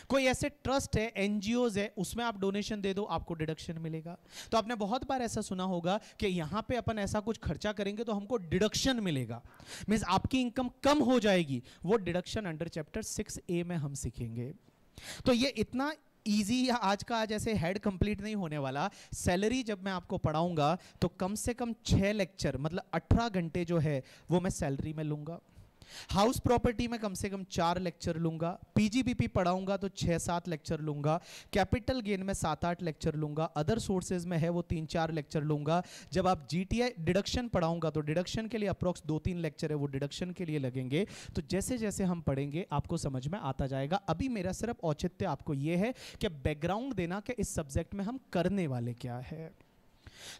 कोई ऐसे ट्रस्ट है एनजीओज है उसमें आप डोनेशन दे दो आपको डिडक्शन मिलेगा तो आपने बहुत बार ऐसा सुना होगा कि यहाँ पे अपन ऐसा कुछ खर्चा करेंगे तो हमको डिडक्शन मिलेगा मीन्स आपकी इनकम कम हो जाएगी वो deduction under chapter six A में हम सीखेंगे तो ये इतना ईजी या आज का आज ऐसे हेड कंप्लीट नहीं होने वाला सैलरी जब मैं आपको पढ़ाऊंगा तो कम से कम छः लेक्चर मतलब अठारह घंटे जो है वो मैं सैलरी में लूँगा हाउस प्रॉपर्टी में कम से कम चार लेक्चर लूंगा पीजीबीपी पढ़ाऊंगा तो छह सात लेक्चर लूंगा कैपिटल गेन में सात आठ लेक्चर लूंगा अदर सोर्सेज में है वो तीन चार लेक्चर लूंगा जब आप जीटीआई डिडक्शन पढ़ाऊंगा तो डिडक्शन के लिए अप्रॉक्स दो तीन लेक्चर है वो डिडक्शन के लिए लगेंगे तो जैसे जैसे हम पढ़ेंगे आपको समझ में आता जाएगा अभी मेरा सिर्फ औचित्य आपको यह है कि बैकग्राउंड देना कि इस सब्जेक्ट में हम करने वाले क्या है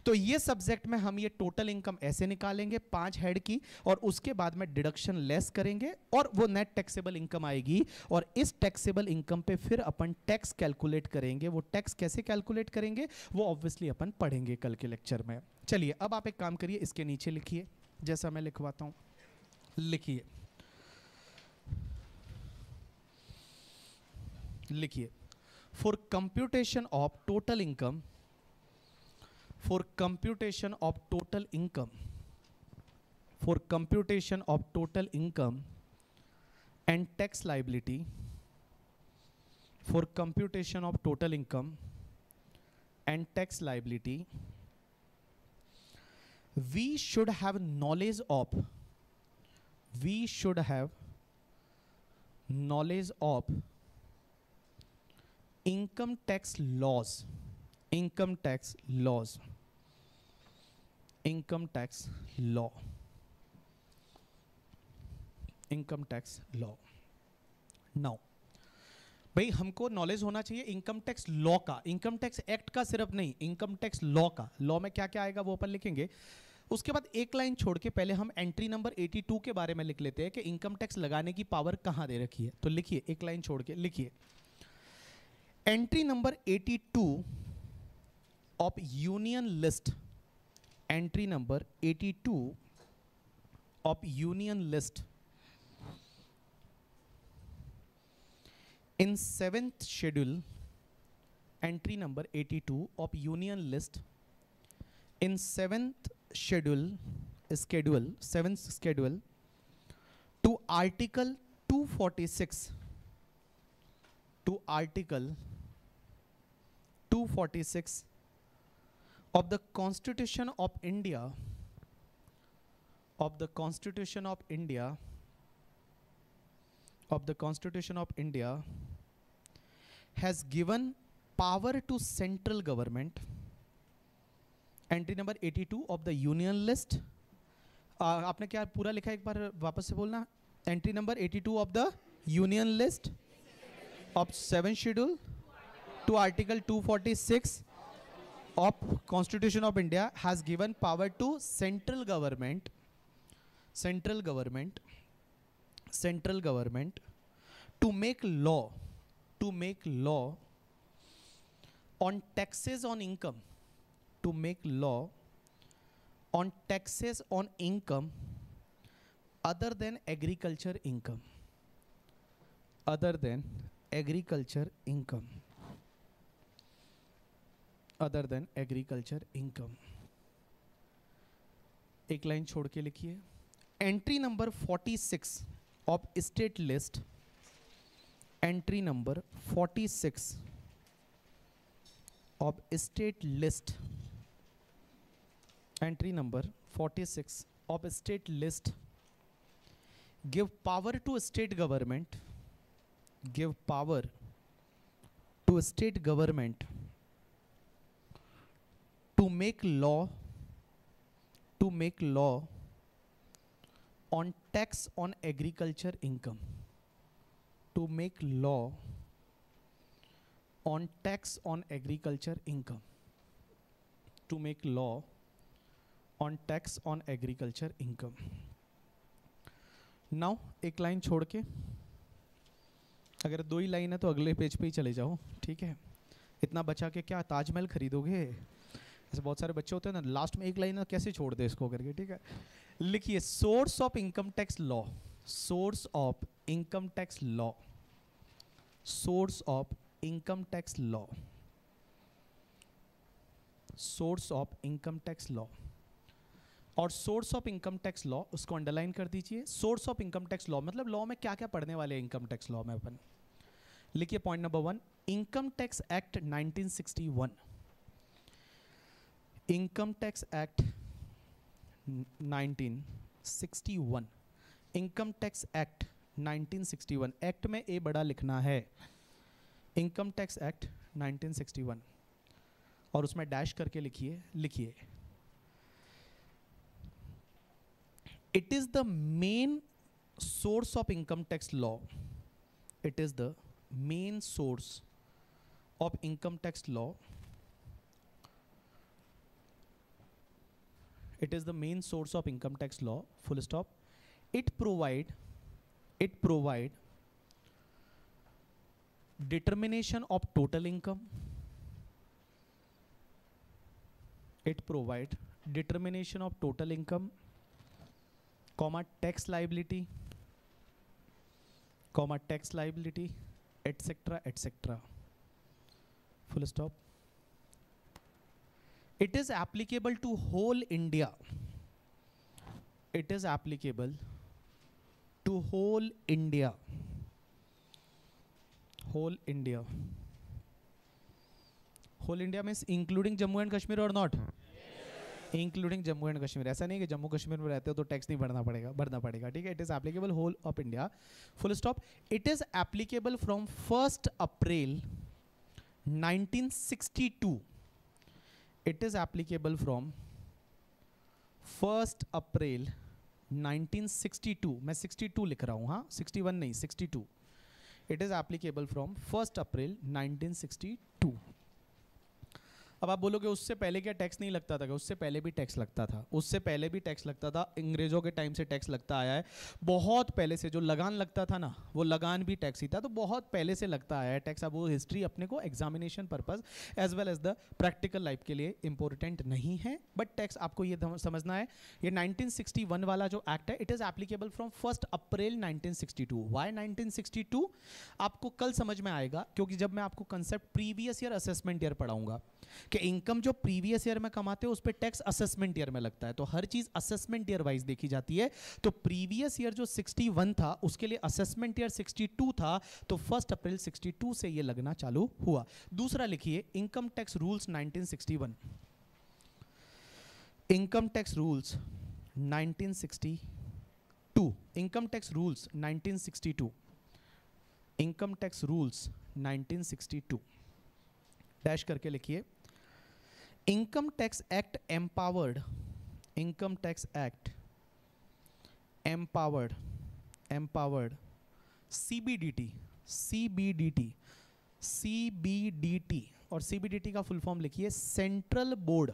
तो ये सब्जेक्ट में हम ये टोटल इनकम ऐसे निकालेंगे पांच हेड की और उसके बाद में डिडक्शन लेस करेंगे और वो नेट टैक्सेबल इनकम आएगी और इस टैक्सेबल इनकम पे फिर अपन टैक्स कैलकुलेट करेंगे वो टैक्स कैसे कैलकुलेट करेंगे वो ऑब्वियसली अपन पढ़ेंगे कल के लेक्चर में चलिए अब आप एक काम करिए इसके नीचे लिखिए जैसा मैं लिखवाता हूँ लिखिए लिखिए for computation of total income for computation of total income for computation of total income and tax liability for computation of total income and tax liability we should have knowledge of we should have knowledge of income tax laws income tax laws income tax law income tax law now भाई हमको knowledge होना चाहिए income tax law का income tax act का सिर्फ नहीं income tax law का law में क्या क्या आएगा वो अपन लिखेंगे उसके बाद एक लाइन छोड़ के पहले हम एंट्री नंबर 82 के बारे में लिख लेते हैं कि इनकम टैक्स लगाने की पावर कहाँ दे रखी है तो लिखिए एक लाइन छोड़ के लिखिए entry number 82 of union list entry number 82 of union list in seventh schedule entry number 82 of union list in seventh schedule schedule seventh schedule to article 246 to article 246 of the Constitution of India, of the Constitution of India, of the Constitution of India has given power to central government. Entry number 82 of the Union list. Uh, आपने क्या पूरा लिखा एक बार वापस से बोलना entry number 82 of the union list of seven schedule to article 246 of Constitution of India has given power to central government, central government, central government to make law, to make law on taxes on income, to make law on taxes on income other than agriculture income, other than agriculture income. Other than agriculture income एक line छोड़ के लिखिए entry number 46 of state list entry number 46 of state list entry number 46 of state list give power to state government give power to state government to make law to make law on tax on agriculture income to make law on tax on agriculture income to make law on tax on agriculture income now एक line छोड़ के अगर दो ही line है तो अगले page पे ही चले जाओ ठीक है इतना बचा के क्या ताजमहल खरीदोगे ऐसे बहुत सारे बच्चे होते हैं ना लास्ट में एक लाइन कैसे छोड़ दे इसको करके ठीक है लिखिए source of income tax law source of income tax law source of income tax law source of income tax law और source of income tax law उसको अंडरलाइन कर दीजिए source of income tax law मतलब law में क्या क्या पढ़ने वाले हैं इनकम टैक्स लॉ में अपन लिखिए point number one income tax act 1961 income tax act 1961 income tax act 1961 act में ए बड़ा लिखना है इनकम टैक्स एक्ट 1961 और उसमें डैश करके लिखिए लिखिए it is the main source of income tax law it is the main source of income tax law it is the main source of income tax law full stop it provide it provide determination of total income it provide determination of total income comma tax liability comma tax liability etc etc full stop it is applicable to whole india it is applicable to whole india whole india whole india means including jammu and kashmir or not including Jammu and Kashmir ऐसा नहीं कि जम्मू कश्मीर में रहते हो तो tax नहीं भरना पड़ेगा भरना पड़ेगा ठीक है it is applicable whole of India full stop it is applicable from first April 1962 it is applicable from 1st April 1962 मैं 62 लिख रहा हूँ हाँ 61 नहीं 62 it is applicable from 1st April अब आप बोलोगे उससे पहले क्या टैक्स नहीं लगता था उससे पहले भी टैक्स लगता था उससे पहले भी टैक्स लगता था अंग्रेज़ों के टाइम से टैक्स लगता आया है बहुत पहले से जो लगान लगता था ना वो लगान भी टैक्स ही था तो बहुत पहले से लगता आया है टैक्स अब वो हिस्ट्री अपने को examination purpose as well as the practical life के लिए इंपॉर्टेंट नहीं है बट टैक्स आपको ये समझना है ये नाइनटीन वाला जो एक्ट है it is applicable from first April nineteen Y nineteen आपको कल समझ में आएगा क्योंकि जब मैं आपको concept previous year assessment year पढ़ाऊंगा कि इनकम जो प्रीवियस ईयर में कमाते हो उस पर टैक्स असेसमेंट ईयर में लगता है तो हर चीज असेसमेंट ईयर वाइज देखी जाती है तो प्रीवियस ईयर जो 61 था उसके लिए असेसमेंट ईयर 62 था तो फर्स्ट अप्रैल 62 से ये लगना चालू हुआ दूसरा लिखिए income tax rules 1961 income tax rules 1962 income tax rules 1962 income tax rules 1962 dash करके लिखिए income tax act empowered income tax act empowered empowered CBDT CBDT CBDT और सीबीडीटी का फुल फॉर्म लिखिए central board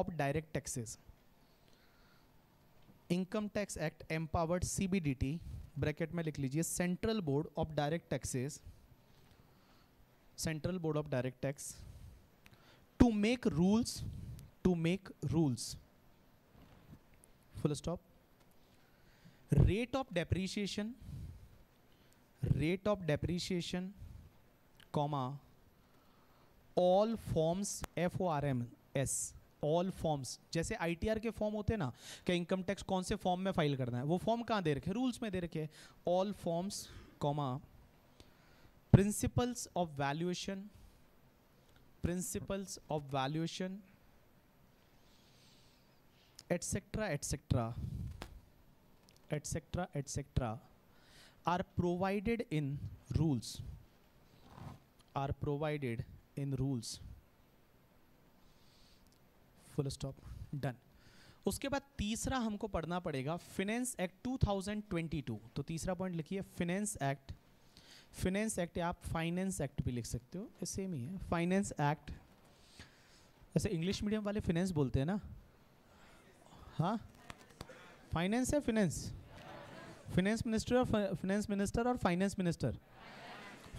of direct taxes income tax act empowered CBDT bracket में लिख लीजिए central board of direct taxes central board of direct tax to make rules to make rules full stop rate of depreciation rate of depreciation comma all forms F O R M S all forms जैसे I T R के form होते हैं ना कि income tax कौन से form में file करना है वो फॉर्म कहाँ दे रखे रूल्स में दे रखे all forms comma principles of valuation principles of valuation etc etc etc etc are provided in rules are provided in rules full stop done उसके बाद तीसरा हमको पढ़ना पड़ेगा फिनेंस एक्ट 2022 तो तीसरा पॉइंट लिखिए फिनेंस एक्ट 2022 फिनेंस एक्ट आप फाइनेंस एक्ट भी लिख सकते हो ये सेम ही है फाइनेंस एक्ट ऐसे इंग्लिश मीडियम वाले फिनेंस बोलते हैं ना हाँ फाइनेंस है फिनेंस फिनेंस मिनिस्टर और फिनेंस मिनिस्टर और फाइनेंस मिनिस्टर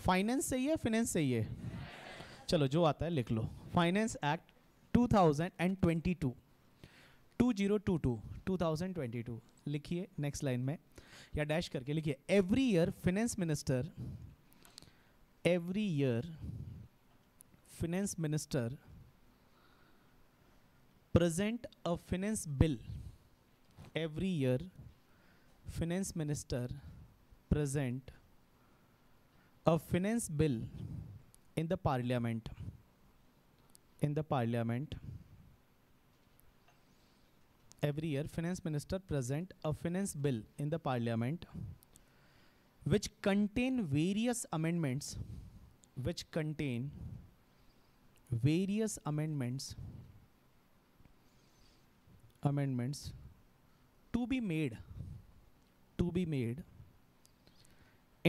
फाइनेंस सही है फिनेंस सही है चलो जो आता है लिख लो फाइनेंस एक्ट 2022 2022 2022 लिखिए नेक्स्ट लाइन में या डैश करके लिखिए every year finance minister every year finance minister present a finance bill every year finance minister present a finance bill in the parliament in the parliament every year finance minister present a finance bill in the parliament which contain various amendments which contain various amendments amendments to be made to be made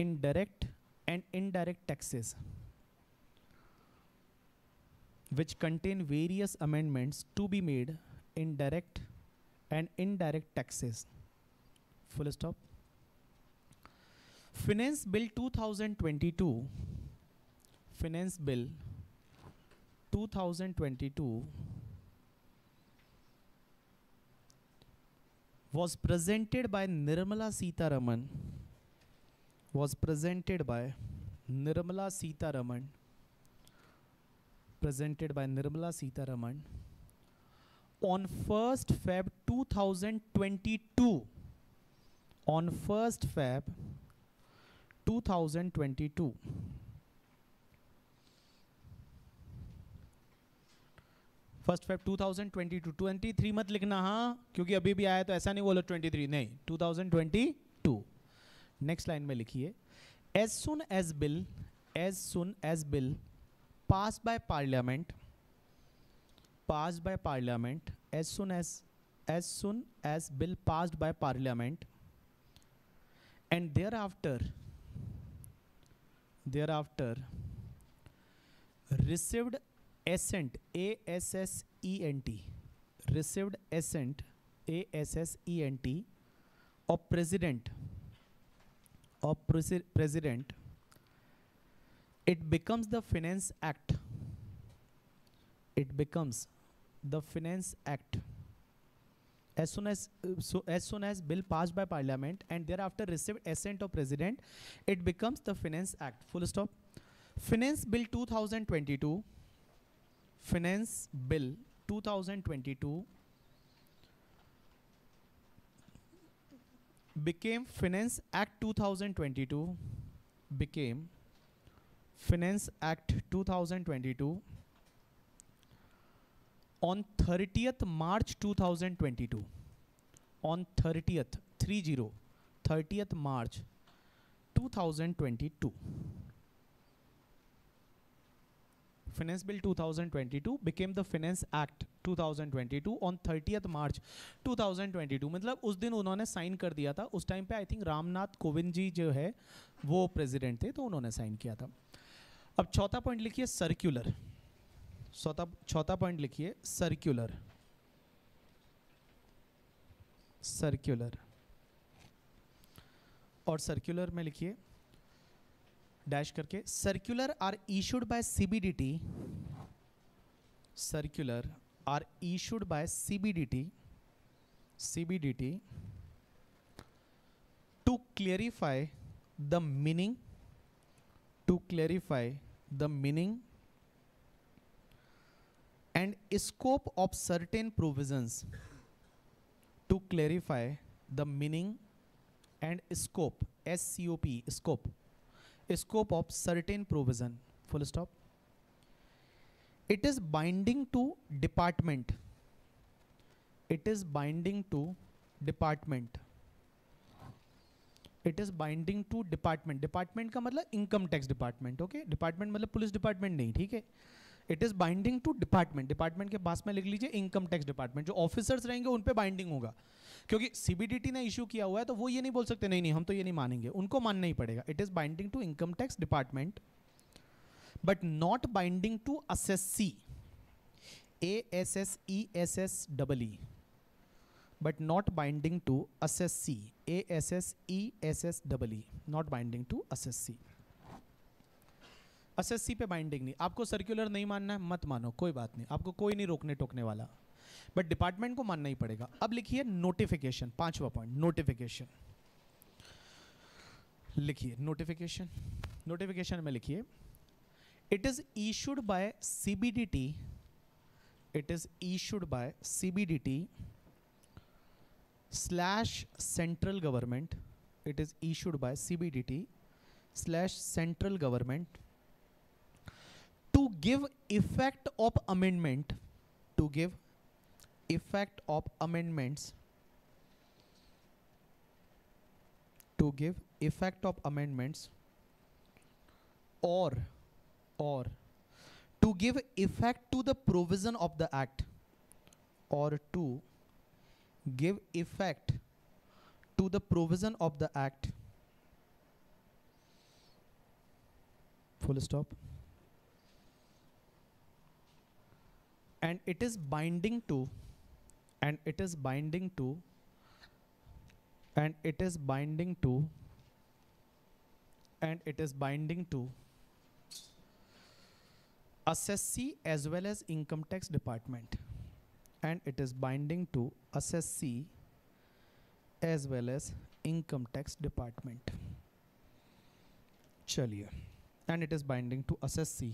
in direct and indirect taxes which contain various amendments to be made in direct and indirect taxes full stop finance bill 2022 finance bill 2022 was presented by Nirmala Sitaraman was presented by Nirmala Sitaraman presented by Nirmala Sitaraman on 1st Feb 2022 on 1st Feb 2022 first Feb 2022 23 मत लिखना हाँ क्योंकि अभी भी आया तो ऐसा नहीं बोलो 23 नहीं 2022 नेक्स्ट लाइन में लिखिए as soon as bill as soon as bill pass by parliament pass by parliament as soon as soon as bill pass by parliament and thereafter thereafter received assent a s s e n t received assent a s s e n t of president of presi president it becomes the finance act it becomes the finance act as soon as uh, so as soon as bill passed by parliament and thereafter received assent of president it becomes the finance act full stop finance bill 2022 finance bill 2022 became finance act 2022 became finance act 2022 on thirtieth March 2022 thirtieth three zero thirtieth March 2022 Finance Bill 2022 became the Finance Act 2022 on 30th March 2022 मतलब उस दिन उन्होंने sign कर दिया था उस time पे I think Ramnath Kovind ji जो है वो प्रेसिडेंट थे तो उन्होंने साइन किया था अब चौथा पॉइंट लिखिए सर्क्यूलर चौथा चौथा पॉइंट लिखिए सर्क्यूलर सर्क्यूलर और सर्क्यूलर में लिखिए डैश करके circular are issued by CBDT circular are issued by CBDT CBDT to clarify the meaning to clarify the meaning and scope of certain provisions to clarify the meaning and scope S C O P scope scope of certain provision full stop it is binding to department it is binding to department it is binding to department department का मतलब income tax department okay department मतलब police department नहीं ठीक है it is binding to department department के पास में लिख लीजिए इनकम टैक्स डिपार्टमेंट जो ऑफिसर्स रहेंगे उन पर बाइंडिंग होगा क्योंकि सीबीडीटी ने इशू किया हुआ है तो वो ये नहीं बोल सकते नहीं नहीं हम तो ये नहीं मानेंगे उनको मानना ही पड़ेगा it is binding to income tax department but not binding to S C A S S E S S double E but not binding to S C A S S E S S double E not binding to C SSC पे binding नहीं आपको circular नहीं मानना है मत मानो कोई बात नहीं आपको कोई नहीं रोकने टोकने वाला बट डिपार्टमेंट को मानना ही पड़ेगा अब लिखिए नोटिफिकेशन पांचवा पॉइंट नोटिफिकेशन लिखिए नोटिफिकेशन नोटिफिकेशन में लिखिए it is issued by CBDT it is issued by CBDT slash central government it is issued by CBDT slash central government give effect of amendment to give effect of amendments to give effect of amendments or or to give effect to the provision of the act or to give effect to the provision of the act full stop and it is binding to and it is binding to and it is binding to and it is binding to SSC as well as income tax department and it is binding to SSC as well as income tax department chaliye and it is binding to SSC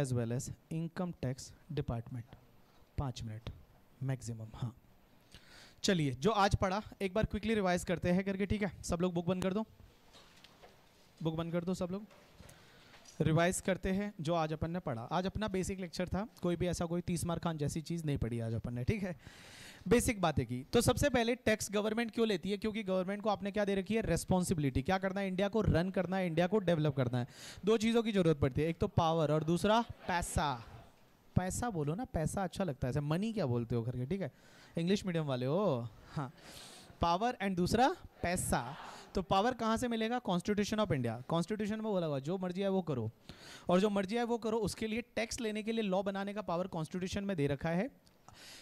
as well as income tax department पाँच minute maximum हाँ चलिए जो आज पढ़ा एक बार quickly revise करते हैं करके ठीक है सब लोग बुक बंद कर दो बुक बंद कर दो सब लोग रिवाइज करते हैं जो आज अपन ने पढ़ा आज अपना बेसिक लेक्चर था कोई भी ऐसा कोई तीस मार खान जैसी चीज़ नहीं पढ़ी आज अपन ने ठीक है बेसिक बातें की तो सबसे पहले टैक्स गवर्नमेंट क्यों लेती है क्योंकि गवर्नमेंट को आपने क्या दे रखी है रेस्पॉन्सिबिलिटी क्या करना है इंडिया को रन करना है इंडिया को डेवलप करना है दो चीज़ों की जरूरत पड़ती है एक तो पावर और दूसरा पैसा पैसा बोलो ना पैसा अच्छा लगता है ऐसे मनी क्या बोलते हो घर के ठीक है इंग्लिश मीडियम वाले हो हाँ पावर एंड दूसरा पैसा तो पावर कहाँ से मिलेगा कॉन्स्टिट्यूशन ऑफ इंडिया कॉन्स्टिट्यूशन में बोला हुआ जो मर्जी है वो करो और जो मर्जी है वो करो उसके लिए टैक्स लेने के लिए लॉ बनाने का पावर कॉन्स्टिट्यूशन में दे रखा है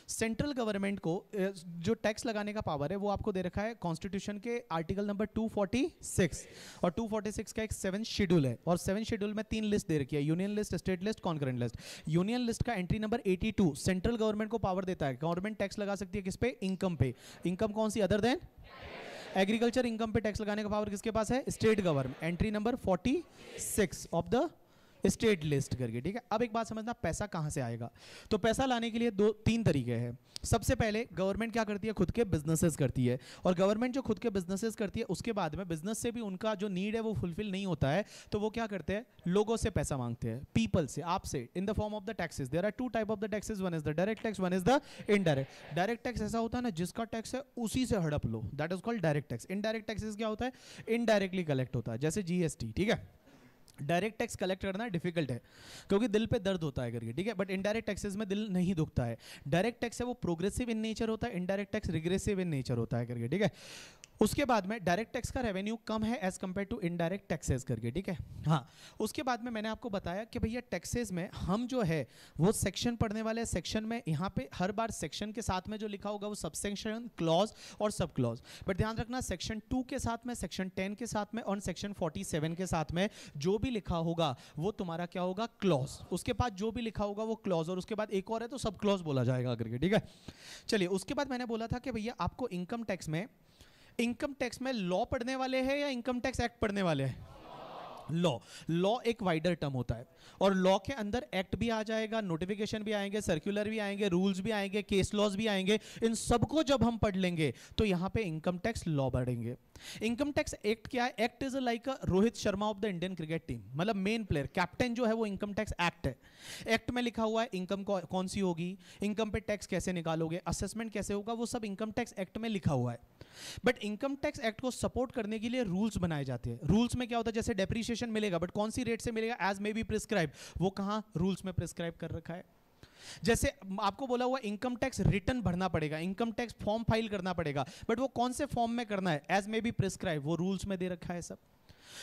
सेंट्रल गवर्नमेंट को जो टैक्स लगाने का पावर है वो आपको दे रखा है कॉन्स्टिट्यूशन के आर्टिकल नंबर 246 और 246 का एक सेवन शेड्यूल है और सेवन शेड्यूल में तीन लिस्ट दे रखी है union list state list concurrent list union list का एंट्री नंबर 82 सेंट्रल गवर्नमेंट को पावर देता है गवर्नमेंट टैक्स लगा सकती है किस पे इनकम पे इनकम कौन सी अदर देन एग्रीकल्चर इनकम पे टैक्स लगाने का पावर किसके पास है state government entry number 46 of the state list करके ठीक है अब एक बात समझना पैसा कहाँ से आएगा तो पैसा लाने के लिए दो तीन तरीके हैं सबसे पहले गवर्नमेंट क्या करती है खुद के बिजनेसेस करती है और गवर्नमेंट जो खुद के बिजनेसेस करती है उसके बाद में बिजनेस से भी उनका जो नीड है वो फुलफिल नहीं होता है तो वो क्या करते हैं लोगों से पैसा मांगते हैं पीपल से आपसे in the form of the taxes there are two type of the taxes one is the direct tax one is the indirect direct tax ऐसा होता है ना जिसका टैक्स है उसी से हड़प लो that is called direct tax indirect taxes क्या होता है इनडायरेक्टली कलेक्ट होता है जैसे जीएसटी ठीक है डायरेक्ट टैक्स कलेक्ट करना डिफिकल्ट है क्योंकि दिल पे दर्द होता है करके ठीक है बट इनडायरेक्ट टैक्सेस में दिल नहीं दुखता है डायरेक्ट टैक्स है वो प्रोग्रेसिव इन नेचर होता है indirect tax regressive in nature होता है करके ठीक है उसके बाद में डायरेक्ट टैक्स का रेवेन्यू कम है as compare to indirect taxes करके ठीक है हाँ उसके बाद में मैंने आपको बताया कि भैया टैक्सेस में हम जो है वो सेक्शन पढ़ने वाले सेक्शन में यहाँ पे हर बार सेक्शन के साथ में जो लिखा होगा वो सबसेक्शन क्लॉज और सब क्लॉज बट ध्यान रखना सेक्शन टू के साथ में सेक्शन टेन के साथ में और सेक्शन फोर्टी सेवन के साथ में जो भी लिखा होगा वो तुम्हारा क्या होगा क्लॉज उसके बाद जो भी लिखा होगा वो क्लॉज और उसके बाद एक और है तो सब क्लॉज बोला जाएगा करके ठीक है चलिए उसके बाद मैंने बोला था कि भैया आपको इनकम टैक्स में इनकम टैक्स में लॉ पढ़ने वाले हैं या इनकम टैक्स एक्ट पढ़ने वाले हैं लॉ लॉ एक वाइडर टर्म होता है और लॉ के अंदर एक्ट भी आ जाएगा नोटिफिकेशन भी आएंगे सर्कुलर भी आएंगे रूल्स भी आएंगे केस लॉज भी आएंगे इन सबको जब हम पढ़ लेंगे तो यहाँ पे इनकम टैक्स लॉ बढ़ेंगे इनकम टैक्स एक्ट क्या है act is like Rohit Sharma of the Indian cricket team मतलब मेन प्लेयर कैप्टन जो है वो इनकम टैक्स एक्ट है एक्ट में लिखा हुआ है इनकम कौन सी होगी इनकम पे टैक्स कैसे निकालोगे असेसमेंट कैसे होगा वो सब इनकम टैक्स एक्ट में लिखा हुआ है बट इनकम टैक्स एक्ट को सपोर्ट करने के लिए रूल्स बनाए जाते हैं रूल्स में क्या होता है जैसे डेप्रीशिएशन मिलेगा बट कौन सी रेट से मिलेगा एज मे बी प्रिस्क प्रिस्क्राइब वो कहाँ रूल्स में प्रिस्क्राइब कर रखा है जैसे आपको बोला हुआ इनकम टैक्स रिटर्न भरना पड़ेगा इनकम टैक्स फॉर्म फाइल करना पड़ेगा बट वो कौन से फॉर्म में करना है एज मे बी प्रिस्क्राइब वो रूल्स में दे रखा है सब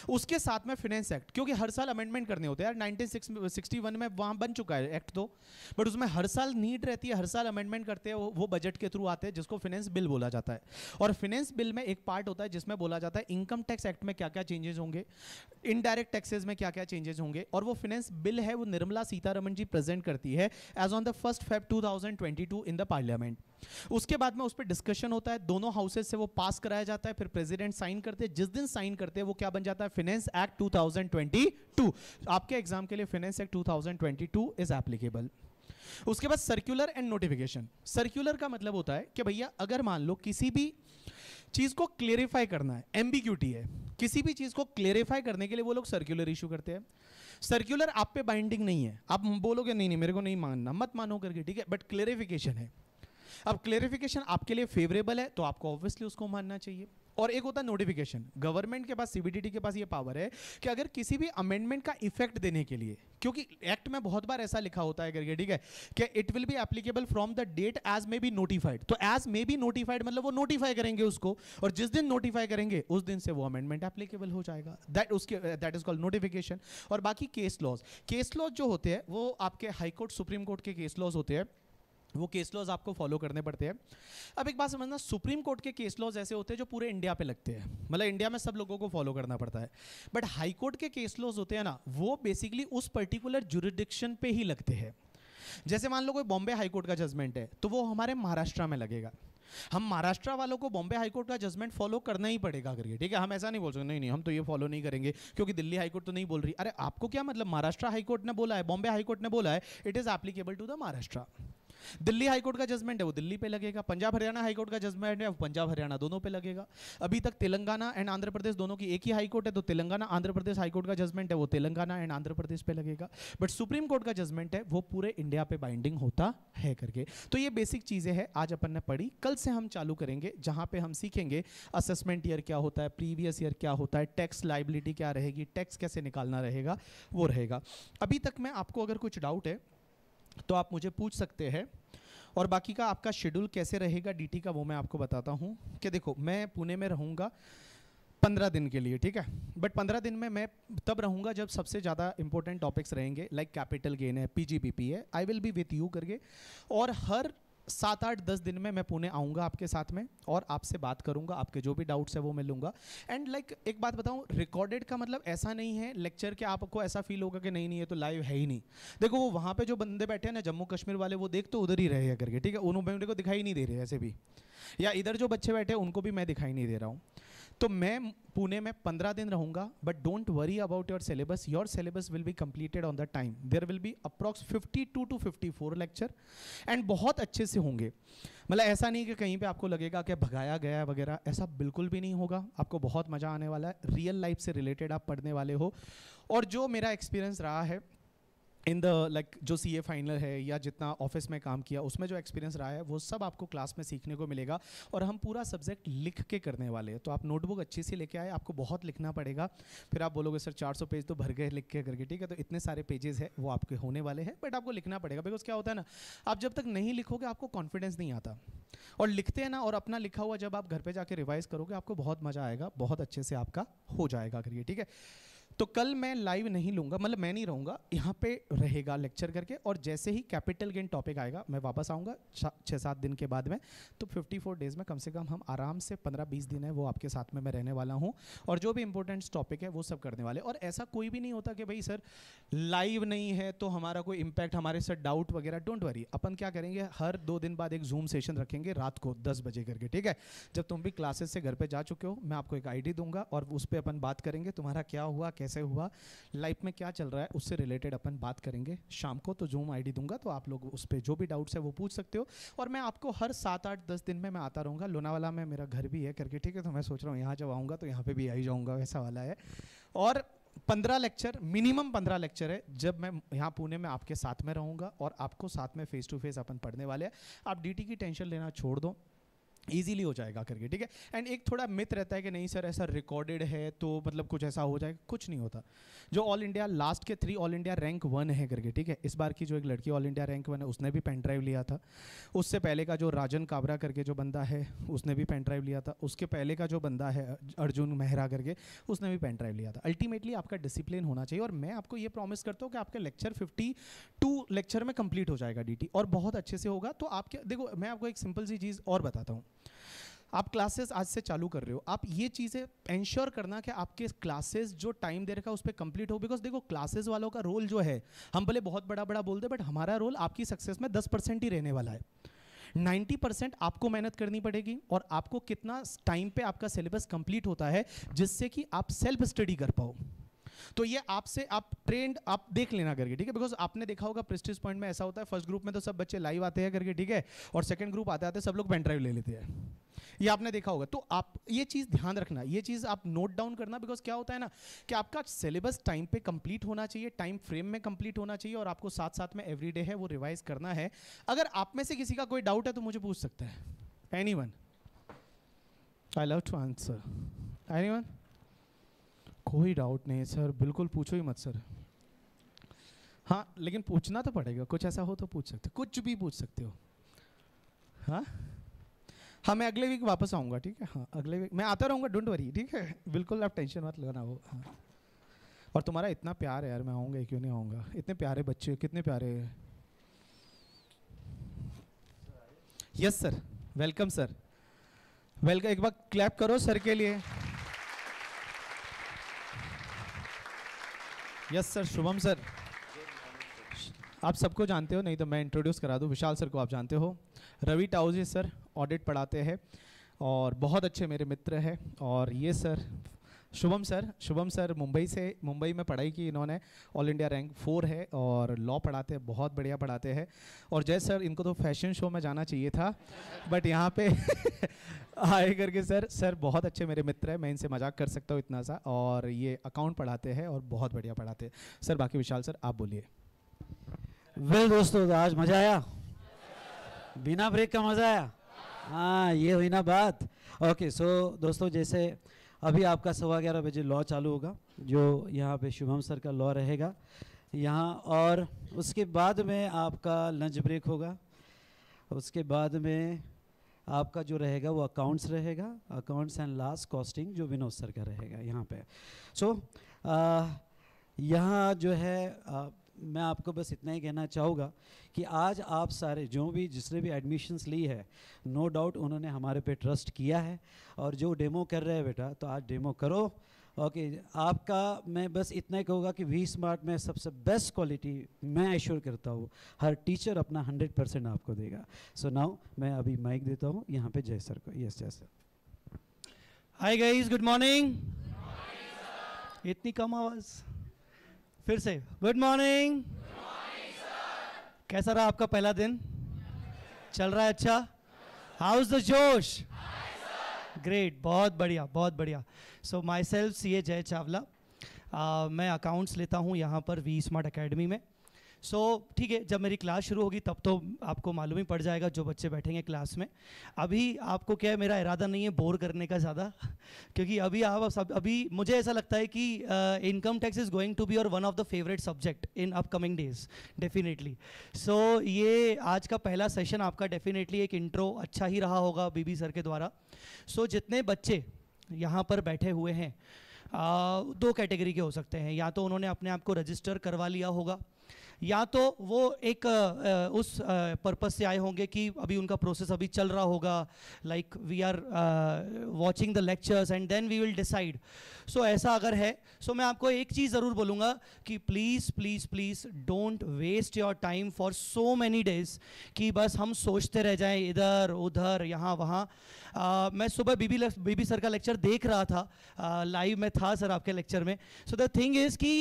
उसके साथ में फिनेंस एक्ट क्योंकि हर साल अमेंडमेंट करने होते हैं यार नाइनटीन में वहाँ बन चुका है एक्ट तो बट उसमें हर साल नीड रहती है हर साल अमेंडमेंट करते हैं वो बजट के थ्रू आते हैं जिसको फिनेंस बिल बोला जाता है और फिनेंस बिल में एक पार्ट होता है जिसमें बोला जाता है इनकम टैक्स एक्ट में क्या क्या चेंजेस होंगे इनडायरेक्ट टैक्सेज में क्या क्या चेंजेस होंगे और वो फिनेंस बिल है वो निर्मला सीतारमन जी प्रेजेंट करती है as on the first Feb 2022 in the parliament उसके बाद में उस पर डिस्कशन होता है दोनों हाउसेज से वो पास कराया जाता है फिर प्रेसिडेंट साइन करते हैं जिस दिन साइन करते हैं वो क्या बन जाता है जाता है फिनेंस एक्ट 2022 आपके एग्जाम के लिए फिनेंस एक्ट 2022 इज एप्लीकेबल उसके बाद सर्कुलर एंड नोटिफिकेशन सर्कुलर का मतलब होता है कि भैया अगर मान लो किसी भी चीज को क्लेरिफाई करना है एम्बिग्यूटी है किसी भी चीज को क्लेरिफाई करने के लिए वो लोग सर्कुलर इशू करते हैं सर्कुलर आप पे बाइंडिंग नहीं है आप बोलोगे नहीं नहीं मेरे को नहीं मानना मत मानो करके ठीक है बट क्लेरिफिकेशन है अब क्लेरिफिकेशन आपके लिए फेवरेबल है तो आपको ऑब्वियसली उसको मानना चाहिए और एक होता है नोटिफिकेशन गवर्नमेंट के पास सीबीडीटी के पास ये पावर है कि अगर किसी भी अमेंडमेंट का इफेक्ट देने के लिए क्योंकि एक्ट में बहुत बार ऐसा लिखा होता है करके ठीक है कि it will be applicable from the date as may be notified तो एज मे बी नोटिफाइड मतलब वो नोटिफाई करेंगे उसको और जिस दिन नोटिफाई करेंगे उस दिन से वो अमेंडमेंट एप्लीकेबल हो जाएगा दैट उसके दैट इज कॉल्ड नोटिफिकेशन और बाकी केस लॉज केस लॉज जो होते हैं वो आपके हाईकोर्ट सुप्रीम कोर्ट के केस लॉज होते हैं वो केस लॉज आपको फॉलो करने पड़ते हैं अब एक बात समझना सुप्रीम कोर्ट के केस लॉज ऐसे होते हैं जो पूरे इंडिया पे लगते हैं मतलब इंडिया में सब लोगों को फॉलो करना पड़ता है बट हाई कोर्ट के केस लॉज होते हैं ना वो बेसिकली उस पर्टिकुलर जुरिडिक्शन पे ही लगते हैं जैसे मान लो कोई बॉम्बे हाईकोर्ट का जजमेंट है तो वो हमारे महाराष्ट्र में लगेगा हम महाराष्ट्र वालों को बॉम्बे हाईकोर्ट का जजमेंट फॉलो करना ही पड़ेगा करके ठीक है हम ऐसा नहीं बोल सकते नहीं नहीं हम तो ये फॉलो नहीं करेंगे क्योंकि दिल्ली हाईकोर्ट तो नहीं बोल रही अरे आपको क्या मतलब महाराष्ट्र हाईकोर्ट ने बोला है बॉम्बे हाईकोर्ट ने बोला है it is applicable to the Maharashtra Delhi high court का जजमेंट है वो दिल्ली पे लगेगा पंजाब हरियाणा हाईकोर्ट का जजमेंट है वो पंजाब हरियाणा दोनों पे लगेगा अभी तक तेलंगाना एंड आंध्र प्रदेश दोनों की एक ही हाईकोर्ट है तो तेलंगाना आंध्र प्रदेश हाईकोर्ट का जजमेंट है वो तेलंगाना एंड आंध्र प्रदेश पे लगेगा बट सुप्रीम कोर्ट का जजमेंट है वो पूरे इंडिया पे बाइंडिंग होता है करके तो ये बेसिक चीज़ें हैं आज अपन ने पढ़ी कल से हम चालू करेंगे जहां पर हम सीखेंगे असेसमेंट ईयर क्या होता है प्रीवियस ईयर क्या होता है टैक्स लाइबिलिटी क्या रहेगी टैक्स कैसे निकालना रहेगा वो रहेगा अभी तक मैं आपको अगर कुछ डाउट है तो आप मुझे पूछ सकते हैं और बाकी का आपका शेड्यूल कैसे रहेगा डीटी का वो मैं आपको बताता हूँ कि देखो मैं पुणे में रहूँगा पंद्रह दिन के लिए ठीक है बट पंद्रह दिन में मैं तब रहूँगा जब सबसे ज़्यादा इंपॉर्टेंट टॉपिक्स रहेंगे लाइक कैपिटल गेन है पी है I will be with you करके और हर सात आठ दस दिन में मैं पुणे आऊँगा आपके साथ में और आपसे बात करूँगा आपके जो भी डाउट्स है वो मैं लूँगा एंड लाइक एक बात बताऊँ रिकॉर्डेड का मतलब ऐसा नहीं है लेक्चर के आपको ऐसा फील होगा कि नहीं नहीं ये तो लाइव है ही नहीं देखो वो वहाँ पर जो बंदे बैठे हैं ना जम्मू कश्मीर वाले वो देख तो उधर ही रहे करके ठीक है उन्होंने को दिखाई नहीं दे रहे ऐसे भी या इधर जो बच्चे बैठे हैं उनको भी मैं दिखाई नहीं दे रहा हूँ तो मैं पुणे में पंद्रह दिन रहूंगा but don't worry about your syllabus your syllabus will be completed on the time there will be approx 52 to four lecture and बहुत अच्छे से होंगे मतलब ऐसा नहीं कि कहीं पे आपको लगेगा कि भगाया गया है वगैरह ऐसा बिल्कुल भी नहीं होगा आपको बहुत मज़ा आने वाला है रियल लाइफ से रिलेटेड आप पढ़ने वाले हो और जो मेरा एक्सपीरियंस रहा है इन द लाइक जो सी ए फाइनल है या जितना ऑफिस में काम किया उसमें जो एक्सपीरियंस रहा है वो सब आपको क्लास में सीखने को मिलेगा और हम पूरा सब्जेक्ट लिख के करने वाले हैं तो आप नोटबुक अच्छी सी लेके आए आपको बहुत लिखना पड़ेगा फिर आप बोलोगे सर 400 पेज तो भर गए लिख के करके ठीक है तो इतने सारे पेजेस है वो आपके होने वाले हैं बट आपको लिखना पड़ेगा बिकॉज क्या होता है ना आप जब तक नहीं लिखोगे आपको कॉन्फिडेंस नहीं आता और लिखते हैं ना और अपना लिखा हुआ जब आप घर पर जाके रिवाइज़ करोगे आपको बहुत मज़ा आएगा बहुत अच्छे से आपका हो जाएगा करिए ठीक है तो कल मैं लाइव नहीं लूँगा मतलब मैं नहीं रहूँगा यहाँ पे रहेगा लेक्चर करके और जैसे ही कैपिटल गेन टॉपिक आएगा मैं वापस आऊँगा छः सात दिन के बाद में तो 54 डेज़ में कम से कम हम आराम से 15-20 दिन है वो आपके साथ में मैं रहने वाला हूँ और जो भी इंपॉर्टेंट टॉपिक है वो सब करने वाले और ऐसा कोई भी नहीं होता कि भाई सर लाइव नहीं है तो हमारा कोई इम्पैक्ट हमारे सर डाउट वगैरह डोंट वरी अपन क्या करेंगे हर दो दिन बाद एक जूम सेशन रखेंगे रात को दस बजे करके ठीक है जब तुम भी क्लासेस से घर पर जा चुके हो मैं आपको एक आई दूंगा और उस पर अपन बात करेंगे तुम्हारा क्या हुआ कैसे कैसे हुआ लाइफ में क्या चल रहा है उससे रिलेटेड अपन बात करेंगे शाम को तो जूम आई दूंगा तो आप लोग उस पर जो भी डाउट्स है वो पूछ सकते हो और मैं आपको हर सात आठ दस दिन में मैं आता रहूँगा लोनावाला में मेरा घर भी है करके ठीक है तो मैं सोच रहा हूँ यहाँ जब आऊँगा तो यहाँ पर भी आई जाऊँगा वैसा वाला है और पंद्रह लेक्चर मिनिमम पंद्रह लेक्चर है जब मैं यहाँ पुणे में आपके साथ में रहूँगा और आपको साथ में फेस टू फेस अपन पढ़ने वाले हैं आप डीटी की टेंशन लेना छोड़ दो ईजीली हो जाएगा करके ठीक है एंड एक थोड़ा मिथ रहता है कि नहीं सर ऐसा रिकॉर्डेड है तो मतलब कुछ ऐसा हो जाएगा कुछ नहीं होता जो ऑल इंडिया लास्ट के three all India rank one है करके ठीक है इस बार की जो एक लड़की ऑल इंडिया रैंक वन है उसने भी पेन ड्राइव लिया था उससे पहले का जो राजन काबरा करके जो बंदा है उसने भी पेन ड्राइव लिया था उसके पहले का जो बंदा है अर्जुन मेहरा करके उसने भी पेन ड्राइव लिया था अल्टीमेटली आपका डिसिप्लिन होना चाहिए और मैं आपको ये प्रॉमिस करता हूँ कि आपका लेक्चर फिफ्टी टू लेक्चर में कंप्लीट हो जाएगा डी और बहुत अच्छे से होगा तो आपके देखो मैं आपको एक सिंपल सी चीज़ और बताता हूँ आप क्लासेस आज से चालू कर रहे हो आप ये चीज़ें इंश्योर करना कि आपके क्लासेस जो टाइम दे रखा है उस पर कंप्लीट हो बिकॉज देखो क्लासेस वालों का रोल जो है हम भले बहुत बड़ा बड़ा बोलते बट हमारा रोल आपकी सक्सेस में दस परसेंट ही रहने वाला है 90 परसेंट आपको मेहनत करनी पड़ेगी और आपको कितना टाइम पे आपका सिलेबस कंप्लीट होता है जिससे कि आप सेल्फ स्टडी कर पाओ तो ये आपसे आप ट्रेंड आप देख लेना करके ठीक है बिकॉज आपने देखा होगा प्रेस्टिज पॉइंट में ऐसा होता है फर्स्ट ग्रुप में तो सब बच्चे लाइव आते हैं करके ठीक है और सेकंड ग्रुप आते आते सब लोग पेन ड्राइव ले लेते हैं ये आपने देखा होगा तो आप ये चीज़ ध्यान रखना ये चीज़ आप नोट डाउन करना बिकॉज क्या होता है ना कि आपका सिलेबस टाइम पे कंप्लीट होना चाहिए टाइम फ्रेम में कंप्लीट होना चाहिए और आपको साथ साथ में एवरी डे है वो रिवाइज करना है अगर आप में से किसी का कोई डाउट है तो मुझे पूछ सकता है any one I love to answer any one कोई डाउट नहीं सर बिल्कुल पूछो ही मत सर हाँ लेकिन पूछना तो पड़ेगा कुछ ऐसा हो तो पूछ सकते हो कुछ भी पूछ सकते हो हाँ हाँ मैं अगले वीक वापस आऊँगा ठीक है हाँ अगले वीक मैं आता रहूँगा डोंट वरी ठीक है बिल्कुल आप टेंशन मत लेना वो हाँ और तुम्हारा इतना प्यार है यार मैं आऊँगा क्यों नहीं आऊँगा इतने प्यारे बच्चे कितने प्यारे yes sir welcome sir welcome एक बार क्लैप करो सर के लिए यस सर शुभम सर आप सबको जानते हो नहीं तो मैं इंट्रोड्यूस करा दूं विशाल सर को आप जानते हो रवि टाउजी सर ऑडिट पढ़ाते हैं और बहुत अच्छे मेरे मित्र हैं और ये sir Shubham sir Shubham sir Mumbai से मुंबई में पढ़ाई की इन्होंने ऑल इंडिया रैंक फोर है और लॉ पढ़ाते हैं बहुत बढ़िया पढ़ाते हैं और जय सर इनको तो फैशन शो में जाना चाहिए था बट यहाँ पे (laughs) आए करके सर सर बहुत अच्छे मेरे मित्र हैं मैं इनसे मजाक कर सकता हूँ इतना सा और ये अकाउंट पढ़ाते हैं और बहुत बढ़िया पढ़ाते हैं सर बाकी विशाल सर आप बोलिए वेल दोस्तों तो आज मज़ा आया बिना ब्रेक का मज़ा आया हाँ ये हुई ना बात ओके सो दोस्तों जैसे अभी आपका सवा ग्यारह बजे लॉ चालू होगा जो यहाँ पे शुभम सर का लॉ रहेगा यहाँ और उसके बाद में आपका लंच ब्रेक होगा उसके बाद में आपका जो रहेगा वो अकाउंट्स रहेगा अकाउंट्स एंड लास्ट कॉस्टिंग जो विनोद सर का रहेगा यहाँ पे सो so, यहाँ जो है मैं आपको बस इतना ही कहना चाहूँगा कि आज आप सारे जो भी जिसने भी एडमिशन्स ली है नो no डाउट उन्होंने हमारे पे ट्रस्ट किया है और जो डेमो कर रहे हैं बेटा तो आज डेमो करो ओके okay, आपका मैं बस इतना ही कहूँगा कि वी स्मार्ट में सबसे बेस्ट क्वालिटी मैं एश्योर करता हूँ हर टीचर अपना हंड्रेड परसेंट आपको देगा सो so नाउ मैं अभी माइक देता हूँ यहाँ पे जय सर को yes Jai sir hi guys good morning इतनी कम आवाज़ फिर से गुड मॉर्निंग कैसा रहा आपका पहला दिन चल रहा है अच्छा हाउ इज द जोश ग्रेट बहुत बढ़िया बहुत बढ़िया सो माई सेल्फ सी ए जय चावला uh, मैं अकाउंट्स लेता हूँ यहाँ पर वी स्मार्ट अकेडमी में सो so, ठीक है जब मेरी क्लास शुरू होगी तब तो आपको मालूम ही पड़ जाएगा जो बच्चे बैठेंगे क्लास में अभी आपको क्या है मेरा इरादा नहीं है बोर करने का ज़्यादा (laughs) क्योंकि अभी आप सब अभी मुझे ऐसा लगता है कि income tax is going to be और one of the favourite subject in upcoming days definitely so ये आज का पहला सेशन आपका डेफिनेटली एक इंट्रो अच्छा ही रहा होगा बीबी सर के द्वारा सो so, जितने बच्चे यहाँ पर बैठे हुए हैं आ, uh, दो कैटेगरी के हो सकते हैं या तो उन्होंने अपने आप को रजिस्टर करवा लिया होगा या तो वो एक उस पर्पस से आए होंगे कि अभी उनका प्रोसेस अभी चल रहा होगा like we are watching the lectures and then we will decide so ऐसा अगर है सो so मैं आपको एक चीज़ ज़रूर बोलूँगा कि please please please don't waste your time for so many days कि बस हम सोचते रह जाएं इधर उधर यहाँ वहाँ आ, मैं सुबह बीबी बीबी सर का लेक्चर देख रहा था आ, लाइव में था सर आपके लेक्चर में सो द थिंग इज़ कि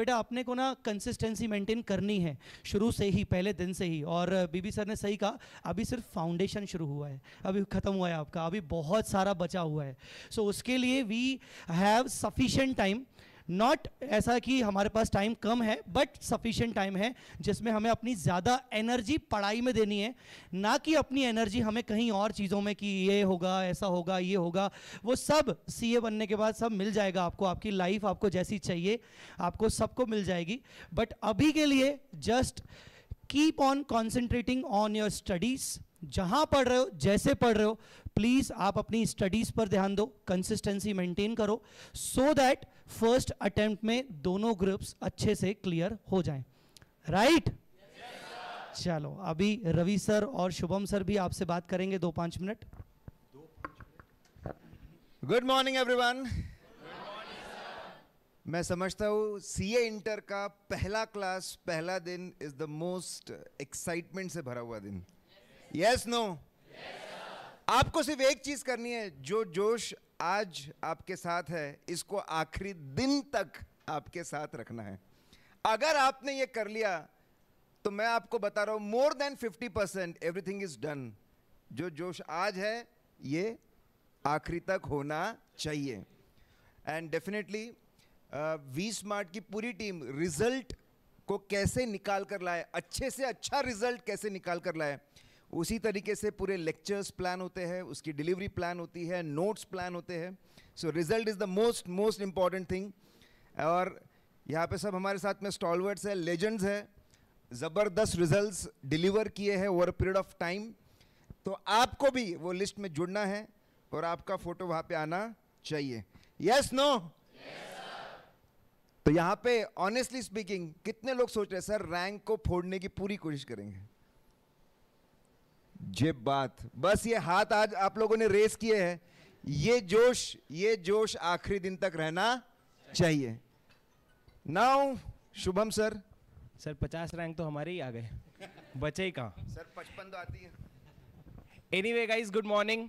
बेटा अपने को ना कंसिस्टेंसी मेंटेन करनी है शुरू से ही पहले दिन से ही और बीबी सर ने सही कहा अभी सिर्फ फाउंडेशन शुरू हुआ है अभी ख़त्म हुआ है आपका अभी बहुत सारा बचा हुआ है सो so, उसके लिए we have sufficient time not ऐसा कि हमारे पास टाइम कम है बट सफिशेंट टाइम है जिसमें हमें अपनी ज़्यादा एनर्जी पढ़ाई में देनी है ना कि अपनी एनर्जी हमें कहीं और चीज़ों में कि ये होगा ऐसा होगा ये होगा वो सब सी बनने के बाद सब मिल जाएगा आपको आपकी लाइफ आपको जैसी चाहिए आपको सबको मिल जाएगी बट अभी के लिए just keep on concentrating on your studies जहां पढ़ रहे हो जैसे पढ़ रहे हो प्लीज आप अपनी स्टडीज पर ध्यान दो कंसिस्टेंसी मेंटेन करो सो दैट फर्स्ट अटेम्प्ट में दोनों ग्रुप्स अच्छे से क्लियर हो जाएं राइट right? yes, चलो अभी रवि सर और शुभम सर भी आपसे बात करेंगे दो पांच मिनट गुड मॉर्निंग एवरीवन मैं समझता हूँ सी ए इंटर का पहला क्लास पहला दिन इज द मोस्ट एक्साइटमेंट से भरा हुआ दिन यस नो आपको सिर्फ एक चीज करनी है जो जोश आज आपके साथ है इसको आखिरी दिन तक आपके साथ रखना है अगर आपने ये कर लिया तो मैं आपको बता रहा हूं more than 50 percent everything is done जो जोश आज है ये आखिरी तक होना चाहिए एंड डेफिनेटली वी स्मार्ट की पूरी टीम रिजल्ट को कैसे निकाल कर लाए अच्छे से अच्छा रिजल्ट कैसे निकाल कर लाए उसी तरीके से पूरे लेक्चर्स प्लान होते हैं उसकी डिलीवरी प्लान होती है नोट्स प्लान होते हैं so result is the most most important thing और यहाँ पे सब हमारे साथ में स्टॉलवर्ड्स है लेजेंड्स है ज़बरदस्त रिजल्ट्स डिलीवर किए हैं ओवर पीरियड ऑफ टाइम तो आपको भी वो लिस्ट में जुड़ना है और आपका फोटो वहाँ पे आना चाहिए यस नो तो यहाँ पे ऑनेस्टली स्पीकिंग कितने लोग सोच रहे हैं सर रैंक को फोड़ने की पूरी कोशिश करेंगे जिब बात बस ये हाथ आज आप लोगों ने रेस किए हैं ये जोश ये जोश आखिरी दिन तक रहना चाहिए नाउ शुभम सर सर पचास रैंक तो हमारे ही आ गए बचे ही कहाँ सर पचपन तो आती है anyway guys good morning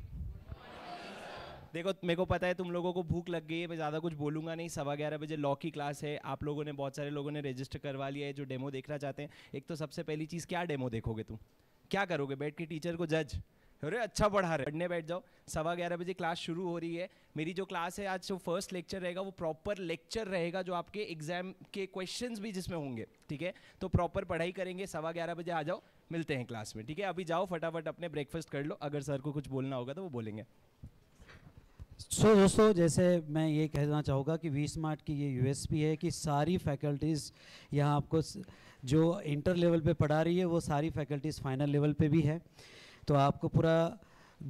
देखो मेरे को पता है तुम लोगों को भूख लग गई है मैं ज़्यादा कुछ बोलूंगा नहीं सवा ग्यारह बजे लॉ की क्लास है आप लोगों ने बहुत सारे लोगों ने रजिस्टर करवा लिया है जो डेमो देखना चाहते हैं एक तो सबसे पहली चीज़ क्या डेमो देखोगे तुम क्या करोगे बैठ के टीचर को जज अरे अच्छा पढ़ा रहे पढ़ने बैठ जाओ सवा ग्यारह बजे क्लास शुरू हो रही है मेरी जो क्लास है आज जो फर्स्ट लेक्चर रहेगा वो प्रॉपर लेक्चर रहेगा जो आपके एग्जाम के क्वेश्चंस भी जिसमें होंगे ठीक है तो प्रॉपर पढ़ाई करेंगे सवा ग्यारह बजे आ जाओ मिलते हैं क्लास में ठीक है अभी जाओ फटाफट अपने ब्रेकफास्ट कर लो अगर सर को कुछ बोलना होगा तो वो बोलेंगे सो so, दोस्तों जैसे मैं ये कहना चाहूँगा कि वी स्मार्ट की ये यूएसपी है कि सारी फैकल्टीज़ यहाँ आपको जो इंटर लेवल पे पढ़ा रही है वो सारी फैकल्टीज़ फाइनल लेवल पे भी है तो आपको पूरा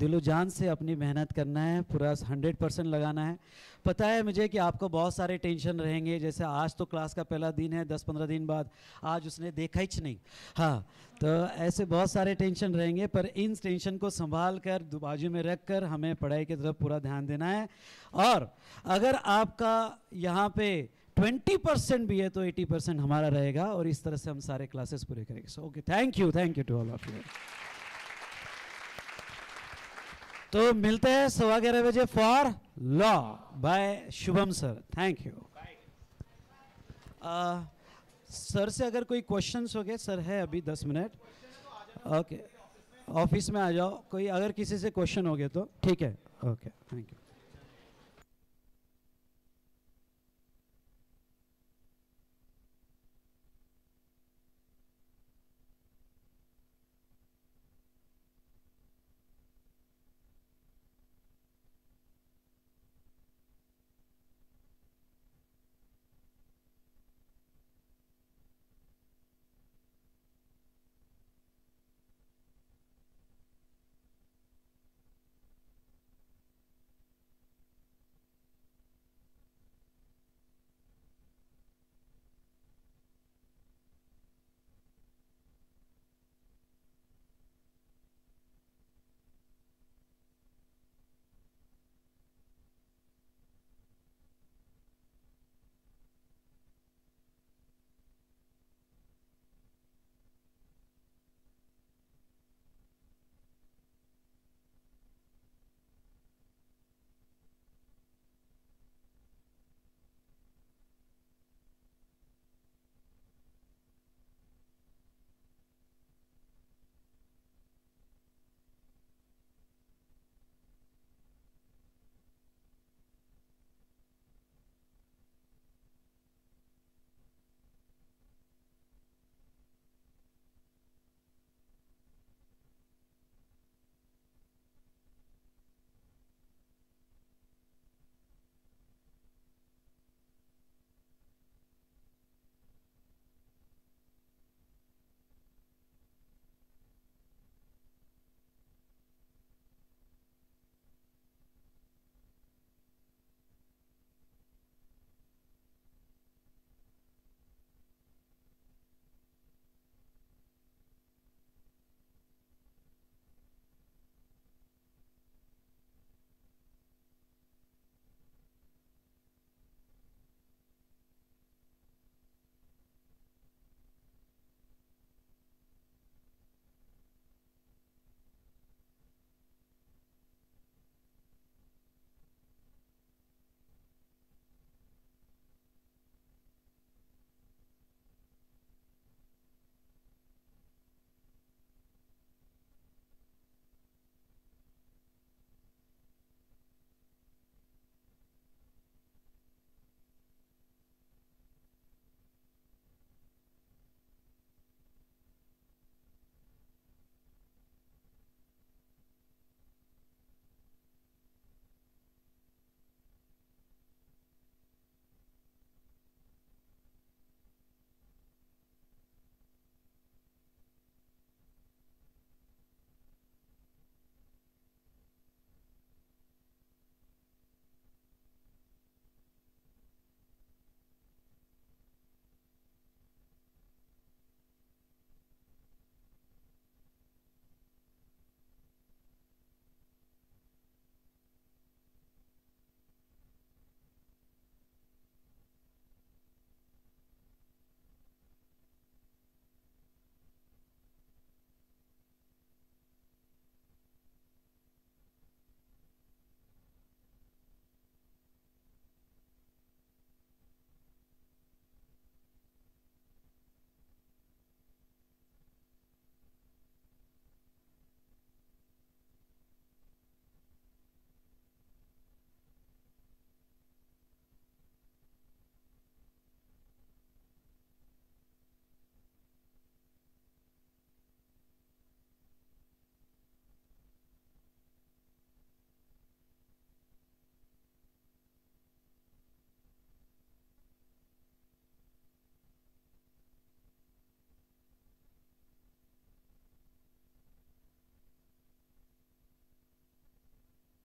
दिलो जान से अपनी मेहनत करना है पूरा हंड्रेड परसेंट लगाना है पता है मुझे कि आपको बहुत सारे टेंशन रहेंगे जैसे आज तो क्लास का पहला दिन है दस पंद्रह दिन बाद आज उसने देखा ही नहीं हाँ तो ऐसे बहुत सारे टेंशन रहेंगे पर इन टेंशन को संभाल कर बाजू में रख कर हमें पढ़ाई की तरफ पूरा ध्यान देना है और अगर आपका यहाँ पर ट्वेंटी परसेंट भी है तो एटी परसेंट हमारा रहेगा और इस तरह से हम सारे क्लासेस पूरे करेंगे so okay thank you thank you to all of you तो मिलते हैं सवा ग्यारह बजे for law bye Shubham sir thank you uh, sir से अगर कोई क्वेश्चन हो गए सर है अभी दस मिनट ओके ऑफिस में आ जाओ कोई अगर किसी से क्वेश्चन हो गए तो ठीक है ओके थैंक यू